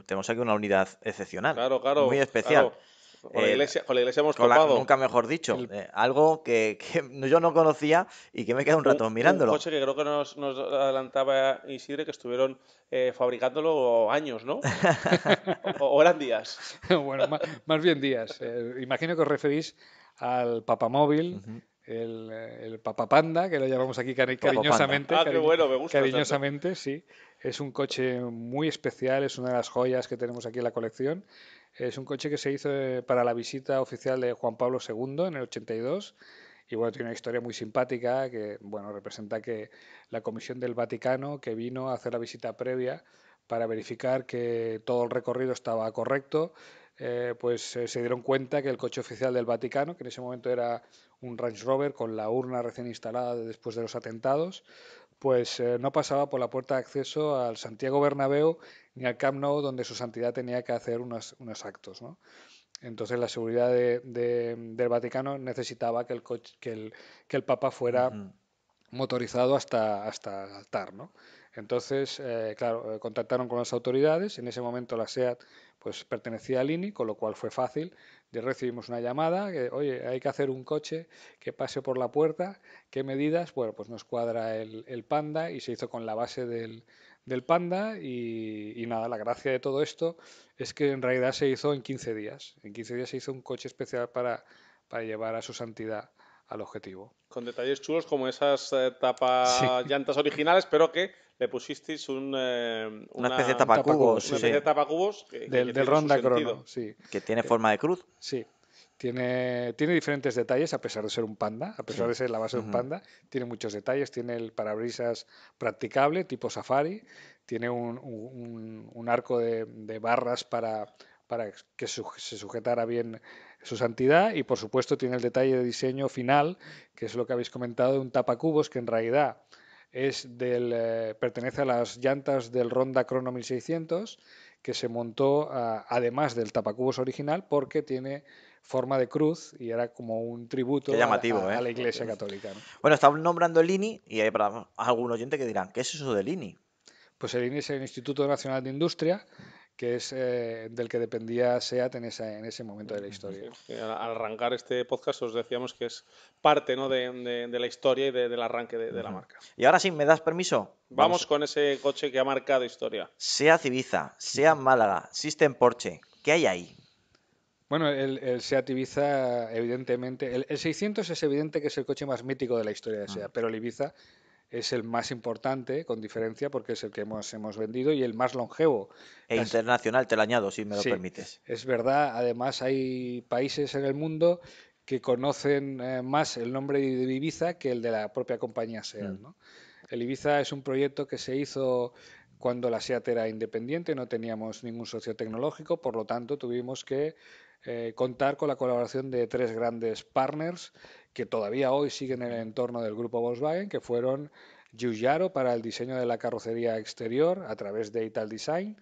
tenemos aquí una unidad excepcional, claro, claro, muy especial. Con eh, la iglesia, hemos nunca mejor dicho. Eh, algo que, yo no conocía y que me quedado un rato mirándolo. Un coche que creo que nos, adelantaba Isidre que estuvieron eh, fabricándolo años, ¿no? o, eran días. bueno, más, bien días. imagino que os referís al papamóvil. el, el papapanda, que lo llamamos aquí cariñosamente. Ah, qué bueno, me gusta. Cariñosamente, sí. Es un coche muy especial, es una de las joyas que tenemos aquí en la colección. Es un coche que se hizo eh, para la visita oficial de Juan Pablo II en el 82 y bueno, tiene una historia muy simpática que bueno, representa que la Comisión del Vaticano que vino a hacer la visita previa para verificar que todo el recorrido estaba correcto, eh, pues eh, se dieron cuenta que el coche oficial del Vaticano, que en ese momento era un Range Rover con la urna recién instalada después de los atentados, pues eh, no pasaba por la puerta de acceso al Santiago Bernabéu ni al Camp Nou, donde su santidad tenía que hacer unos, actos. Entonces la seguridad del Vaticano necesitaba que el, Papa fuera motorizado hasta, hasta el altar. Entonces, eh, claro, eh, contactaron con las autoridades. En ese momento la SEAT pues, pertenecía al INI, con lo cual fue fácil recibimos una llamada, que, oye, hay que hacer un coche que pase por la puerta, ¿qué medidas? Bueno, pues nos cuadra el, panda y se hizo con la base del, panda y, nada, la gracia de todo esto es que en realidad se hizo en 15 días. En 15 días se hizo un coche especial para, para llevar a su santidad al objetivo. Con detalles chulos como esas eh, tapas llantas originales, pero que le pusisteis eh, una, especie de tapacubos. Una especie de del, Ronda Crono, sí. Que tiene eh, forma de cruz. Sí. Tiene, tiene, diferentes detalles, a pesar de ser un panda, a pesar de ser la base de un panda, tiene muchos detalles, tiene el parabrisas practicable, tipo safari, tiene un, arco de, barras para, para que se sujetara bien su santidad y por supuesto tiene el detalle de diseño final, que es lo que habéis comentado de un tapacubos que en realidad es del, eh, pertenece a las llantas del Ronda Crono 1600 que se montó ah, además del tapacubos original porque tiene forma de cruz y era como un tributo llamativo, a, ¿eh? la Iglesia Católica. Bueno, estamos nombrando el INI y hay algún oyente que dirán, ¿qué es eso del INI? Pues el INI es el Instituto Nacional de Industria, que es eh, del que dependía SEAT en, ese momento de la historia. al arrancar este podcast os decíamos que es parte de, la historia y del arranque de, la marca. Y ahora sí, ¿me das permiso? Vamos, con ese coche que ha marcado historia. Sea Ibiza, Sea Málaga, System Porsche, ¿qué hay ahí? Bueno, el, Seat Ibiza, evidentemente, el, 600 es evidente que es el coche más mítico de la historia de Seat, pero el Ibiza es el más importante, con diferencia, porque es el que hemos, hemos vendido y el más longevo. E internacional, te lo añado, si me lo permites. Es verdad, además hay países en el mundo que conocen eh, más el nombre de Ibiza que el de la propia compañía SEAT. Mm. El Ibiza es un proyecto que se hizo cuando la SEAT era independiente, no teníamos ningún socio tecnológico, por lo tanto tuvimos que eh, contar con la colaboración de tres grandes partners que todavía hoy siguen en el entorno del grupo Volkswagen, que fueron Giugiaro para el diseño de la carrocería exterior a través de Ital Design,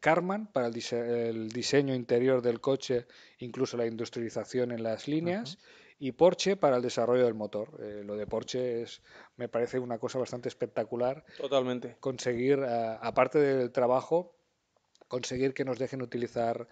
Carman em, para el, diseño interior del coche, incluso la industrialización en las líneas. y Porsche para el desarrollo del motor. Eh, lo de Porsche es, me parece una cosa bastante espectacular. Totalmente. Conseguir, eh, aparte del trabajo, conseguir que nos dejen utilizar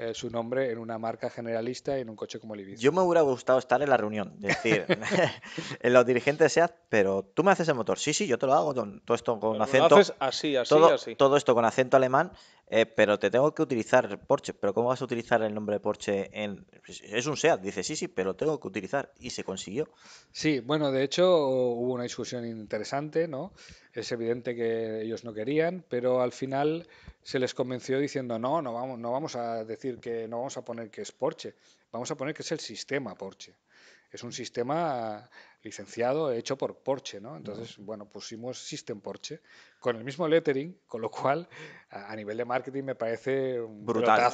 eh, su nombre en una marca generalista y en un coche como el Ibiza. Yo me hubiera gustado estar en la reunión, es decir, en los dirigentes de SEAT, pero tú me haces el motor. Sí, sí, yo te lo hago todo esto con acento. haces así, así, así. Todo esto con acento alemán eh, pero te tengo que utilizar Porsche. Pero ¿cómo vas a utilizar el nombre de Porsche en... Es un SEAT, dice, sí, sí, pero tengo que utilizar. Y se consiguió. Sí, bueno, de hecho hubo una discusión interesante, ¿no? Es evidente que ellos no querían, pero al final se les convenció diciendo, no, no vamos, no vamos a decir que no vamos a poner que es Porsche, vamos a poner que es el sistema Porsche. Es un sistema licenciado, hecho por Porsche, ¿no? Entonces, bueno, pusimos System Porsche con el mismo lettering, con lo cual, a, nivel de marketing me parece un brutal.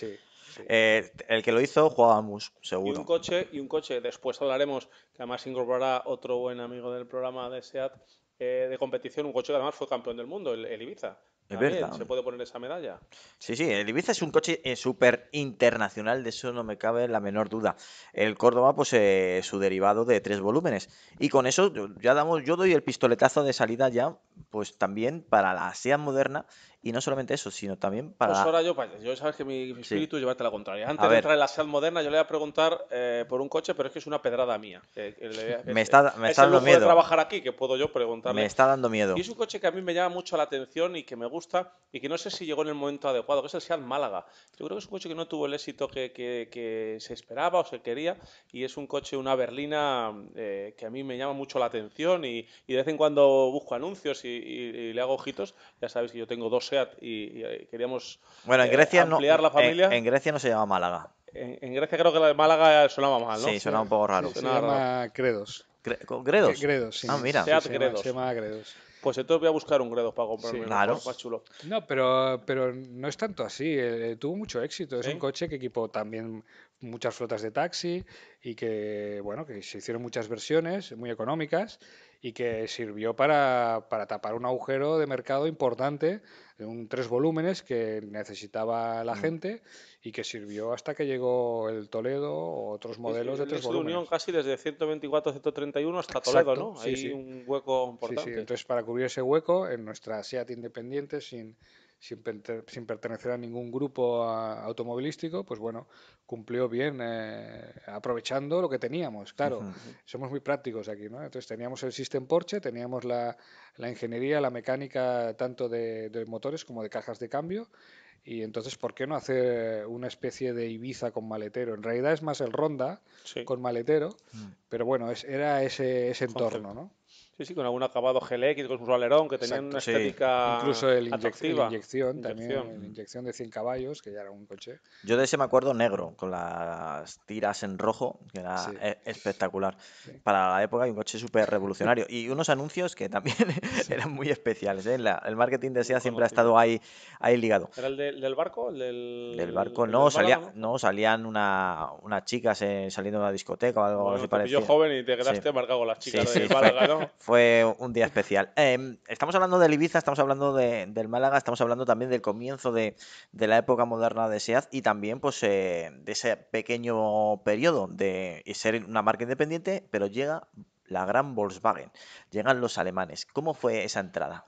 y... Eh, el que lo hizo jugaba seguro. Y un coche, y un coche, después hablaremos, que además incorporará otro buen amigo del programa de SEAT, eh, de competición, un coche que además fue campeón del mundo, el Ibiza. Es ¿Se puede poner esa medalla? Sí, sí, el Ibiza es un coche eh, súper internacional, de eso no me cabe la menor duda. El Córdoba, pues eh, su derivado de tres volúmenes. Y con eso ya damos, yo doy el pistoletazo de salida ya, pues también para la SEAT moderna, y no solamente eso, sino también para... Pues ahora yo, yo sabes que mi espíritu es llevarte la contraria. Antes de entrar en la SEAT moderna, yo le voy a preguntar eh, por un coche, pero es que es una pedrada mía. me está, me está dando miedo. De trabajar aquí, que puedo yo preguntarle. Me está dando miedo. Y es un coche que a mí me llama mucho la atención y que me gusta y que no sé si llegó en el momento adecuado, que es el Seat Málaga. Yo creo que es un coche que no tuvo el éxito que, se esperaba o se quería y es un coche, una berlina eh, que a mí me llama mucho la atención y, de vez en cuando busco anuncios y, le hago ojitos. Ya sabéis que yo tengo dos Seat y, eh, queríamos bueno, en eh, Grecia ampliar no, la familia. En, Grecia no se llama Málaga. En, Grecia creo que la de Málaga sonaba mal, ¿no? Sí, sonaba un poco raro. se llama Credos. ¿Credos? sí. Ah, mira. Seat se llama Credos. Pues entonces voy a buscar un grado para comprarme sí, claro. más chulo. No, pero, pero no es tanto así. Eh, eh, tuvo mucho éxito. Es un coche que equipó también muchas flotas de taxi y que, bueno, que se hicieron muchas versiones muy económicas y que sirvió para, para tapar un agujero de mercado importante, de un, tres volúmenes que necesitaba la mm. gente y que sirvió hasta que llegó el Toledo o otros modelos de tres volúmenes. unión casi desde 124 131 hasta Toledo, ¿no? Hay un hueco importante. Entonces, para cubrir ese hueco, en nuestra SEAT independiente, sin sin, pertenecer a ningún grupo automovilístico, pues bueno, cumplió bien eh, aprovechando lo que teníamos. Claro, somos muy prácticos aquí, ¿no? Entonces teníamos el System Porsche, teníamos la, ingeniería, la mecánica tanto de, motores como de cajas de cambio. Y entonces, ¿por qué no hacer una especie de Ibiza con maletero? En realidad es más el Ronda con maletero, mm. pero bueno, era ese, ese entorno, ¿no? Sí, sí, con algún acabado GLX, con su alerón, que tenía una estética. Incluso el inyección, también, inyección. de 100 caballos, que ya era un coche. Yo de ese me acuerdo negro, con las tiras en rojo, que era e- espectacular. Para la época, un coche súper revolucionario. Y unos anuncios que también eran muy especiales. ¿eh? el marketing de SEA siempre ha estado ahí, ahí ligado. ¿Era el del barco? El del... barco, no, salía, ¿no? salían una, unas chicas eh, saliendo de una discoteca o algo así parecido. Yo joven y te quedaste marcado las chicas de Málaga, ¿no? fue un día especial. Em, estamos hablando de Ibiza, estamos hablando de, del Málaga, estamos hablando también del comienzo de, la época moderna de SEAD y también pues, eh, de ese pequeño periodo de ser una marca independiente, pero llega la gran Volkswagen, llegan los alemanes. ¿Cómo fue esa entrada?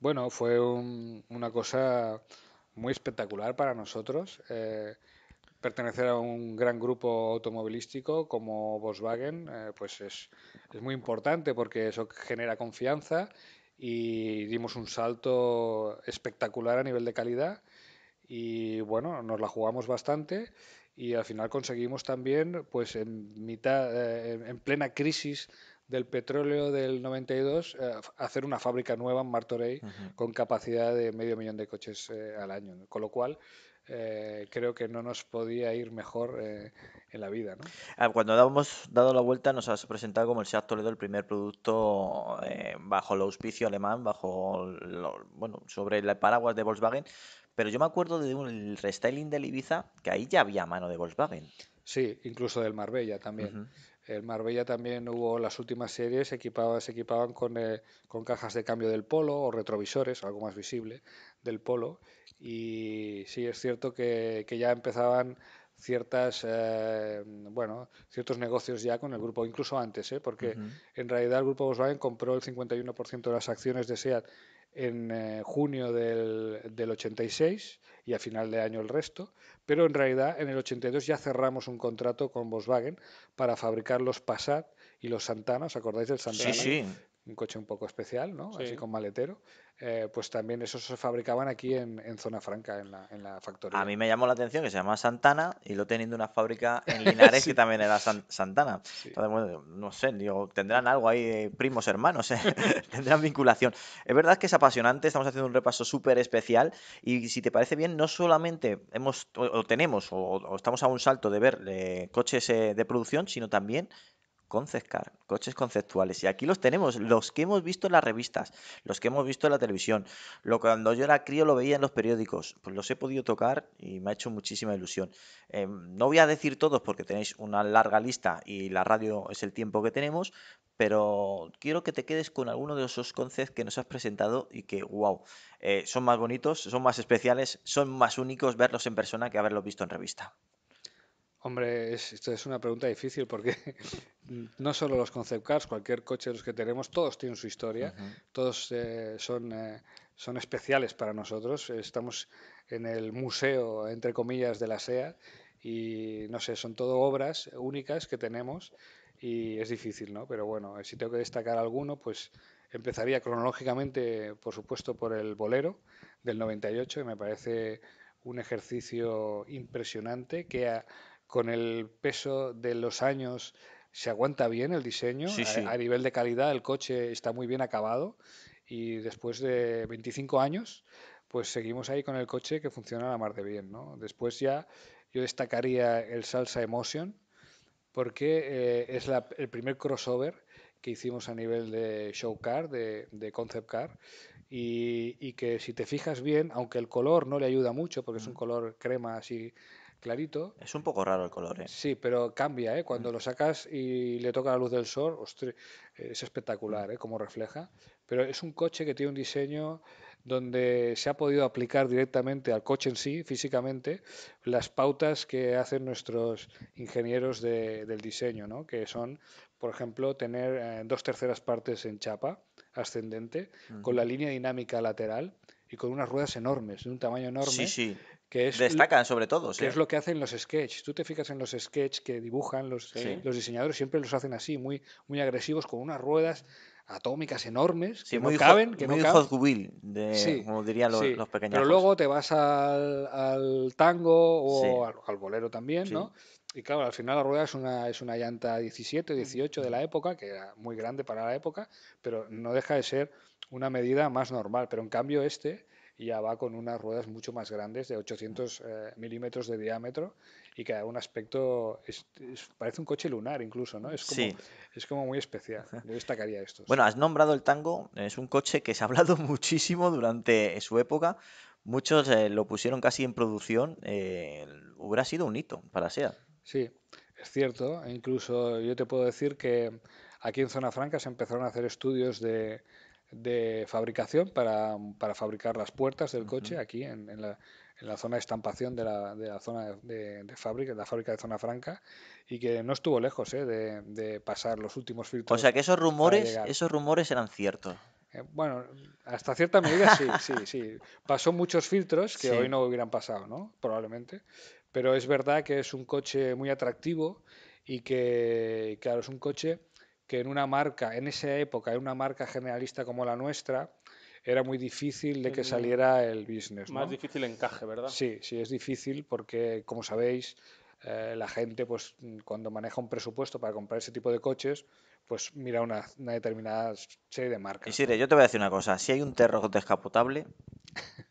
Bueno, fue una cosa muy espectacular para nosotros. Eh, pertenecer a un gran grupo automovilístico como Volkswagen, eh, pues es, muy importante porque eso genera confianza y dimos un salto espectacular a nivel de calidad y bueno, nos la jugamos bastante y al final conseguimos también, pues en mitad, eh, en plena crisis del petróleo del 92, eh, hacer una fábrica nueva en Martorell con capacidad de medio millón de coches al año. Con lo cual, eh, creo que no nos podía ir mejor eh, en la vida. ¿no? Ah, cuando habíamos dado la vuelta nos has presentado como el Seat Toledo el primer producto eh, bajo el auspicio alemán, bajo bueno, sobre el paraguas de Volkswagen, pero yo me acuerdo de un restyling del Ibiza que ahí ya había mano de Volkswagen. Sí, incluso del Marbella también. El Marbella también hubo las últimas series, se, equipaban eh, con, cajas de cambio del polo o retrovisores, algo más visible, del polo. Y sí, es cierto que, ya empezaban ciertas eh, bueno ciertos negocios ya con el grupo incluso antes ¿eh? porque en realidad el grupo Volkswagen compró el 51% de las acciones de Seat en eh, junio del, del, 86 y a final de año el resto, pero en realidad en el 82 ya cerramos un contrato con Volkswagen para fabricar los Passat y los Santana, ¿os acordáis del Santana? Sí, sí, un coche un poco especial, ¿no? Así con maletero. Eh, pues también esos se fabricaban aquí en, zona franca, en la, factoría. A mí me llamó la atención que se llama Santana y lo teniendo una fábrica en Linares que también era Santana. no sé, tendrán algo ahí, eh, primos, hermanos, eh, tendrán vinculación. Es verdad que es apasionante, estamos haciendo un repaso súper especial y si te parece bien, no solamente hemos o, tenemos o, estamos a un salto de ver coches de producción, sino también car coches conceptuales. Y aquí los tenemos, los que hemos visto en las revistas, los que hemos visto en la televisión. Lo cuando yo era crío lo veía en los periódicos. Pues los he podido tocar y me ha hecho muchísima ilusión. Eh, no voy a decir todos porque tenéis una larga lista y la radio es el tiempo que tenemos, pero quiero que te quedes con alguno de esos conceptos que nos has presentado y que, wow, eh, son más bonitos, son más especiales, son más únicos verlos en persona que haberlos visto en revista. Hombre, esto es una pregunta difícil porque no solo los concept cars, cualquier coche de los que tenemos, todos tienen su historia, todos eh, son, eh, son especiales para nosotros. Estamos en el museo, entre comillas, de la SEA y no sé, son todo obras únicas que tenemos y es difícil, ¿no? Pero bueno, si tengo que destacar alguno, pues empezaría cronológicamente, por supuesto, por el bolero del 98, que me parece un ejercicio impresionante que ha con el peso de los años se aguanta bien el diseño. A, nivel de calidad, el coche está muy bien acabado. Y después de 25 años, pues seguimos ahí con el coche que funciona a la mar de bien. Después ya yo destacaría el Salsa Emotion, porque eh, es el primer crossover que hicimos a nivel de show car, de, concept car, y, que si te fijas bien, aunque el color no le ayuda mucho, porque es un color crema así clarito. Es un poco raro el color, ¿eh? Sí, pero cambia, ¿eh? Cuando lo sacas y le toca la luz del sol, es espectacular, mm. ¿eh? Como refleja. Pero es un coche que tiene un diseño donde se ha podido aplicar directamente al coche en sí, físicamente, las pautas que hacen nuestros ingenieros del diseño, ¿no? que son, por ejemplo, tener eh, dos terceras partes en chapa ascendente, con la línea dinámica lateral y con unas ruedas enormes, de un tamaño enorme, sí, sí. Que Destacan sobre todo. es lo que hacen los sketches. Tú te fijas en los sketches que dibujan los, eh, los diseñadores, siempre los hacen así, muy, muy agresivos, con unas ruedas atómicas enormes sí, que muy no caben. que muy de, como dirían los, sí. pequeños. Pero luego te vas al, tango o al, al, bolero también, ¿no? Y claro, al final la rueda es una, es una llanta 17, 18 de la época, que era muy grande para la época, pero no deja de ser una medida más normal. Pero en cambio este y ya va con unas ruedas mucho más grandes de 800 eh, milímetros de diámetro y que da un aspecto, parece un coche lunar incluso, ¿no? Es como, es como muy especial, yo destacaría esto. Bueno, has nombrado el Tango, es un coche que se ha hablado muchísimo durante su época, muchos eh, lo pusieron casi en producción, eh, hubiera sido un hito para SEAT. Sí, es cierto, e incluso yo te puedo decir que aquí en Zona Franca se empezaron a hacer estudios de de fabricación para, fabricar las puertas del coche aquí en, la, zona de estampación de la, zona de, de, fábrica, la fábrica de zona franca, y que no estuvo lejos eh, de, pasar los últimos filtros. O sea que esos rumores, esos rumores eran ciertos. Eh, bueno, hasta cierta medida sí, sí, sí. Pasó muchos filtros que hoy no hubieran pasado, ¿no? Probablemente. Pero es verdad que es un coche muy atractivo y que, claro, es un coche que en una marca, en esa época, en una marca generalista como la nuestra, era muy difícil de que saliera el business. Más difícil encaje, ¿verdad? Sí, sí, es difícil porque, como sabéis, eh, la gente, pues, cuando maneja un presupuesto para comprar ese tipo de coches, pues mira una, determinada serie de marcas. Y yo te voy a decir una cosa: si hay un terror descapotable,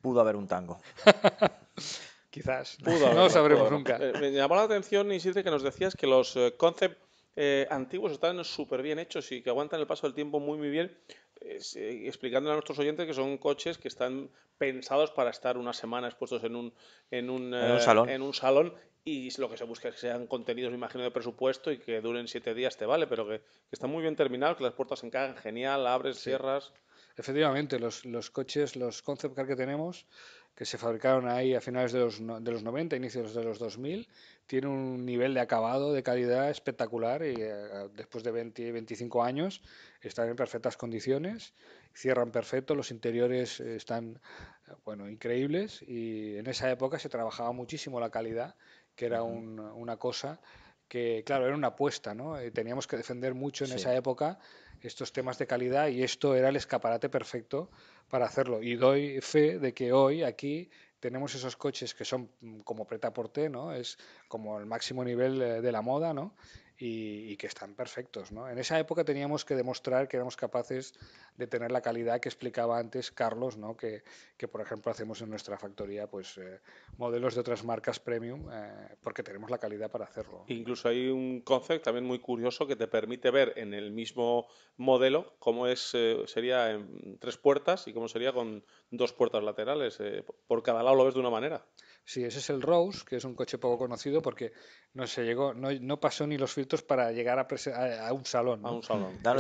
pudo haber un tango. Quizás. Pudo no lo sabremos nunca. Eh, me llamó la atención, Isidre, que nos decías que los eh, concept eh, antiguos están súper bien hechos y que aguantan el paso del tiempo muy, muy bien, eh, explicándole a nuestros oyentes que son coches que están pensados para estar una semana expuestos en un, en un, en un eh, salón. y lo que se busca es que sean contenidos, me imagino, de presupuesto y que duren siete días, te vale, pero que, están está muy bien terminados, que las puertas se encajan genial, abres, cierras. Efectivamente, los, los coches, los concept car que tenemos, que se fabricaron ahí a finales de los, de los 90, inicios de los 2000, tiene un nivel de acabado, de calidad espectacular y eh, después de 20, 25 años están en perfectas condiciones, cierran perfecto, los interiores eh, están eh, bueno, increíbles y en esa época se trabajaba muchísimo la calidad, que era una cosa que, claro, era una apuesta, ¿no? Teníamos que defender mucho en esa época estos temas de calidad y esto era el escaparate perfecto para hacerlo. Y doy fe de que hoy aquí tenemos esos coches que son mm, como pretaporte, ¿no? Es como el máximo nivel eh, de la moda, ¿no? y, que están perfectos. En esa época teníamos que demostrar que éramos capaces de tener la calidad que explicaba antes Carlos, ¿no? que, por ejemplo hacemos en nuestra factoría pues, eh, modelos de otras marcas premium eh, porque tenemos la calidad para hacerlo. Incluso hay un concepto también muy curioso que te permite ver en el mismo modelo cómo es, eh, sería en tres puertas y cómo sería con dos puertas laterales. por cada lado lo ves de una manera. Sí, ese es el Rose, que es un coche poco conocido porque no se llegó, no, no pasó ni los filtros para llegar a, un salón.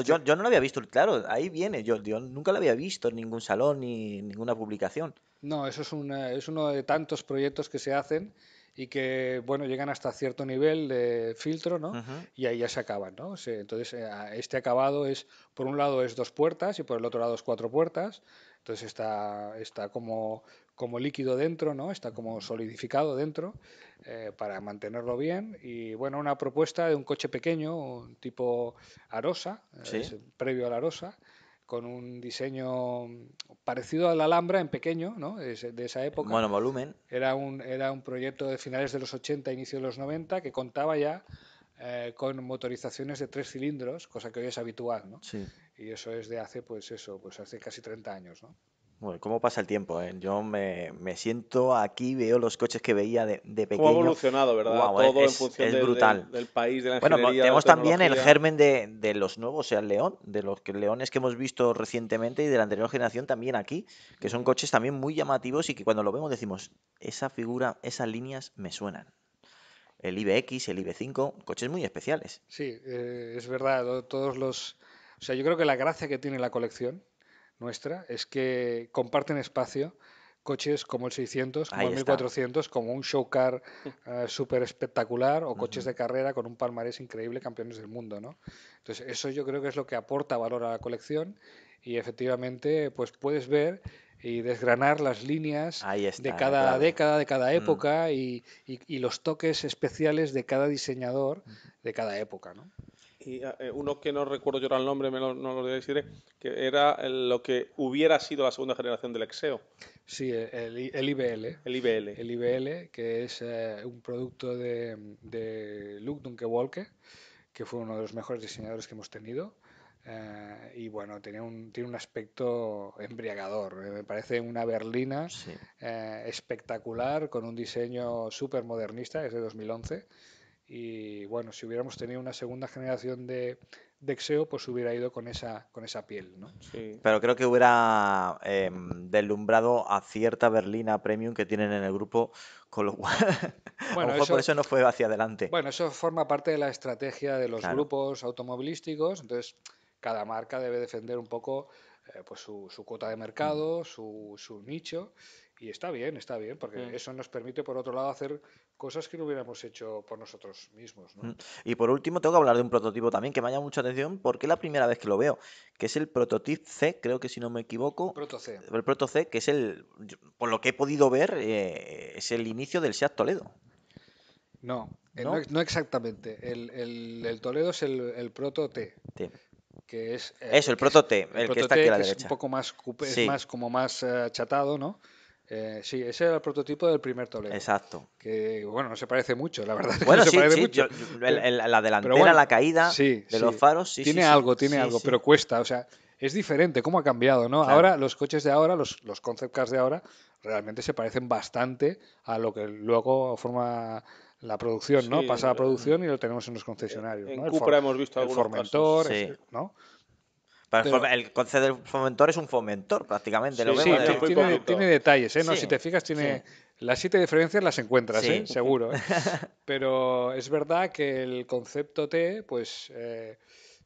yo, no lo había visto, claro, ahí viene, yo, nunca lo había visto en ningún salón ni ninguna publicación. No, eso es, eh, es uno de tantos proyectos que se hacen y que bueno llegan hasta cierto nivel de filtro ¿no? y ahí ya se acaban ¿no? entonces eh, este acabado es por un lado es dos puertas y por el otro lado es cuatro puertas entonces está, está como, como líquido dentro, ¿no? Está como solidificado dentro eh, para mantenerlo bien. Y bueno, una propuesta de un coche pequeño, tipo Arosa, eh, previo a la Arosa, con un diseño parecido a la Alhambra en pequeño, ¿no? De, esa época. Bueno, volumen. Era un, era un proyecto de finales de los 80, inicio de los 90, que contaba ya eh, con motorizaciones de tres cilindros, cosa que hoy es habitual, ¿no? Sí. Y eso es de hace, pues eso, pues hace casi 30 años, ¿no? Bueno, ¿cómo pasa el tiempo? Eh? Yo me, siento aquí, veo los coches que veía de, pequeño. ¿Cómo ha evolucionado, ¿verdad? Todo en función es brutal. Del, país, de la Bueno, tenemos también el germen de, de, los nuevos, o sea, el León, de los Leones que hemos visto recientemente y de la anterior generación también aquí, que son coches también muy llamativos y que cuando lo vemos decimos, esa figura, esas líneas me suenan el IBX, el IB5, coches muy especiales. Sí, eh, es verdad, todos los... O sea, yo creo que la gracia que tiene la colección nuestra es que comparten espacio coches como el 600, como el 1400, como un show car eh, súper espectacular o coches de carrera con un palmarés increíble, campeones del mundo, ¿no? Entonces, eso yo creo que es lo que aporta valor a la colección y efectivamente, pues puedes ver y desgranar las líneas de cada década, de cada mm. época y, y, los toques especiales de cada diseñador de cada época, ¿no? y eh, eh, uno que no recuerdo yo ahora el nombre, me lo, no lo deciré, que era lo que hubiera sido la segunda generación del Exeo. Sí, el, IBL. El IBL. El IBL, que es eh, un producto de, de Luke Walker que fue uno de los mejores diseñadores que hemos tenido. y bueno, tiene un, tiene un aspecto embriagador. Me parece una berlina espectacular, con un diseño súper modernista, es de 2011 y bueno, si hubiéramos tenido una segunda generación de, de Xeo, pues hubiera ido con esa, con esa piel, ¿no? Pero creo que hubiera em, deslumbrado a cierta berlina premium que tienen en el grupo, con lo cual bueno, eso, por eso no fue hacia adelante. Bueno, eso forma parte de la estrategia de los grupos automovilísticos, entonces cada marca debe defender un poco eh, pues su, su, cuota de mercado, su, su nicho, y está bien, está bien, porque mm. eso nos permite, por otro lado, hacer cosas que no hubiéramos hecho por nosotros mismos. Mm. Y por último, tengo que hablar de un prototipo también que me ha llamado mucha atención, porque es la primera vez que lo veo, que es el Prototip C, creo que si no me equivoco. Proto C. El proto C, que es el, por lo que he podido ver, eh, es el inicio del SEAT Toledo. No, ¿No? exactamente. El, Toledo es el, el proto T. que es eh, eso el proto T, el, que está aquí a la derecha. Es un poco más es más como más eh, chatado, ¿no? Eh, sí, ese era el prototipo del primer Toledo Exacto. Que, bueno, no se parece mucho, la verdad. Bueno, sí, la delantera, la caída de los faros, sí. Tiene algo, tiene algo, pero cuesta, o sea, es diferente, cómo ha cambiado, ¿no? Ahora, los coches de ahora, los, concept cars de ahora, realmente se parecen bastante a lo que luego forma la producción, ¿no? Pasa la eh, producción eh, y lo tenemos en los concesionarios. En, Cupra hemos visto ¿no? el concepto del fomentor es un fomentor, prácticamente. Sí, tiene, detalles, ¿eh? No, si te fijas, tiene las siete diferencias las encuentras, ¿eh? seguro. ¿eh? Pero es verdad que el concepto T, pues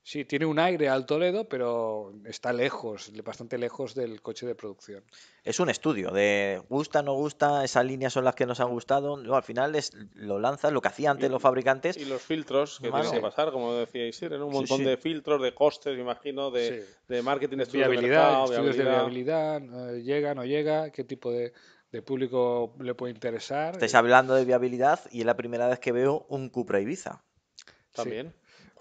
Sí, tiene un aire al Toledo, pero está lejos, bastante lejos del coche de producción. Es un estudio de gusta, no gusta, esas líneas son las que nos han gustado. al final es, lo lanzas, lo que hacían antes los fabricantes. Y los filtros que van tienen que pasar, como decíais, en un montón de filtros, de costes, imagino, de, de marketing, de viabilidad, estudios de viabilidad, eh, llega, no llega, qué tipo de, público le puede interesar. Estáis hablando de viabilidad y es la primera vez que veo un Cupra Ibiza. También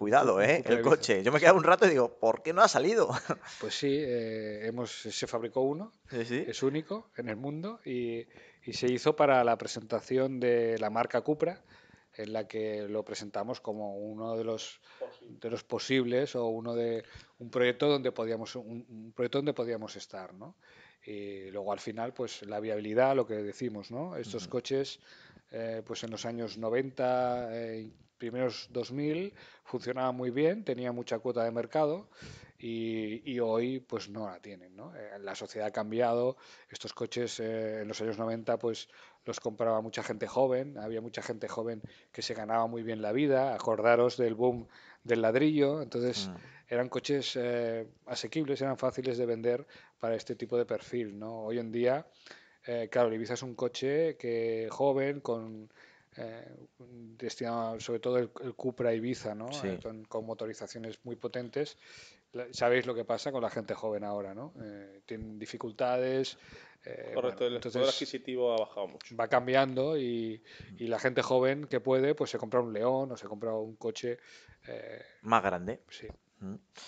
cuidado, ¿eh? El coche. Yo me quedaba un rato y digo, ¿por qué no ha salido? Pues sí, eh, hemos, se fabricó uno, es único en el mundo y, se hizo para la presentación de la marca Cupra, en la que lo presentamos como uno de los, de los posibles o uno de un proyecto donde podíamos, un, proyecto donde podíamos estar, ¿no? Y luego al final, pues la viabilidad, lo que decimos, ¿no? Estos coches eh, pues en los años 90, primeros 2000 funcionaba muy bien, tenía mucha cuota de mercado y, hoy pues no la tienen. Eh, la sociedad ha cambiado, estos coches eh, en los años 90 pues los compraba mucha gente joven, había mucha gente joven que se ganaba muy bien la vida, acordaros del boom del ladrillo, entonces mm. eran coches eh, asequibles, eran fáciles de vender para este tipo de perfil. ¿no? Hoy en día, claro, el Ibiza es un coche que joven, con eh, destinado sobre todo el, Cupra Ibiza, ¿no? Eh, con, motorizaciones muy potentes. Sabéis lo que pasa con la gente joven ahora, ¿no? Eh, tienen dificultades. el adquisitivo ha bajado mucho. Va cambiando mm. y, la gente joven que puede, pues se compra un león o se compra un coche. Más grande. Sí.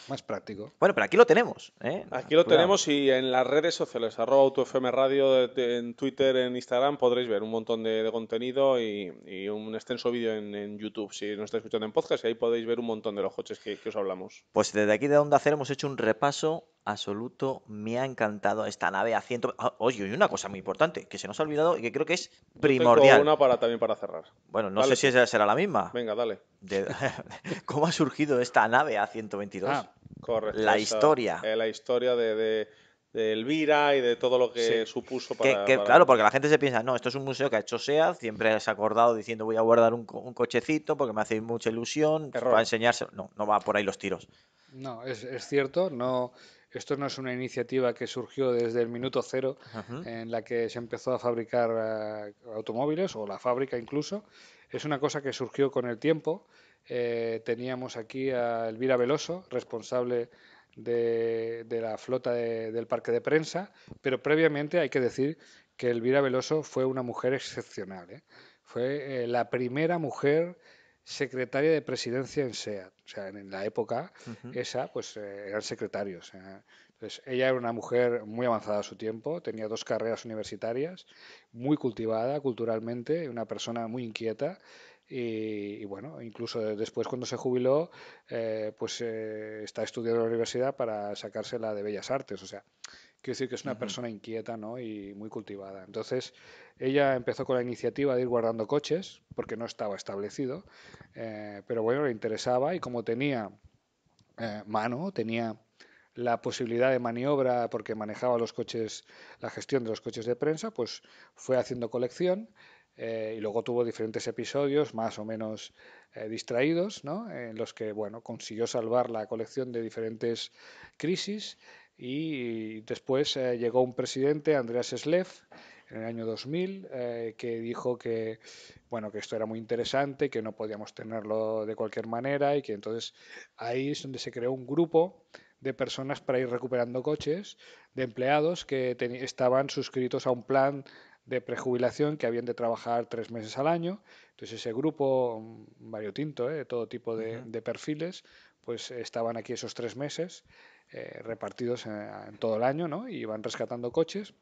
Más práctico. Bueno, pero aquí lo tenemos. ¿eh? Aquí lo tenemos y en las redes sociales, arroba AutoFM Radio, en Twitter, en Instagram, podréis ver un montón de, contenido y, un extenso vídeo en, YouTube. Si nos estáis escuchando en podcast, y ahí podéis ver un montón de los coches que, os hablamos. Pues desde aquí de Onda Cero hemos hecho un repaso absoluto. Me ha encantado esta nave a ciento... Ah, oye, y una cosa muy importante que se nos ha olvidado y que creo que es primordial. Tengo una para, también para cerrar. Bueno, no sé si esa será la misma. Venga, dale. ¿Cómo ha surgido esta nave a 122? Ah, eh, La historia. la historia de... Elvira y de todo lo que supuso para, Claro, porque la gente se piensa, no, esto es un museo que ha hecho SEAD, siempre se ha acordado diciendo voy a guardar un, cochecito porque me hace mucha ilusión, Va a enseñarse. No, no va por ahí los tiros. No, es, es cierto, no, esto no es una iniciativa que surgió desde el minuto cero, en la que se empezó a fabricar eh, automóviles o la fábrica incluso. Es una cosa que surgió con el tiempo. Eh, teníamos aquí a Elvira Veloso, responsable de, la flota del parque de prensa, pero previamente hay que decir que Elvira Veloso fue una mujer excepcional. ¿eh? Fue la primera mujer secretaria de presidencia en SEAT. O sea, en, la época esa, pues eh, eran secretarios. Eh. ella era una mujer muy avanzada a su tiempo, tenía dos carreras universitarias, muy cultivada culturalmente, una persona muy inquieta. Y, bueno, incluso después cuando se jubiló, eh, pues está estudiando en la universidad para sacársela de Bellas Artes. O sea, Quiero decir que es una persona inquieta y muy cultivada. Entonces, ella empezó con la iniciativa de ir guardando coches, porque no estaba establecido, eh, pero bueno, le interesaba y como tenía eh, mano, tenía la posibilidad de maniobra porque manejaba los coches, la gestión de los coches de prensa, pues fue haciendo colección eh, y luego tuvo diferentes episodios más o menos distraídos, ¿no? en los que bueno, consiguió salvar la colección de diferentes crisis y después eh, llegó un presidente, Andreas Slev, en el año 2000, eh, que dijo que, bueno, que esto era muy interesante, que no podíamos tenerlo de cualquier manera y que entonces ahí es donde se creó un grupo de personas para ir recuperando coches, de empleados que estaban suscritos a un plan de prejubilación que habían de trabajar tres meses al año. Entonces ese grupo, variotinto, ¿eh? de todo tipo de perfiles, pues estaban aquí esos tres meses eh, repartidos eh, en, todo el año ¿no? y van rescatando coches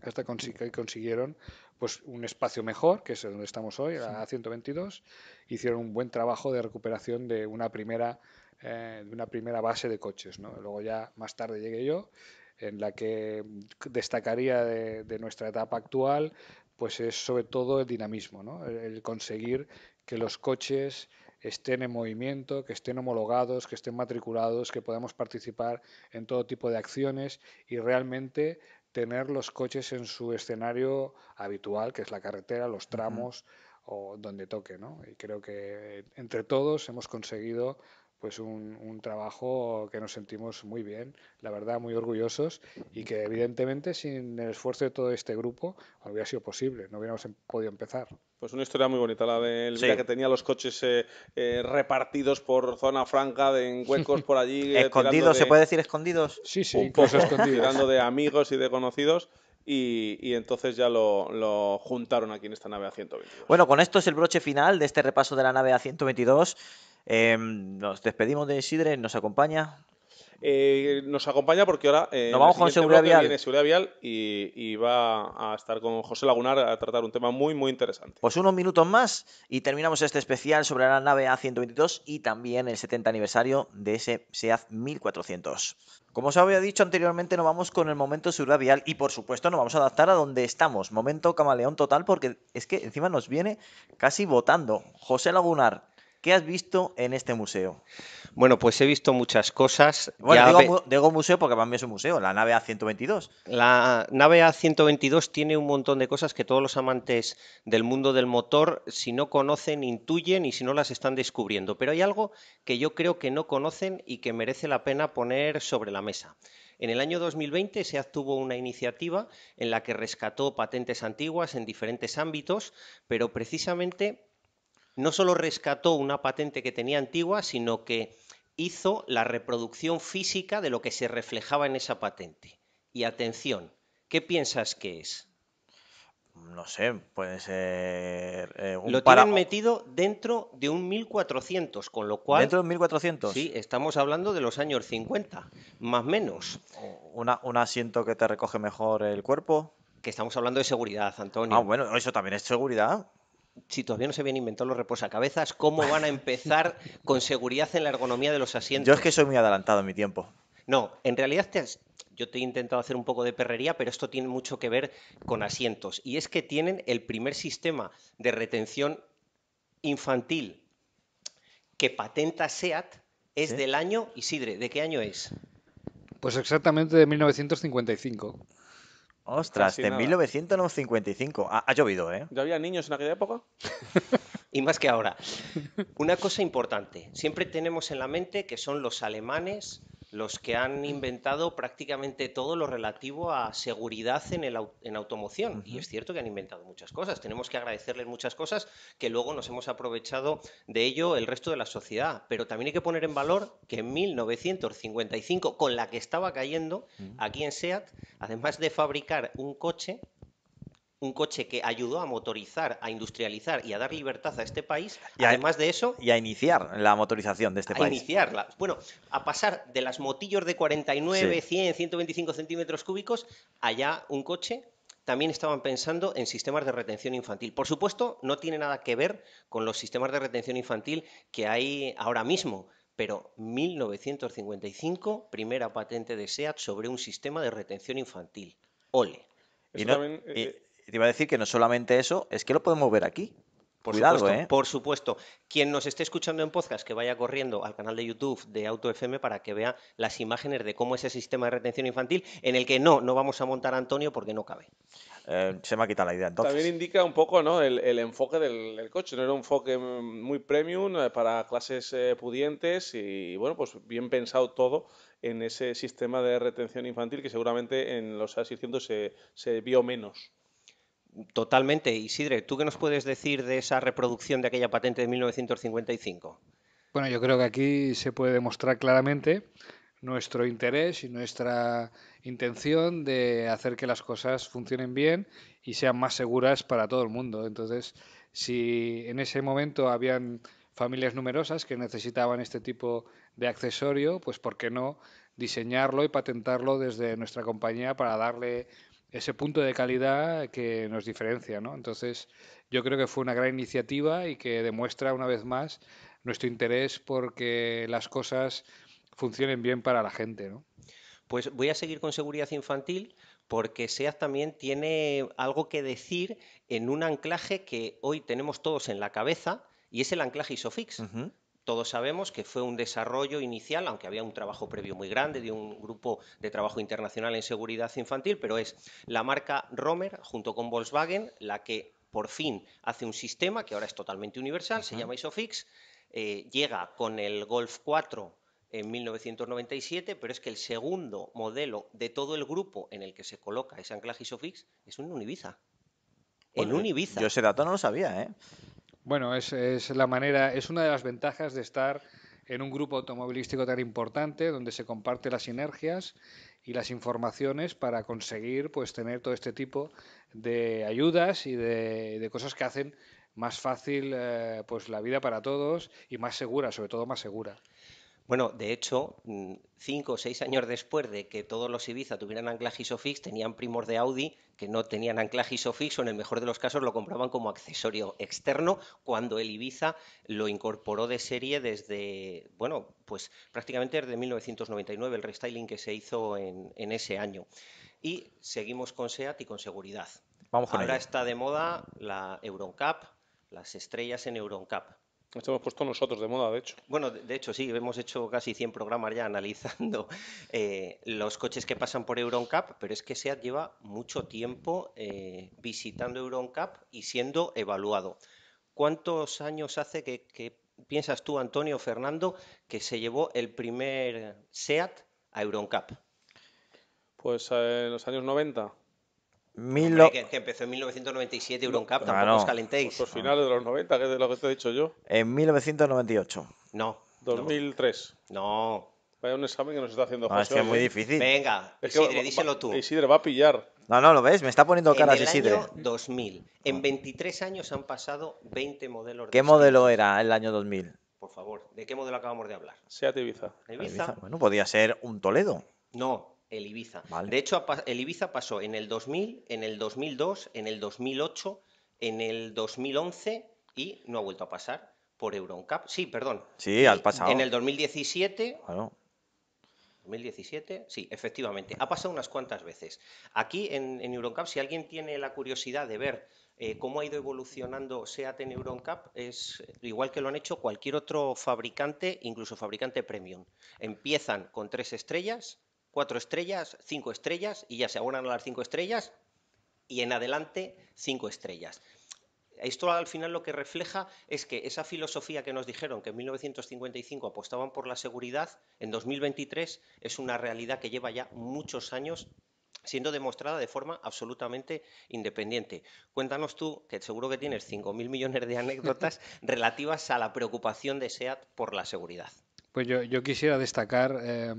hasta que consiguieron pues un espacio mejor, que es donde estamos hoy, A122, hicieron un buen trabajo de recuperación de una primera, eh, de una primera base de coches. ¿no? Luego ya más tarde llegué yo, en la que destacaría de, nuestra etapa actual, pues es sobre todo el dinamismo, ¿no? el conseguir que los coches estén en movimiento, que estén homologados, que estén matriculados, que podamos participar en todo tipo de acciones y realmente tener los coches en su escenario habitual, que es la carretera, los tramos o donde toque, ¿no? Y creo que entre todos hemos conseguido pues un, un, trabajo que nos sentimos muy bien, la verdad muy orgullosos y que evidentemente sin el esfuerzo de todo este grupo no hubiera sido posible, no hubiéramos em, podido empezar. Pues una historia muy bonita, la del sí. que tenía los coches eh, eh, repartidos por zona franca, de, en huecos por allí. Eh, ¿Escondidos? ¿Se puede decir escondidos? Sí, sí, un poco, escondidos. Tirando de amigos y de conocidos. Y, entonces ya lo, juntaron aquí en esta nave A122. Bueno, con esto es el broche final de este repaso de la nave A122. Em, nos despedimos de Isidre, nos acompaña. Eh, nos acompaña porque ahora eh, seguridad vial. viene y, va a estar con José Lagunar a tratar un tema muy muy interesante. Pues unos minutos más y terminamos este especial sobre la nave A122 y también el 70 aniversario de ese SEAD 1400. Como os había dicho anteriormente, nos vamos con el momento de y por supuesto nos vamos a adaptar a donde estamos. Momento camaleón total porque es que encima nos viene casi votando. José Lagunar, ¿Qué has visto en este museo? Bueno, pues he visto muchas cosas. Bueno, digo, museo porque para mí es un museo, la nave A122. La nave A122 tiene un montón de cosas que todos los amantes del mundo del motor, si no conocen, intuyen y si no las están descubriendo. Pero hay algo que yo creo que no conocen y que merece la pena poner sobre la mesa. En el año 2020 se actuó una iniciativa en la que rescató patentes antiguas en diferentes ámbitos, pero precisamente no solo rescató una patente que tenía antigua, sino que hizo la reproducción física de lo que se reflejaba en esa patente. Y atención, ¿qué piensas que es? No sé, puede ser. Eh, un lo tienen metido dentro de un 1400, con lo cual. ¿Dentro de un 1400? Sí, estamos hablando de los años 50, más menos. ¿Un asiento que te recoge mejor el cuerpo? Que estamos hablando de seguridad, Antonio. Ah, bueno, eso también es seguridad si todavía no se habían inventado los reposacabezas, cómo van a empezar con seguridad en la ergonomía de los asientos. Yo es que soy muy adelantado en mi tiempo. No, en realidad yo te he intentado hacer un poco de perrería, pero esto tiene mucho que ver con asientos. Y es que tienen el primer sistema de retención infantil que patenta SEAT, es del año, Isidre, ¿de qué año es? Pues exactamente de 1955. Ostras, de 1955. Ha, ha, llovido, ¿eh? ¿Ya había niños en aquella época? y más que ahora. Una cosa importante. Siempre tenemos en la mente que son los alemanes los que han inventado prácticamente todo lo relativo a seguridad en, el, automoción. Y es cierto que han inventado muchas cosas. Tenemos que agradecerles muchas cosas que luego nos hemos aprovechado de ello el resto de la sociedad. Pero también hay que poner en valor que en 1955, con la que estaba cayendo, aquí en SEAT, además de fabricar un coche, un coche que ayudó a motorizar, a industrializar y a dar libertad a este país. Y además de eso. Y a iniciar la motorización de este país. A iniciarla. Bueno, a pasar de las motillos de 49, 100, 125 centímetros cúbicos, allá un coche también estaban pensando en sistemas de retención infantil. Por supuesto, no tiene nada que ver con los sistemas de retención infantil que hay ahora mismo, pero 1955, primera patente de SEAT sobre un sistema de retención infantil. Ole. y eh, te iba a decir que no solamente eso, es que lo podemos ver aquí. Por supuesto, ¿eh? por supuesto. Quien nos esté escuchando en podcast, que vaya corriendo al canal de YouTube de Auto FM para que vea las imágenes de cómo es el sistema de retención infantil, en el que no, no vamos a montar a Antonio porque no cabe. Eh, se me ha quitado la idea entonces. También indica un poco el, enfoque del, coche, no era un enfoque muy premium eh, para clases pudientes y bueno, pues bien pensado todo en ese sistema de retención infantil que seguramente en los A600 se vio menos. Totalmente. Isidre, ¿tú qué nos puedes decir de esa reproducción de aquella patente de 1955? Bueno, yo creo que aquí se puede demostrar claramente nuestro interés y nuestra intención de hacer que las cosas funcionen bien y sean más seguras para todo el mundo. Entonces, si en ese momento habían familias numerosas que necesitaban este tipo de accesorio, pues ¿por qué no diseñarlo y patentarlo desde nuestra compañía para darle ese punto de calidad que nos diferencia, ¿no? Entonces, yo creo que fue una gran iniciativa y que demuestra una vez más nuestro interés porque las cosas funcionen bien para la gente, ¿no? Pues voy a seguir con seguridad infantil porque SEAD también tiene algo que decir en un anclaje que hoy tenemos todos en la cabeza y es el anclaje ISOFIX. Todos sabemos que fue un desarrollo inicial, aunque había un trabajo previo muy grande de un grupo de trabajo internacional en seguridad infantil, pero es la marca Romer junto con Volkswagen la que por fin hace un sistema que ahora es totalmente universal, se llama ISOFIX, eh, llega con el Golf 4 en 1997, pero es que el segundo modelo de todo el grupo en el que se coloca ese anclaje ISOFIX es un Univiza. en un Yo ese dato no lo sabía, ¿eh? Bueno, es, la manera, es una de las ventajas de estar en un grupo automovilístico tan importante donde se comparten las sinergias y las informaciones para conseguir pues tener todo este tipo de ayudas y de, cosas que hacen más fácil eh, pues la vida para todos y más segura sobre todo más segura bueno, de hecho, mm, cinco o seis años después de que todos los Ibiza tuvieran anclaje ISOFIX, tenían primos de Audi que no tenían anclaje ISOFIX o en el mejor de los casos lo compraban como accesorio externo cuando el Ibiza lo incorporó de serie desde, bueno, pues prácticamente desde 1999, el restyling que se hizo en, ese año. Y seguimos con SEAT y con seguridad. Vamos Ahora está de moda la Euroncap, las estrellas en Euroncap. Nos hemos puesto nosotros de moda, de hecho. Bueno, de hecho, sí, hemos hecho casi 100 programas ya analizando eh, los coches que pasan por Euroncap, pero es que SEAT lleva mucho tiempo eh, visitando Euroncap y siendo evaluado. ¿Cuántos años hace que, que piensas tú, Antonio Fernando, que se llevó el primer SEAT a Euroncap? Pues eh, en los años 90 que, empezó en 1997 Euroncap, tampoco os calentéis. Los finales de los 90, que es de lo que te he dicho yo. En 1998. No. 2003. No. Vaya un examen que nos está haciendo es que es muy difícil. Venga, Isidre, díselo tú. Isidre va a pillar. No, no, lo ves, me está poniendo caras Isidre. En el año 2000. En 23 años han pasado 20 modelos. ¿Qué modelo era el año 2000? Por favor, ¿de qué modelo acabamos de hablar? Sea Ibiza. Ibiza. Ibiza. Bueno, podía ser un Toledo. No, el Ibiza. De hecho, el Ibiza pasó en el 2000, en el 2002, en el 2008, en el 2011 y no ha vuelto a pasar por Euroncap. Sí, perdón. Sí, al pasado. En el 2017. 2017, sí, efectivamente. Ha pasado unas cuantas veces. Aquí en, Euroncap, si alguien tiene la curiosidad de ver eh, cómo ha ido evolucionando SEAT en Euroncap es eh, igual que lo han hecho cualquier otro fabricante, incluso fabricante premium. Empiezan con tres estrellas cuatro estrellas, cinco estrellas, y ya se abonan a las cinco estrellas, y en adelante cinco estrellas. Esto al final lo que refleja es que esa filosofía que nos dijeron que en 1955 apostaban por la seguridad, en 2023 es una realidad que lleva ya muchos años siendo demostrada de forma absolutamente independiente. Cuéntanos tú, que seguro que tienes 5.000 millones de anécdotas relativas a la preocupación de SEAT por la seguridad. Pues yo, yo quisiera destacar eh,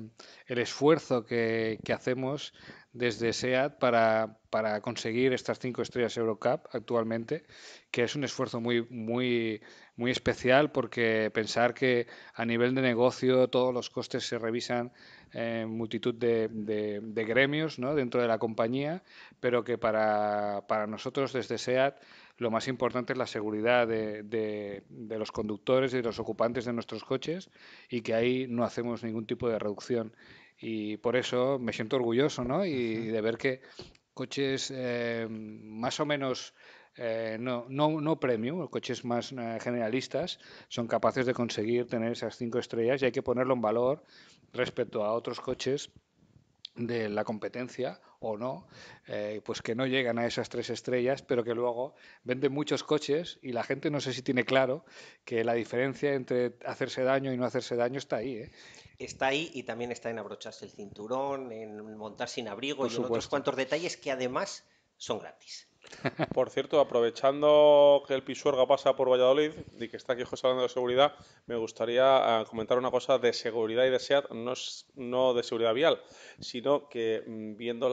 el esfuerzo que, hacemos desde SEAT para, para conseguir estas cinco estrellas Eurocup actualmente, que es un esfuerzo muy, especial porque pensar que a nivel de negocio todos los costes se revisan en multitud de, gremios ¿no? dentro de la compañía, pero que para, para nosotros desde SEAT lo más importante es la seguridad de, los conductores y de los ocupantes de nuestros coches y que ahí no hacemos ningún tipo de reducción. Y por eso me siento orgulloso, ¿no? Y, de ver que coches eh, más o menos... Eh, no, no, premium, coches más eh, generalistas, son capaces de conseguir tener esas cinco estrellas y hay que ponerlo en valor respecto a otros coches de la competencia o no, eh, pues que no llegan a esas tres estrellas, pero que luego venden muchos coches y la gente no sé si tiene claro que la diferencia entre hacerse daño y no hacerse daño está ahí. ¿eh? Está ahí y también está en abrocharse el cinturón, en montar sin abrigo y en otros cuantos detalles que además son gratis. Por cierto, aprovechando que el Pisuerga pasa por Valladolid y que está aquí José hablando de seguridad, me gustaría ah, comentar una cosa de seguridad y de SEAT, no, no de seguridad vial, sino que mm, viendo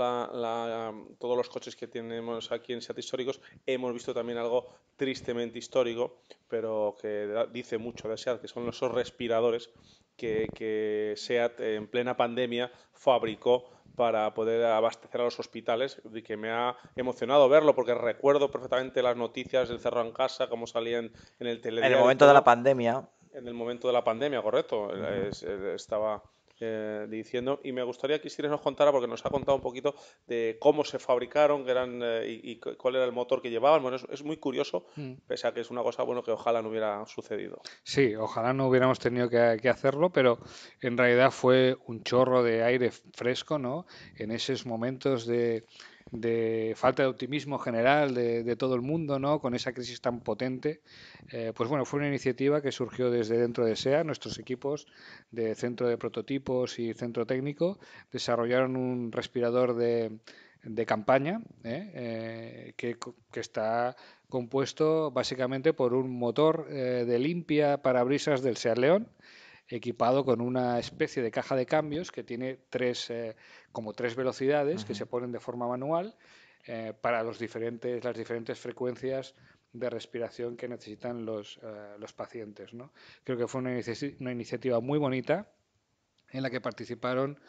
todos los coches que tenemos aquí en SEAT históricos, hemos visto también algo tristemente histórico, pero que dice mucho de SEAT, que son esos respiradores que, que SEAT en plena pandemia fabricó para poder abastecer a los hospitales y que me ha emocionado verlo porque recuerdo perfectamente las noticias del cerro en casa, cómo salían en el teléfono. En el momento de la pandemia. En el momento de la pandemia, correcto. estaba eh, diciendo. Y me gustaría que si nos contara, porque nos ha contado un poquito de cómo se fabricaron eh, y, cuál era el motor que llevaban. Bueno, es, muy curioso, mm. pese a que es una cosa bueno que ojalá no hubiera sucedido. Sí, ojalá no hubiéramos tenido que, que hacerlo, pero en realidad fue un chorro de aire fresco, ¿no? En esos momentos de de falta de optimismo general de, todo el mundo, ¿no? Con esa crisis tan potente. Eh, pues bueno, fue una iniciativa que surgió desde dentro de SEA. Nuestros equipos de centro de prototipos y centro técnico desarrollaron un respirador de, campaña ¿eh? Eh, que, está compuesto básicamente por un motor de limpia parabrisas del SEAT León equipado con una especie de caja de cambios que tiene tres, eh, como tres velocidades que se ponen de forma manual eh, para los diferentes, las diferentes frecuencias de respiración que necesitan los, eh, pacientes. Creo que fue una, iniciativa muy bonita en la que participaron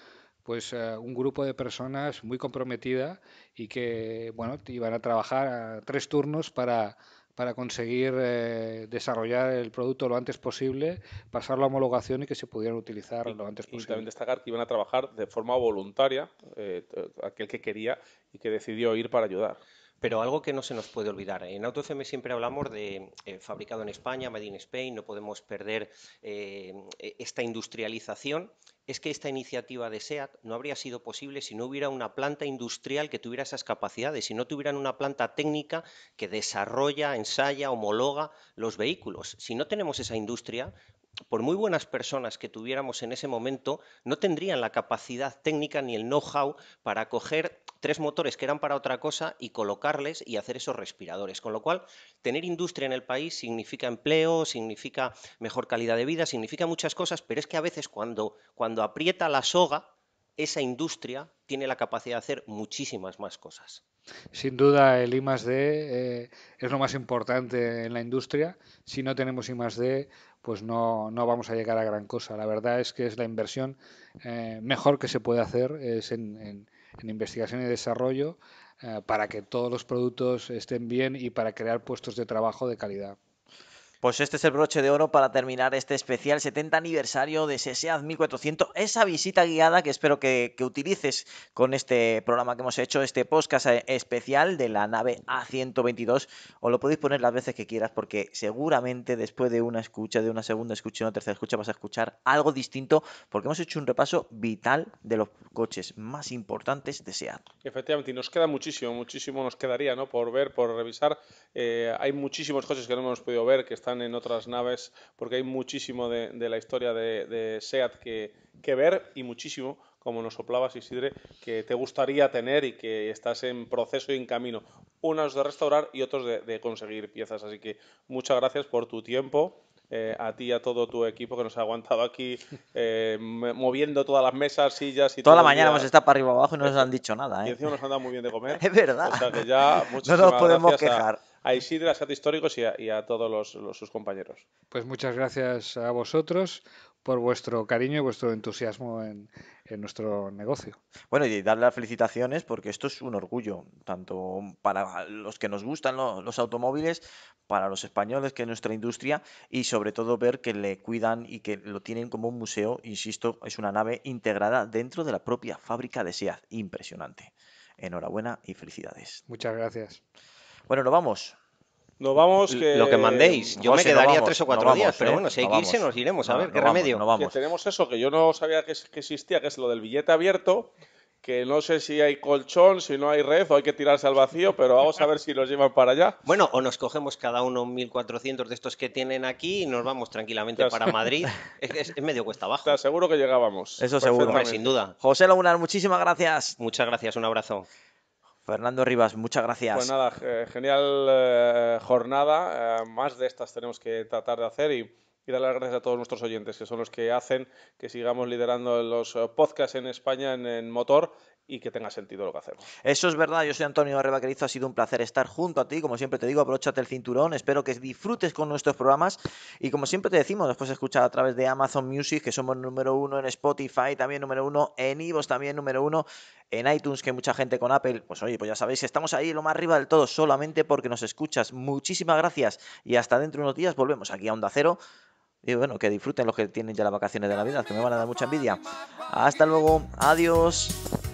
pues un grupo de personas muy comprometida y que bueno iban a trabajar a tres turnos para para conseguir eh, desarrollar el producto lo antes posible, pasar la homologación y que se pudieran utilizar lo antes posible. Y también destacar que iban a trabajar de forma voluntaria eh, aquel que quería y que decidió ir para ayudar. Pero algo que no se nos puede olvidar. En AutoFM siempre hablamos de eh, fabricado en España, Made in Spain, no podemos perder e-, esta industrialización es que esta iniciativa de SEAT no habría sido posible si no hubiera una planta industrial que tuviera esas capacidades, si no tuvieran una planta técnica que desarrolla, ensaya, homologa los vehículos. Si no tenemos esa industria, por muy buenas personas que tuviéramos en ese momento, no tendrían la capacidad técnica ni el know-how para coger tres motores que eran para otra cosa y colocarles y hacer esos respiradores. Con lo cual, tener industria en el país significa empleo, significa mejor calidad de vida, significa muchas cosas, pero es que a veces cuando, cuando aprieta la soga, esa industria tiene la capacidad de hacer muchísimas más cosas. Sin duda, el I D eh, es lo más importante en la industria. Si no tenemos I D, pues no, no, vamos a llegar a gran cosa. La verdad es que es la inversión eh, mejor que se puede hacer es en, en investigación y desarrollo eh, para que todos los productos estén bien y para crear puestos de trabajo de calidad. Pues este es el broche de oro para terminar este especial 70 aniversario de SESEAD 1400, esa visita guiada que espero que, utilices con este programa que hemos hecho, este podcast eh, especial de la nave A122, o lo podéis poner las veces que quieras porque seguramente después de una escucha, de una segunda escucha, una tercera escucha vas a escuchar algo distinto porque hemos hecho un repaso vital de los coches más importantes de SEAT. Efectivamente, y nos queda muchísimo, muchísimo nos quedaría ¿no? por ver, por revisar. Eh, hay muchísimos coches que no hemos podido ver que están en otras naves, porque hay muchísimo de, la historia de, SEAT que, que, ver y muchísimo, como nos soplabas Isidre, que te gustaría tener y que estás en proceso y en camino. Unos de restaurar y otros de, conseguir piezas. Así que muchas gracias por tu tiempo. Eh, a ti y a todo tu equipo que nos ha aguantado aquí eh, moviendo todas las mesas, sillas y Toda la mañana hemos estado para arriba abajo y no nos han dicho nada. Y ¿eh? encima nos han dado muy bien de comer. es verdad. no nos podemos quejar a de a Sato Históricos y a, todos sus compañeros. Pues muchas gracias a vosotros por vuestro cariño y vuestro entusiasmo en, nuestro negocio. Bueno, y darle las felicitaciones porque esto es un orgullo, tanto para los que nos gustan los, automóviles, para los españoles que es nuestra industria y sobre todo ver que le cuidan y que lo tienen como un museo, insisto, es una nave integrada dentro de la propia fábrica de SEAT. Impresionante. Enhorabuena y felicidades. Muchas gracias. Bueno, nos vamos. Nos vamos. Que... Lo que mandéis. Yo me quedaría tres o cuatro días, pero ¿eh? bueno, si hay que irse, nos iremos. A ver, ¿qué remedio? Vamos. tenemos eso, que yo no sabía que, existía, que es lo del billete abierto que no sé si hay colchón, si no hay red o hay que tirarse al vacío, pero vamos a ver si nos llevan para allá. Bueno, o nos cogemos cada uno 1.400 de estos que tienen aquí y nos vamos tranquilamente para Madrid. Es, medio cuesta abajo. Está seguro que llegábamos. Eso seguro. Sin duda. José Lagunar, muchísimas gracias. Muchas gracias, un abrazo. Fernando Rivas, muchas gracias. Pues nada, genial eh, jornada. Eh, más de estas tenemos que tratar de hacer y, dar las gracias a todos nuestros oyentes, que son los que hacen que sigamos liderando los eh, podcasts en España en motor y que tenga sentido lo que hacemos. Eso es verdad, yo soy Antonio Arrebaquerizo, ha sido un placer estar junto a ti, como siempre te digo, abróchate el cinturón, espero que disfrutes con nuestros programas y como siempre te decimos, después escuchar a través de Amazon Music, que somos número uno en Spotify, también número uno en Ivos, también número uno en iTunes, que mucha gente con Apple, pues oye, pues ya sabéis, estamos ahí lo más arriba del todo, solamente porque nos escuchas. Muchísimas gracias y hasta dentro de unos días volvemos aquí a Onda Cero. Y bueno, que disfruten los que tienen ya las vacaciones de Navidad, que me van a dar mucha envidia. Hasta luego, adiós.